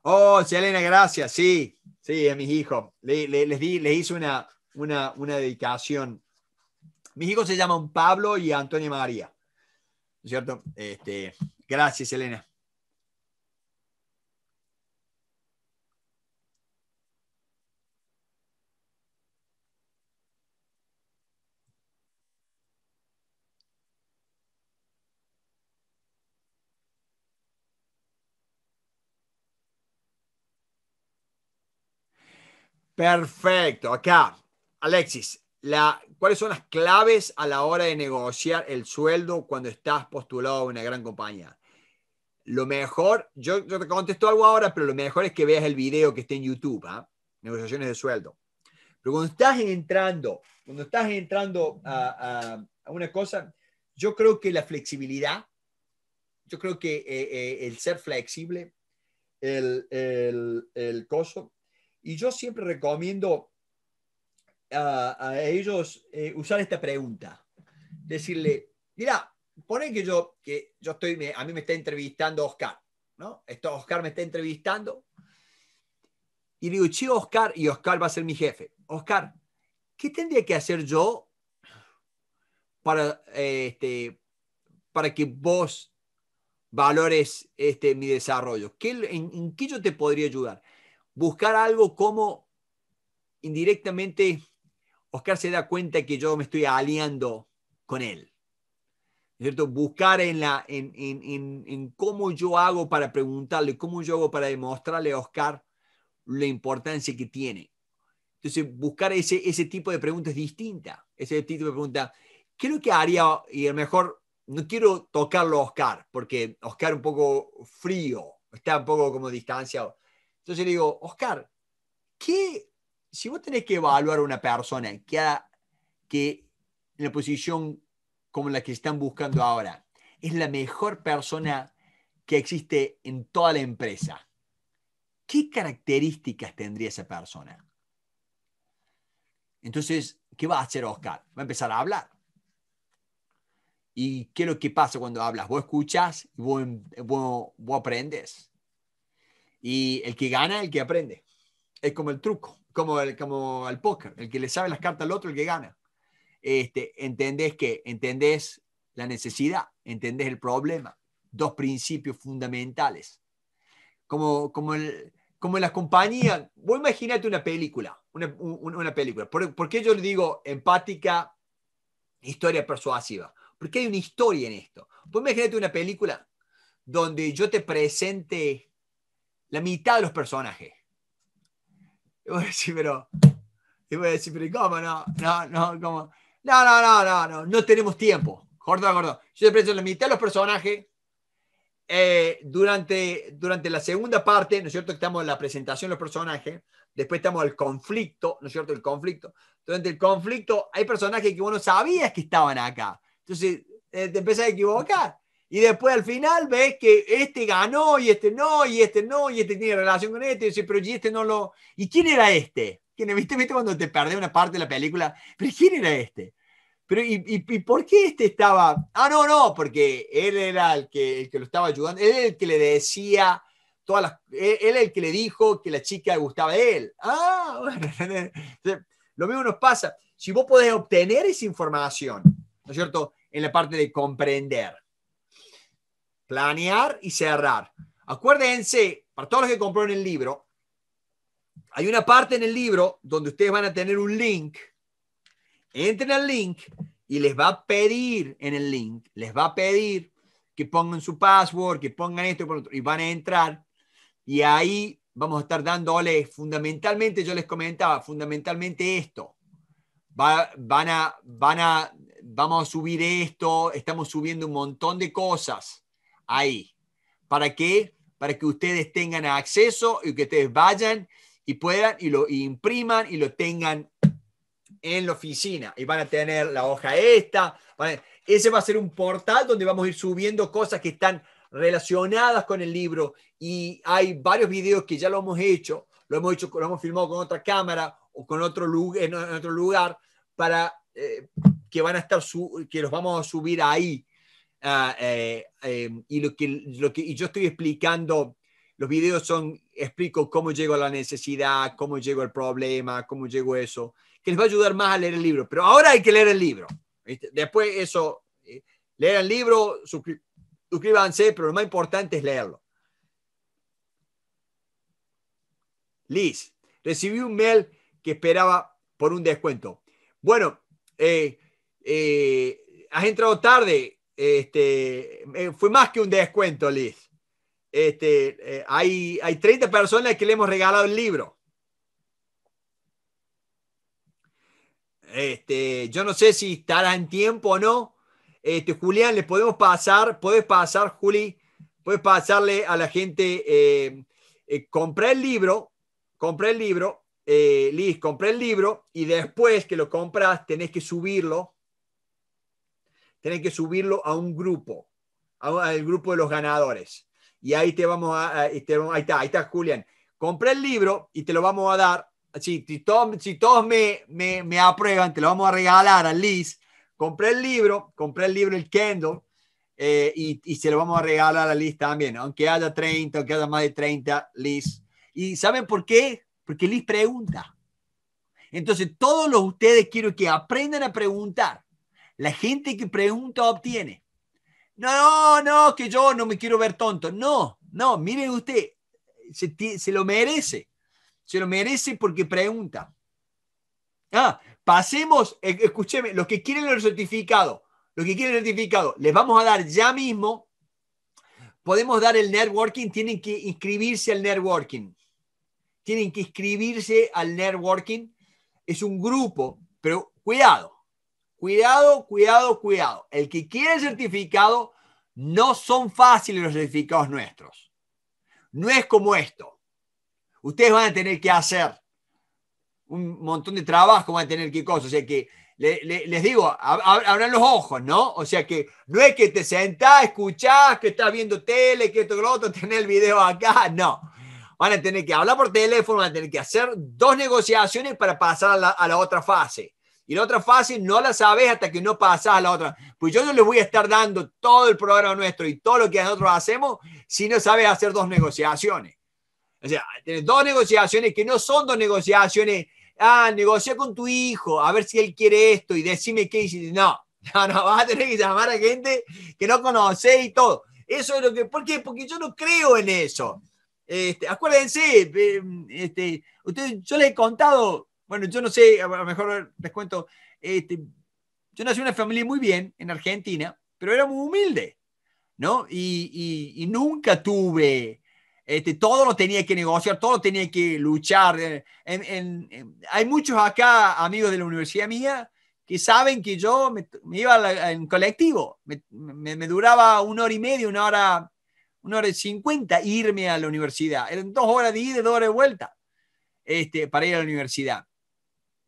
Oh, Selena, gracias, sí. Sí, a mis hijos. les, di, hice una, una, una, dedicación. Mis hijos se llaman Pablo y Antonio María. ¿Cierto? Este, gracias, Elena. Perfecto. Acá, Alexis, ¿cuáles son las claves a la hora de negociar el sueldo cuando estás postulado a una gran compañía? Lo mejor, yo, te contesto algo ahora, pero lo mejor es que veas el video que está en YouTube, ¿ah? negociaciones de sueldo. Pero cuando estás entrando, cuando estás entrando a, una cosa, yo creo que la flexibilidad, yo creo que eh, eh, el ser flexible, el, el, el coso, y yo siempre recomiendo a, ellos eh, usar esta pregunta. Decirle, mira, pone que yo, que yo estoy, a mí me está entrevistando Oscar, ¿no? Esto, Oscar me está entrevistando. Y digo, chico Oscar, y Oscar va a ser mi jefe. Oscar, ¿qué tendría que hacer yo para, eh, este, para que vos valores este, mi desarrollo? ¿Qué, ¿En qué yo te podría ayudar? buscar algo como indirectamente Oscar se da cuenta que yo me estoy aliando con él. ¿cierto? Buscar en, la, en, cómo yo hago para preguntarle, cómo yo hago para demostrarle a Oscar la importancia que tiene. Entonces, buscar ese, ese tipo de preguntas distinta. Ese tipo de pregunta, ¿qué que haría? Y a lo mejor no quiero tocarlo a Oscar, porque Oscar un poco frío, está un poco como distanciado. Entonces le digo, Oscar, ¿qué, si vos tenés que evaluar a una persona que, que en la posición como la que están buscando ahora, es la mejor persona que existe en toda la empresa, ¿qué características tendría esa persona? Entonces, ¿qué va a hacer Oscar? Va a empezar a hablar. ¿Y qué es lo que pasa cuando hablas? Vos escuchas y vos, vos aprendes. Y el que gana, el que aprende. Es como el truco, como el, como el póker. El que le sabe las cartas al otro, el que gana. Este, entendés que entendés la necesidad, entendés el problema. Dos principios fundamentales. Como, como, el, como en las compañías. Vos imagínate una película. Una, película. ¿Por, qué yo le digo empática, historia persuasiva? Porque hay una historia en esto. Vos imagínate una película donde yo te presente la mitad de los personajes. Y voy a decir, pero. Y voy a decir, pero cómo? No, no, no, ¿cómo? No, no, no, no, no, no tenemos tiempo. Gordo, gordo. Yo te presento la mitad de los personajes. Eh, durante, durante la segunda parte, ¿no es cierto? Estamos en la presentación de los personajes. Después estamos el conflicto, ¿no es cierto? El conflicto. Durante el conflicto hay personajes que vos no sabías que estaban acá. Entonces, eh, te empezás a equivocar. Y después al final ves que este ganó y este no, y este no, y este tiene relación con este, y dice, pero y este no lo... ¿Y quién era este? ¿Quién, ¿Viste, ¿Viste cuando te perdés una parte de la película? ¿Pero quién era este? Pero, ¿y, y, por qué este estaba? Ah, no, no, porque él era el que, el que lo estaba ayudando, él era el que le decía todas las... Él, el que le dijo que la chica le gustaba a él. Ah, lo mismo nos pasa. Si vos podés obtener esa información, ¿no es cierto?, en la parte de comprender planear y cerrar. Acuérdense, para todos los que compraron el libro, hay una parte en el libro donde ustedes van a tener un link. Entren al link y les va a pedir en el link, les va a pedir que pongan su password, que pongan esto y van a entrar. Y ahí vamos a estar dándoles fundamentalmente, yo les comentaba, fundamentalmente esto. Va, van a, van a, vamos a subir esto, estamos subiendo un montón de cosas ahí. ¿Para que Para que ustedes tengan acceso y que ustedes vayan y puedan y lo impriman y lo tengan en la oficina. Y van a tener la hoja esta. ese va a ser un portal donde vamos a ir subiendo cosas que están relacionadas con el libro y hay varios videos que ya lo hemos hecho, lo hemos hecho, lo hemos filmado con otra cámara o con otro lugar, en otro lugar para eh, que van a estar que los vamos a subir ahí Ah, eh, em, y, lo que, lo que, yo estoy explicando, los videos son, explico cómo llego a la necesidad, cómo llego al problema, cómo llego eso, que les va a ayudar más a leer el libro. Pero ahora hay que leer el libro. Después eso, eh, leer el libro, suscríbanse, pero lo más importante es leerlo. Liz, recibí un mail que esperaba por un descuento. Bueno, eh, has entrado tarde este, eh, fue más que un descuento, Liz. Este, eh, hay, hay 30 personas que le hemos regalado el libro. Este, yo no sé si estará en tiempo o no. Este, Julián, le podemos pasar, puedes pasar, Juli, puedes pasarle a la gente, eh, compré el libro, compré el libro, Liz, compré el libro y después que lo compras tenés que subirlo tienen que subirlo a un grupo, al grupo de los ganadores. Y ahí te vamos a, ahí, está, ahí está Julián. Compré el libro y te lo vamos a dar. Si, todos, me, me, aprueban, te lo vamos a regalar a Liz. Compré el libro, compré el libro, el Kindle, eh, y, se lo vamos a regalar a Liz también, aunque haya 30, aunque haya más de 30, Liz. ¿Y saben por qué? Porque Liz pregunta. Entonces, todos los ustedes quiero que aprendan a preguntar. La gente que pregunta obtiene. No, no, que yo no me quiero ver tonto. No, no, mire usted, se, lo merece. Se lo merece porque pregunta. Ah, pasemos, e, escúcheme, los que quieren el certificado, los que quieren el certificado, les vamos a dar ya mismo. Podemos dar el networking, tienen que inscribirse al networking. Tienen que inscribirse al networking. Es un grupo, pero cuidado Cuidado, cuidado, cuidado. El que quiere el certificado, no son fáciles los certificados nuestros. No es como esto. Ustedes van a tener que hacer un montón de trabajo, van a tener que cosas. O sea que les digo, abran los ojos, ¿no? O sea que no es que te sentás, escuchás, que estás viendo tele, que esto, que lo otro, tener el video acá, no. Van a tener que hablar por teléfono, van a tener que hacer dos negociaciones para pasar a la otra fase. Y la otra fase no la sabes hasta que no pasas a la otra. Pues yo no les voy a estar dando todo el programa nuestro y todo lo que nosotros hacemos si no sabes hacer dos negociaciones. O sea, dos negociaciones que no son dos negociaciones. Ah, negocia con tu hijo, a ver si él quiere esto y decime qué dice No, no, no, vas a tener que llamar a gente que no conoces y todo. Eso es lo que. ¿Por qué? Porque yo no creo en eso. Este, acuérdense, eh, este, yo les he contado bueno, yo no sé, a lo mejor les cuento, este, yo nací en una familia muy bien en Argentina, pero era muy humilde, ¿no? Y, nunca tuve, este, todo lo tenía que negociar, todo lo tenía que luchar. Eh, hay muchos acá, amigos de la universidad mía, que saben que yo me, iba en colectivo, me, duraba una hora y media, una hora, una hora y cincuenta irme a la universidad. Eran dos horas de ida y dos horas de vuelta este, para ir a la universidad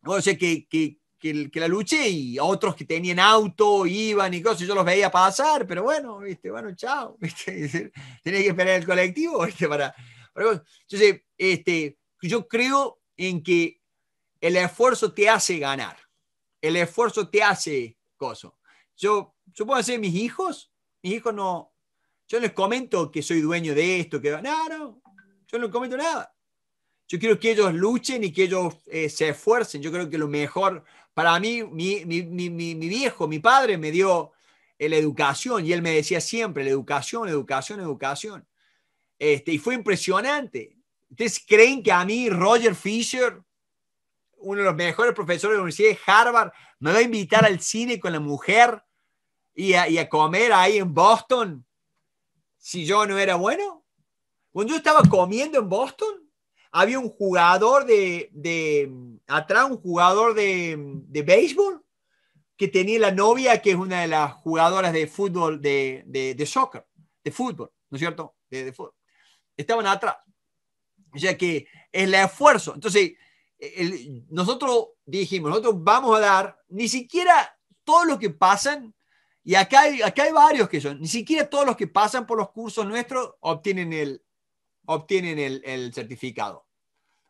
no sé que, que, que, la luché y otros que tenían auto, iban y cosas, yo los veía pasar, pero bueno, viste, bueno, chao, viste, tenés que esperar el colectivo, para... Entonces, este, yo creo en que el esfuerzo te hace ganar, el esfuerzo te hace cosas. Yo, yo puedo hacer mis hijos, mis hijos no, yo les comento que soy dueño de esto, que no, no, yo no les comento nada. Yo quiero que ellos luchen y que ellos eh, se esfuercen. Yo creo que lo mejor para mí, mi, mi, mi, mi, viejo, mi padre me dio eh, la educación y él me decía siempre, la educación, educación, educación. Este, y fue impresionante. ¿Ustedes creen que a mí Roger Fisher, uno de los mejores profesores de la Universidad de Harvard, me va a invitar al cine con la mujer y a, y a comer ahí en Boston si yo no era bueno? Cuando yo estaba comiendo en Boston, había un jugador de, de atrás, un jugador de, de, béisbol que tenía la novia que es una de las jugadoras de fútbol, de, de soccer, de fútbol, ¿no es cierto? De, fútbol. Estaban atrás. O sea que es el esfuerzo. Entonces, nosotros dijimos, nosotros vamos a dar, ni siquiera todos los que pasan, y acá hay, acá hay varios que son, ni siquiera todos los que pasan por los cursos nuestros obtienen el, obtienen el, certificado.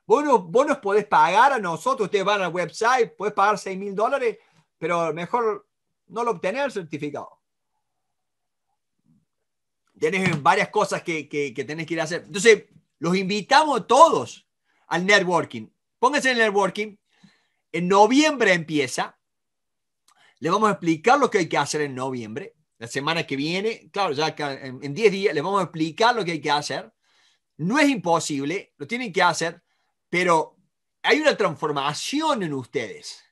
Vos, nos podés pagar a nosotros, ustedes van al website, Puedes pagar 6 mil dólares, pero mejor no lo obtener el certificado. Tienes varias cosas que, que, que tenés que ir a hacer. Entonces, los invitamos todos al networking. Pónganse en el networking. En noviembre empieza. Le vamos a explicar lo que hay que hacer en noviembre. La semana que viene, claro, ya en 10 días, le vamos a explicar lo que hay que hacer. No es imposible, lo tienen que hacer, pero hay una transformación en ustedes.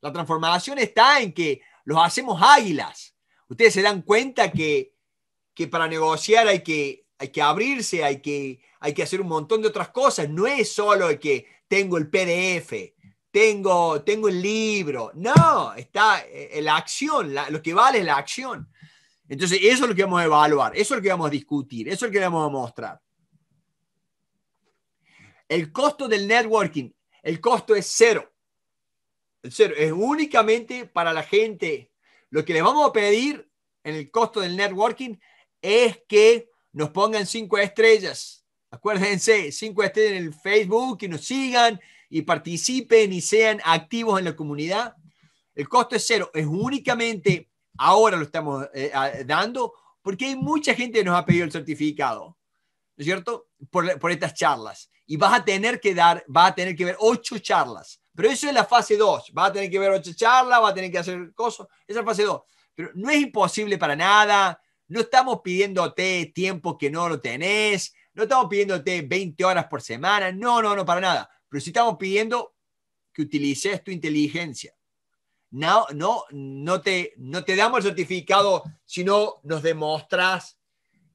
La transformación está en que los hacemos águilas. Ustedes se dan cuenta que, para negociar hay que, hay que abrirse, hay que, hay que hacer un montón de otras cosas. No es solo que tengo el PDF, tengo, tengo el libro. No, está eh, la acción, lo que vale es la acción. Entonces, eso es lo que vamos a evaluar, eso es lo que vamos a discutir, eso es lo que vamos a mostrar. El costo del networking, el costo es cero. El cero es únicamente para la gente. Lo que le vamos a pedir en el costo del networking es que nos pongan cinco estrellas. Acuérdense, cinco estrellas en el Facebook y nos sigan y participen y sean activos en la comunidad. El costo es cero, es únicamente ahora lo estamos eh, dando porque hay mucha gente que nos ha pedido el certificado, ¿no es cierto? por estas charlas y vas a tener que dar, vas a tener que ver ocho charlas. Pero eso es la fase 2. Vas a tener que ver ocho charlas, vas a tener que hacer cosas. Esa es la fase 2. Pero no es imposible para nada. No estamos pidiéndote tiempo que no lo tenés. No estamos pidiéndote 20 horas por semana. No, no, no, para nada. Pero sí estamos pidiendo que utilices tu inteligencia. No, no, no, te, no te damos el certificado, si no nos demostras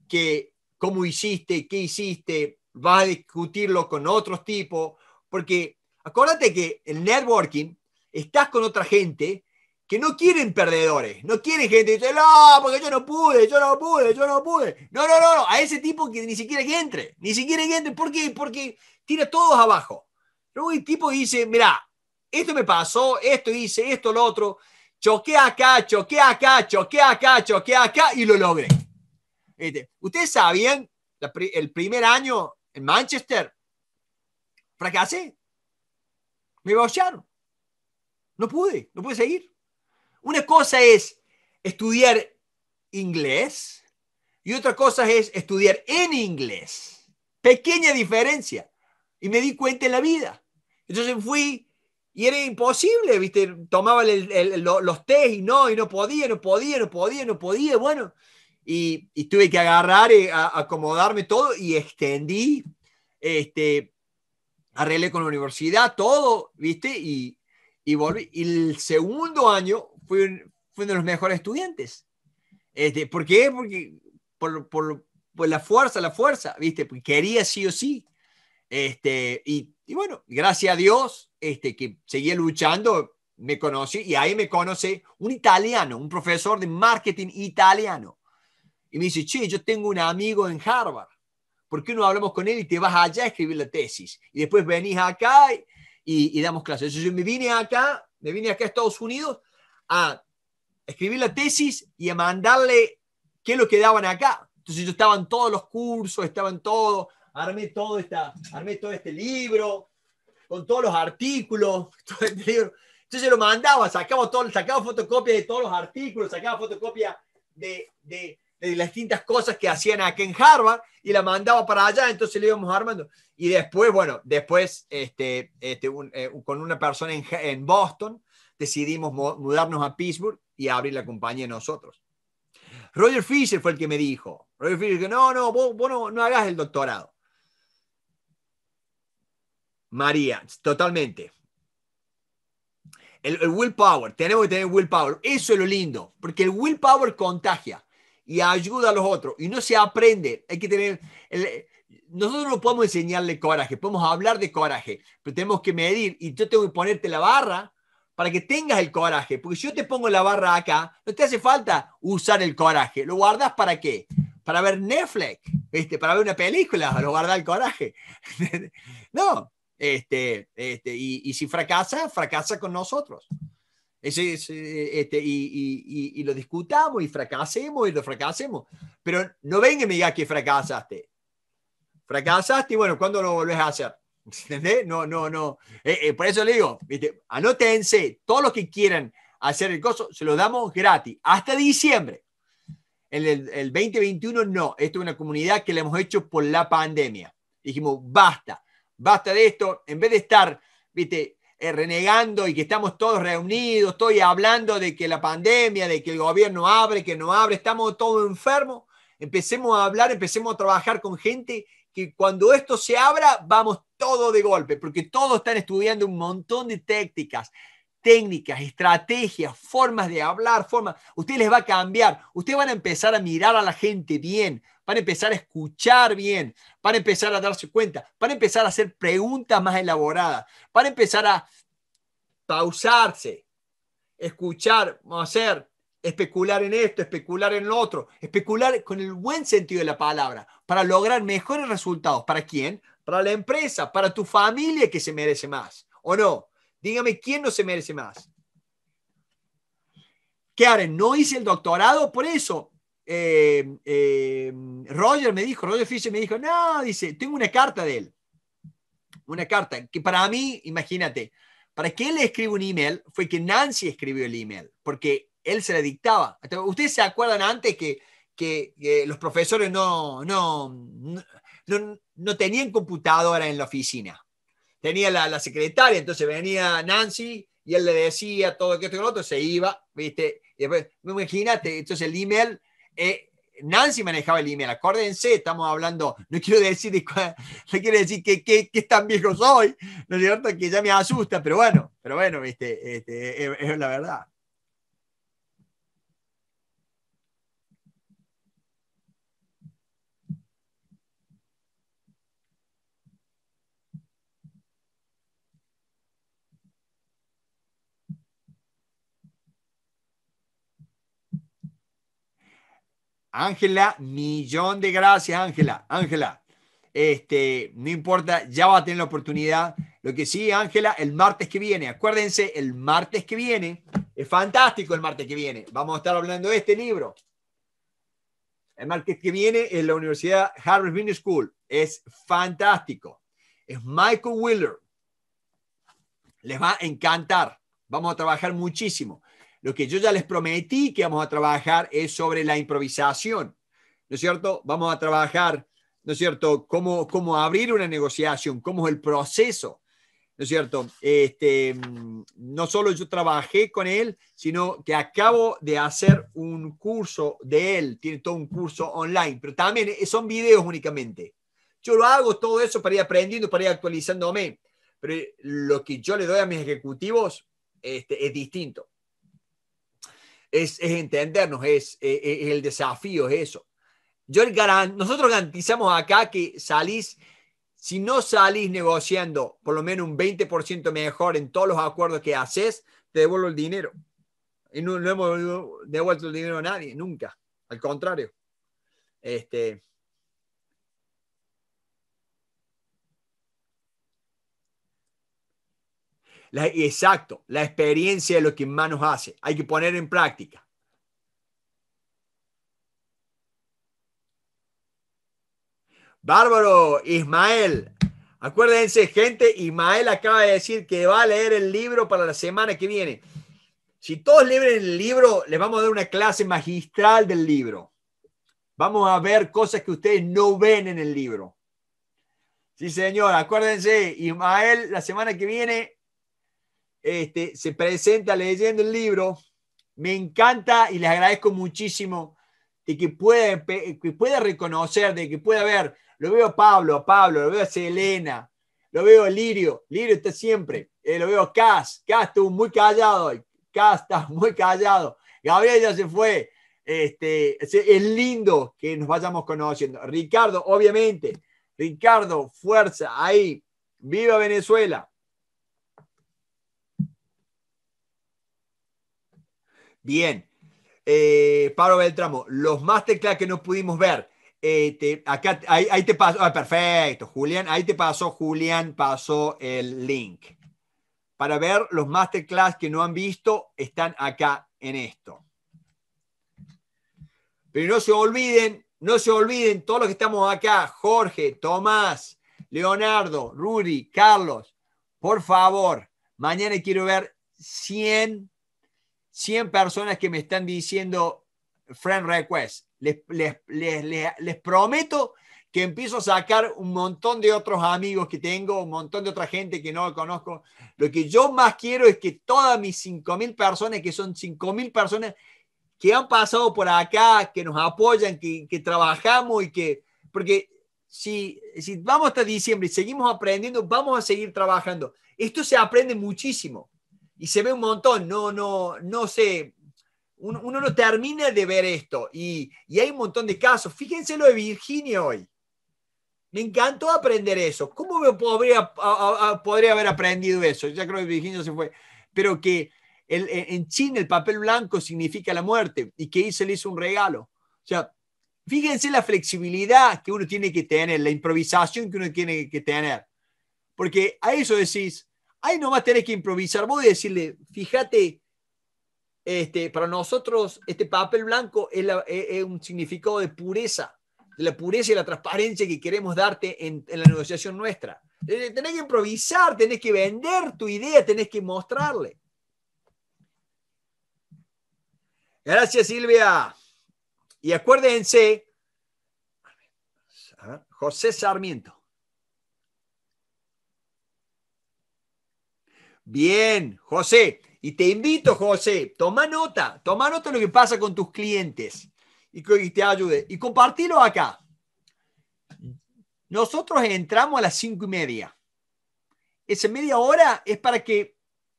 que cómo hiciste, qué hiciste, vas a discutirlo con otros tipos, porque acuérdate que el networking, estás con otra gente que no quieren perdedores, no quieren gente que dice, no, porque yo no pude, yo no pude, yo no pude. No, no, no, a ese tipo que ni siquiera que entre, ni siquiera que entre, ¿por qué? Porque tira todos abajo. Luego el tipo dice, mira, esto me pasó, esto hice, esto, lo otro, choqué acá, choqué acá, choqué acá, choqué acá y lo logré. Este, Ustedes sabían, el primer año en Manchester, fracasé. Ah, me bocharon. No pude, no pude seguir. Una cosa es estudiar inglés y otra cosa es estudiar en inglés. Pequeña diferencia. Y me di cuenta en la vida. Entonces fui y era imposible, ¿viste? Tomaba los test y no, y no podía, no podía, no podía, no podía. Bueno, y, tuve que agarrar, y eh, acomodarme todo y extendí, este, arreglé con la universidad, todo, ¿viste? Y, y volví. Y el segundo año fui, uno de los mejores estudiantes. Este, ¿Por qué? Porque por, por, por, la fuerza, la fuerza, ¿viste? Porque quería sí o sí. Este, y, y, bueno, gracias a Dios este, que seguía luchando, me conoce y ahí me conoce un italiano, un profesor de marketing italiano, y me dice, che, yo tengo un amigo en Harvard, ¿por qué no hablamos con él y te vas allá a escribir la tesis? Y después venís acá y, y, damos clases. Entonces yo me vine acá, me vine acá a Estados Unidos a escribir la tesis y a mandarle qué es lo que daban acá. Entonces yo estaba en todos los cursos, estaba en todo, armé todo, esta, armé todo este libro, con todos los artículos, este Entonces yo Entonces lo mandaba, sacaba, todo, sacaba fotocopia de todos los artículos, sacaba fotocopia de las distintas cosas que hacían aquí en Harvard y la mandaba para allá, entonces le íbamos armando. Y después, bueno, después este, este, eh, con una persona en, Boston decidimos mudarnos a Pittsburgh y abrir la compañía nosotros. Roger Fisher fue el que me dijo, Roger Fisher, dijo, no, no, vos, no, hagas el doctorado. María, totalmente. El, el, willpower, tenemos que tener willpower. Eso es lo lindo, porque el willpower contagia y ayuda a los otros. Y no se aprende. Hay que tener. nosotros no podemos enseñarle coraje, podemos hablar de coraje, pero tenemos que medir. Y yo tengo que ponerte la barra para que tengas el coraje. Porque si yo te pongo la barra acá, no te hace falta usar el coraje. ¿Lo guardas para qué? Para ver Netflix, ¿viste? para ver una película, lo guardas el coraje. no. Este, este, y, y si fracasa, fracasa con nosotros. Ese, eh, este, y, lo discutamos y fracasemos y lo fracasemos. Pero no venga y me diga que fracasaste. Fracasaste y bueno, ¿cuándo lo volvés a hacer? ¿Entendés? No, no, no. Eh, eh, por eso le digo, ¿viste? anótense, todos los que quieran hacer el coso, se lo damos gratis, hasta diciembre. el, el 2021 no, esto es una comunidad que le hemos hecho por la pandemia. Dijimos, basta, basta de esto, en vez de estar, viste, eh, renegando y que estamos todos reunidos, estoy hablando de que la pandemia, de que el gobierno abre, que no abre, estamos todos enfermos, empecemos a hablar, empecemos a trabajar con gente que cuando esto se abra vamos todo de golpe, porque todos están estudiando un montón de técnicas, técnicas, estrategias, formas de hablar, formas. Usted les va a cambiar, ustedes van a empezar a mirar a la gente bien, van a empezar a escuchar bien, van a empezar a darse cuenta, van a empezar a hacer preguntas más elaboradas, van a empezar a pausarse, escuchar, hacer, especular en esto, especular en lo otro, especular con el buen sentido de la palabra para lograr mejores resultados. ¿Para quién? Para la empresa, para tu familia que se merece más. ¿O no? Dígame quién no se merece más. ¿Qué haré? No hice el doctorado por eso. Eh, eh, Roger me dijo, Roger Fisher me dijo, no, dice, tengo una carta de él. Una carta que para mí, imagínate, para que él escriba un email fue que Nancy escribió el email, porque él se la dictaba. Ustedes se acuerdan antes que, que, los profesores no no, no, tenían computadora en la oficina. Tenía la, secretaria, entonces venía Nancy y él le decía todo esto y lo otro, se iba, ¿viste? imagínate, entonces el email eh, Nancy manejaba el email. Acuérdense, estamos hablando, no quiero decir, quiero decir que, que, tan viejo soy, ¿no es cierto? Que ya me asusta, pero bueno, pero bueno, este, este es la verdad. Ángela, millón de gracias, Ángela. Ángela, este, no importa, ya va a tener la oportunidad. Lo que sí, Ángela, el martes que viene, acuérdense, el martes que viene, es fantástico el martes que viene, vamos a estar hablando de este libro. El martes que viene en la Universidad Harvard Business School, es fantástico. Es Michael Wheeler. Les va a encantar. Vamos a trabajar muchísimo. Lo que yo ya les prometí que vamos a trabajar es sobre la improvisación, ¿no es cierto? Vamos a trabajar, ¿no es cierto?, cómo, cómo abrir una negociación, cómo es el proceso, ¿no es cierto? Este, no solo yo trabajé con él, sino que acabo de hacer un curso de él, tiene todo un curso online, pero también son videos únicamente. Yo lo hago todo eso para ir aprendiendo, para ir actualizándome, pero lo que yo le doy a mis ejecutivos este, es distinto es, entendernos, e, e, es, el desafío, es eso. Yo nosotros garantizamos acá que salís, si no salís negociando por lo menos un 20% mejor en todos los acuerdos que haces, te devuelvo el dinero. Y no, no hemos devuelto el dinero a nadie, nunca. Al contrario. Este, exacto, la experiencia de lo que más nos hace. Hay que poner en práctica. Bárbaro, Ismael. Acuérdense, gente, Ismael acaba de decir que va a leer el libro para la semana que viene. Si todos leen el libro, les vamos a dar una clase magistral del libro. Vamos a ver cosas que ustedes no ven en el libro. Sí, señor, acuérdense, Ismael, la semana que viene este, se presenta leyendo el libro. Me encanta y les agradezco muchísimo de que pueda, reconocer, de que pueda ver. Lo veo a Pablo, Pablo, lo veo a Selena, lo veo a Lirio, Lirio está siempre, eh, lo veo a Cas estuvo muy callado Cas está muy callado, Gabriel ya se fue, este, es lindo que nos vayamos conociendo. Ricardo, obviamente, Ricardo, fuerza, ahí, viva Venezuela, Bien. Eh, Pablo Beltramo, los masterclass que no pudimos ver. Eh, acá, ahí, te pasó, ah, perfecto, Julián, ahí te pasó, Julián pasó el link. Para ver los masterclass que no han visto, están acá en esto. Pero no se olviden, no se olviden, todos los que estamos acá, Jorge, Tomás, Leonardo, Rudy, Carlos, por favor, mañana quiero ver 100 100 personas que me están diciendo friend request. Les, les, prometo que empiezo a sacar un montón de otros amigos que tengo, un montón de otra gente que no conozco. Lo que yo más quiero es que todas mis 5.000 personas, que son 5.000 personas que han pasado por acá, que nos apoyan, que, que trabajamos y que... Porque si, si vamos hasta diciembre y seguimos aprendiendo, vamos a seguir trabajando. Esto se aprende muchísimo y se ve un montón, no, no, no sé, uno, no termina de ver esto y, hay un montón de casos. Fíjense lo de Virginia hoy. Me encantó aprender eso. ¿Cómo me podría, podría haber aprendido eso? Ya creo que Virginia se fue. Pero que en China el papel blanco significa la muerte y que se le hizo un regalo. O sea, fíjense la flexibilidad que uno tiene que tener, la improvisación que uno tiene que tener. Porque a eso decís, Ahí nomás tenés que improvisar vos y decirle, fíjate, este, para nosotros este papel blanco es, un significado de pureza, de la pureza y la transparencia que queremos darte en, en la negociación nuestra. Eh, tenés que improvisar, tenés que vender tu idea, tenés que mostrarle. Gracias, Silvia. Y acuérdense, José Sarmiento. Bien, José. Y te invito, José, toma nota, toma nota de lo que pasa con tus clientes y que te ayude. Y compartilo acá. Nosotros entramos a las cinco y media. Esa media hora es para que,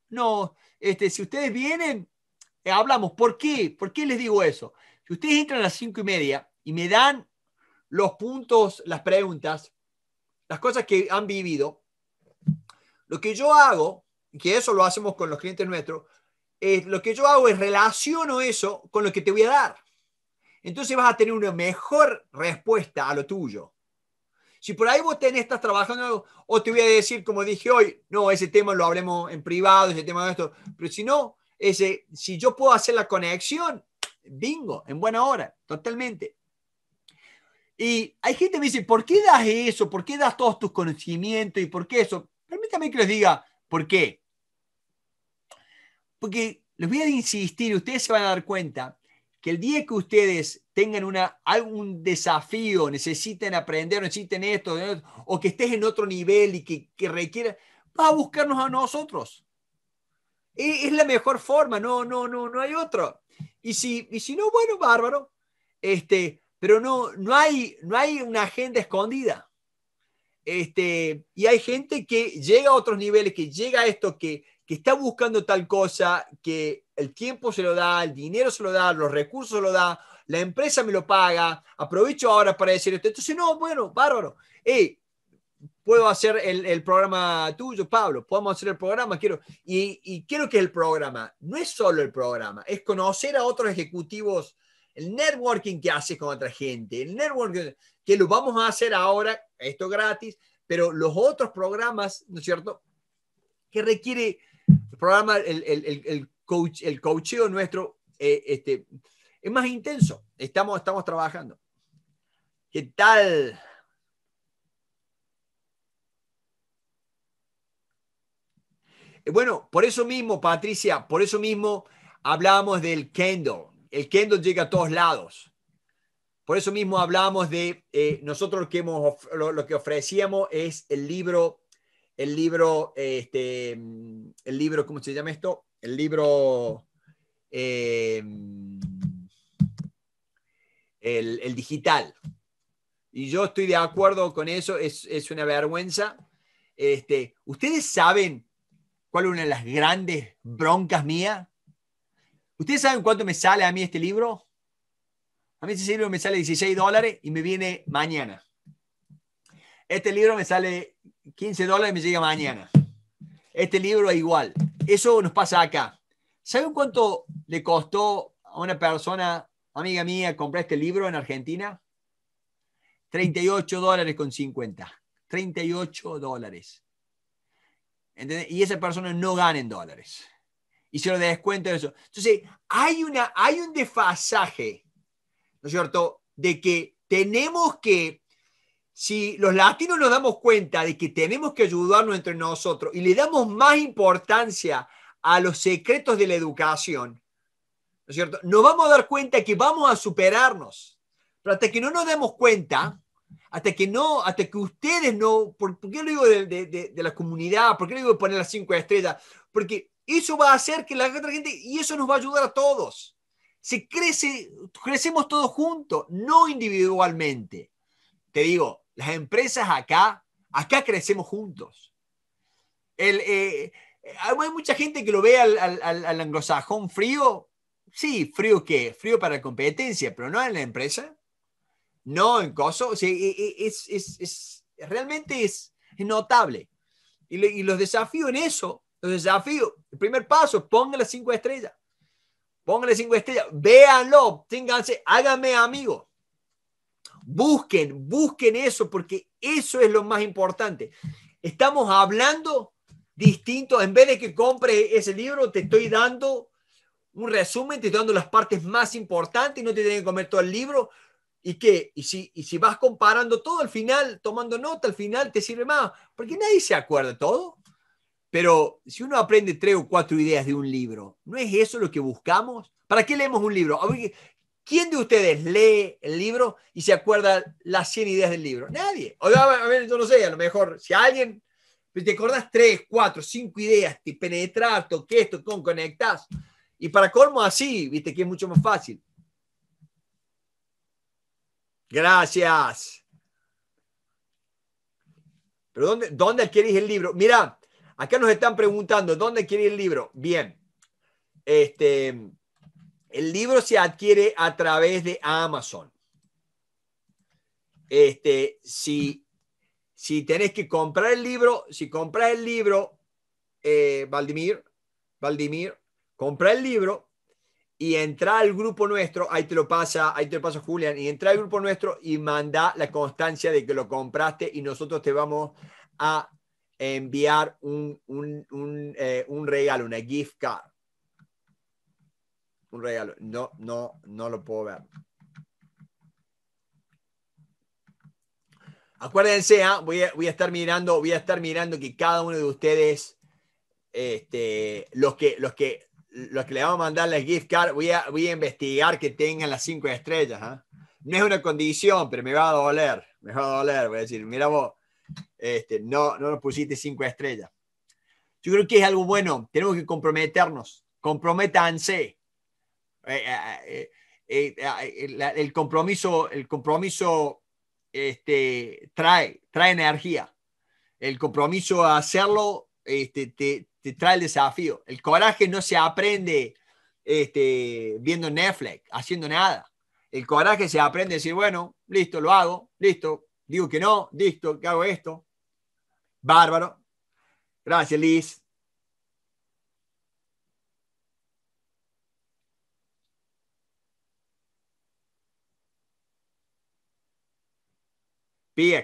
no, este, si ustedes vienen, eh, hablamos. ¿Por qué? ¿Por qué les digo eso? Si ustedes entran a las cinco y media y me dan los puntos, las preguntas, las cosas que han vivido, lo que yo hago que eso lo hacemos con los clientes nuestros, lo que yo hago es relaciono eso con lo que te voy a dar. Entonces vas a tener una mejor respuesta a lo tuyo. Si por ahí vos tenés, estás trabajando o te voy a decir, como dije hoy, no, ese tema lo hablemos en privado, ese tema de esto, pero si no, ese, si yo puedo hacer la conexión, bingo, en buena hora, totalmente. Y hay gente que me dice, ¿por qué das eso? ¿Por qué das todos tus conocimientos? ¿Y por qué eso? Permítame que les diga, ¿por qué? Porque les voy a insistir, ustedes se van a dar cuenta que el día que ustedes tengan una, algún desafío, necesiten aprender, necesiten esto, o que estés en otro nivel y que, que requiera, va a buscarnos a nosotros. Es, es, la mejor forma, no, no, no, no hay otro. Y si, y si no, bueno, bárbaro. Este, pero no, no, hay, no hay una agenda escondida. Este, y hay gente que llega a otros niveles, que llega a esto, que, que está buscando tal cosa, que el tiempo se lo da, el dinero se lo da, los recursos se lo da, la empresa me lo paga, aprovecho ahora para decir esto. Entonces, no, bueno, bárbaro. Hey, puedo hacer el, programa tuyo, Pablo, podemos hacer el programa, quiero, y, y quiero que el programa, no es solo el programa, es conocer a otros ejecutivos, el networking que haces con otra gente, el networking que lo vamos a hacer ahora, esto gratis, pero los otros programas, ¿no es cierto?, que requiere el programa, el, el, coach, el coacheo nuestro eh, este, es más intenso. Estamos, estamos trabajando. ¿Qué tal? Eh, bueno, por eso mismo, Patricia, por eso mismo hablamos del Kendo. El Kendo llega a todos lados. Por eso mismo hablamos de, eh, nosotros que lo, que ofrecíamos es el libro el libro, este, el libro, ¿cómo se llama esto? El libro, em, el, digital. Y yo estoy de acuerdo con eso, es, una vergüenza. Este, ¿Ustedes saben cuál es una de las grandes broncas mías? ¿Ustedes saben cuánto me sale a mí este libro? A mí este libro me sale 16 dólares y me viene mañana. Este libro me sale 15 dólares me llega mañana. Este libro es igual. Eso nos pasa acá. ¿Saben cuánto le costó a una persona, amiga mía, comprar este libro en Argentina? 38 dólares con 50. 38 dólares. Y esa persona no gana en dólares. Y se lo descuento de eso. Entonces, hay, una, hay un desfasaje, ¿no es cierto?, de que tenemos que si los latinos nos damos cuenta de que tenemos que ayudarnos entre nosotros y le damos más importancia a los secretos de la educación, ¿no es cierto? Nos vamos a dar cuenta que vamos a superarnos. Pero hasta que no nos demos cuenta, hasta que no, hasta que ustedes no, ¿por, qué lo digo de, la comunidad? ¿Por qué lo digo de poner las cinco estrellas? Porque eso va a hacer que la gente, y eso nos va a ayudar a todos. Si crecemos todos juntos, no individualmente. Te digo, las empresas acá, acá crecemos juntos. El, eh, hay mucha gente que lo ve al, anglosajón frío. Sí, frío qué? Frío para competencia, pero no en la empresa. No en coso. E, e, es, realmente es, notable. Y, los desafíos en eso, los desafíos, el primer paso, ponga las cinco estrellas. Póngale cinco estrellas, véanlo, ténganse, háganme amigos. Busquen, busquen eso, porque eso es lo más importante. Estamos hablando distinto, en vez de que compre ese libro, te estoy dando un resumen, te estoy dando las partes más importantes, no te tienen que comer todo el libro. Y que, y si, y si vas comparando todo al final, tomando nota al final, te sirve más, porque nadie se acuerda todo. Pero si uno aprende tres o cuatro ideas de un libro, ¿no es eso lo que buscamos? ¿Para qué leemos un libro? ¿Quién de ustedes lee el libro y se acuerda las 100 ideas del libro? Nadie. a ver, yo no sé, a lo mejor si alguien pues, te acordás 3, 4, 5 ideas, te penetras, toques, esto, con, conectas. Y para colmo así, viste que es mucho más fácil. Gracias. Pero ¿dónde, dónde adquirís el libro? Mira, acá nos están preguntando, ¿dónde adquirís el libro? Bien. Este, el libro se adquiere a través de Amazon. Este, si, si tenés que comprar el libro, si compras el libro, eh, Valdimir, Valdimir, compra el libro y entra al grupo nuestro, ahí te lo pasa, ahí te lo pasa Julian. y entra al grupo nuestro y manda la constancia de que lo compraste y nosotros te vamos a enviar un, un eh, regalo, una gift card un regalo. No, no, no lo puedo ver. Acuérdense, ¿ah? voy, a, estar mirando, voy a estar mirando que cada uno de ustedes, este, los que, los que, los que le vamos a mandar las gift card, voy a, voy a investigar que tengan las cinco estrellas. ¿ah? No es una condición, pero me va a doler, me va a doler. Voy a decir, mira vos, este, no, no nos pusiste cinco estrellas. Yo creo que es algo bueno. Tenemos que comprometernos. Comprométanse. Eh, eh, eh, el compromiso, el compromiso este, trae, trae energía. El compromiso a hacerlo este, te, trae el desafío. El coraje no se aprende este, viendo Netflix, haciendo nada. El coraje se aprende a decir, bueno, listo, lo hago, listo, digo que no, listo, que hago esto. Bárbaro. Gracias, Liz.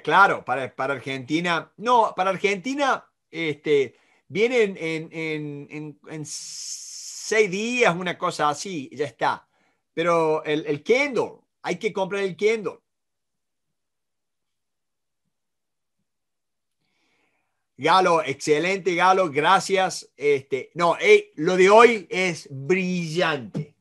claro, para, Argentina. No, para Argentina este, vienen en, en, en, seis días, una cosa así, ya está. Pero el, el hay que comprar el kendo Galo, excelente, Galo, gracias. Este, no, lo de hoy es brillante.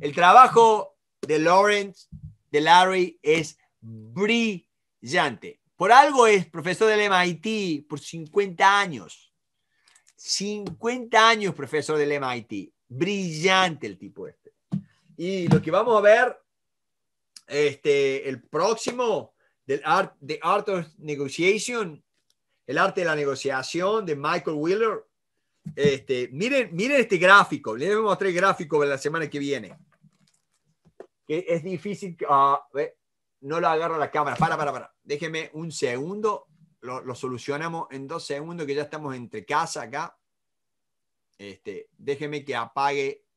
El trabajo de Lawrence, de Larry, es brillante Yante. Por algo es profesor del MIT por 50 años. 50 años profesor del MIT. Brillante el tipo este. Y lo que vamos a ver, este, el próximo, del art, The Art of Negotiation, el arte de la negociación de Michael Wheeler. Este, miren, miren este gráfico. Les voy a mostrar el gráfico de la semana que viene. Que es difícil. Ah, no lo a la cámara. Para, para, para. Déjeme un segundo. Lo, solucionamos en dos segundos que ya estamos entre casa acá. Este, déjeme que apague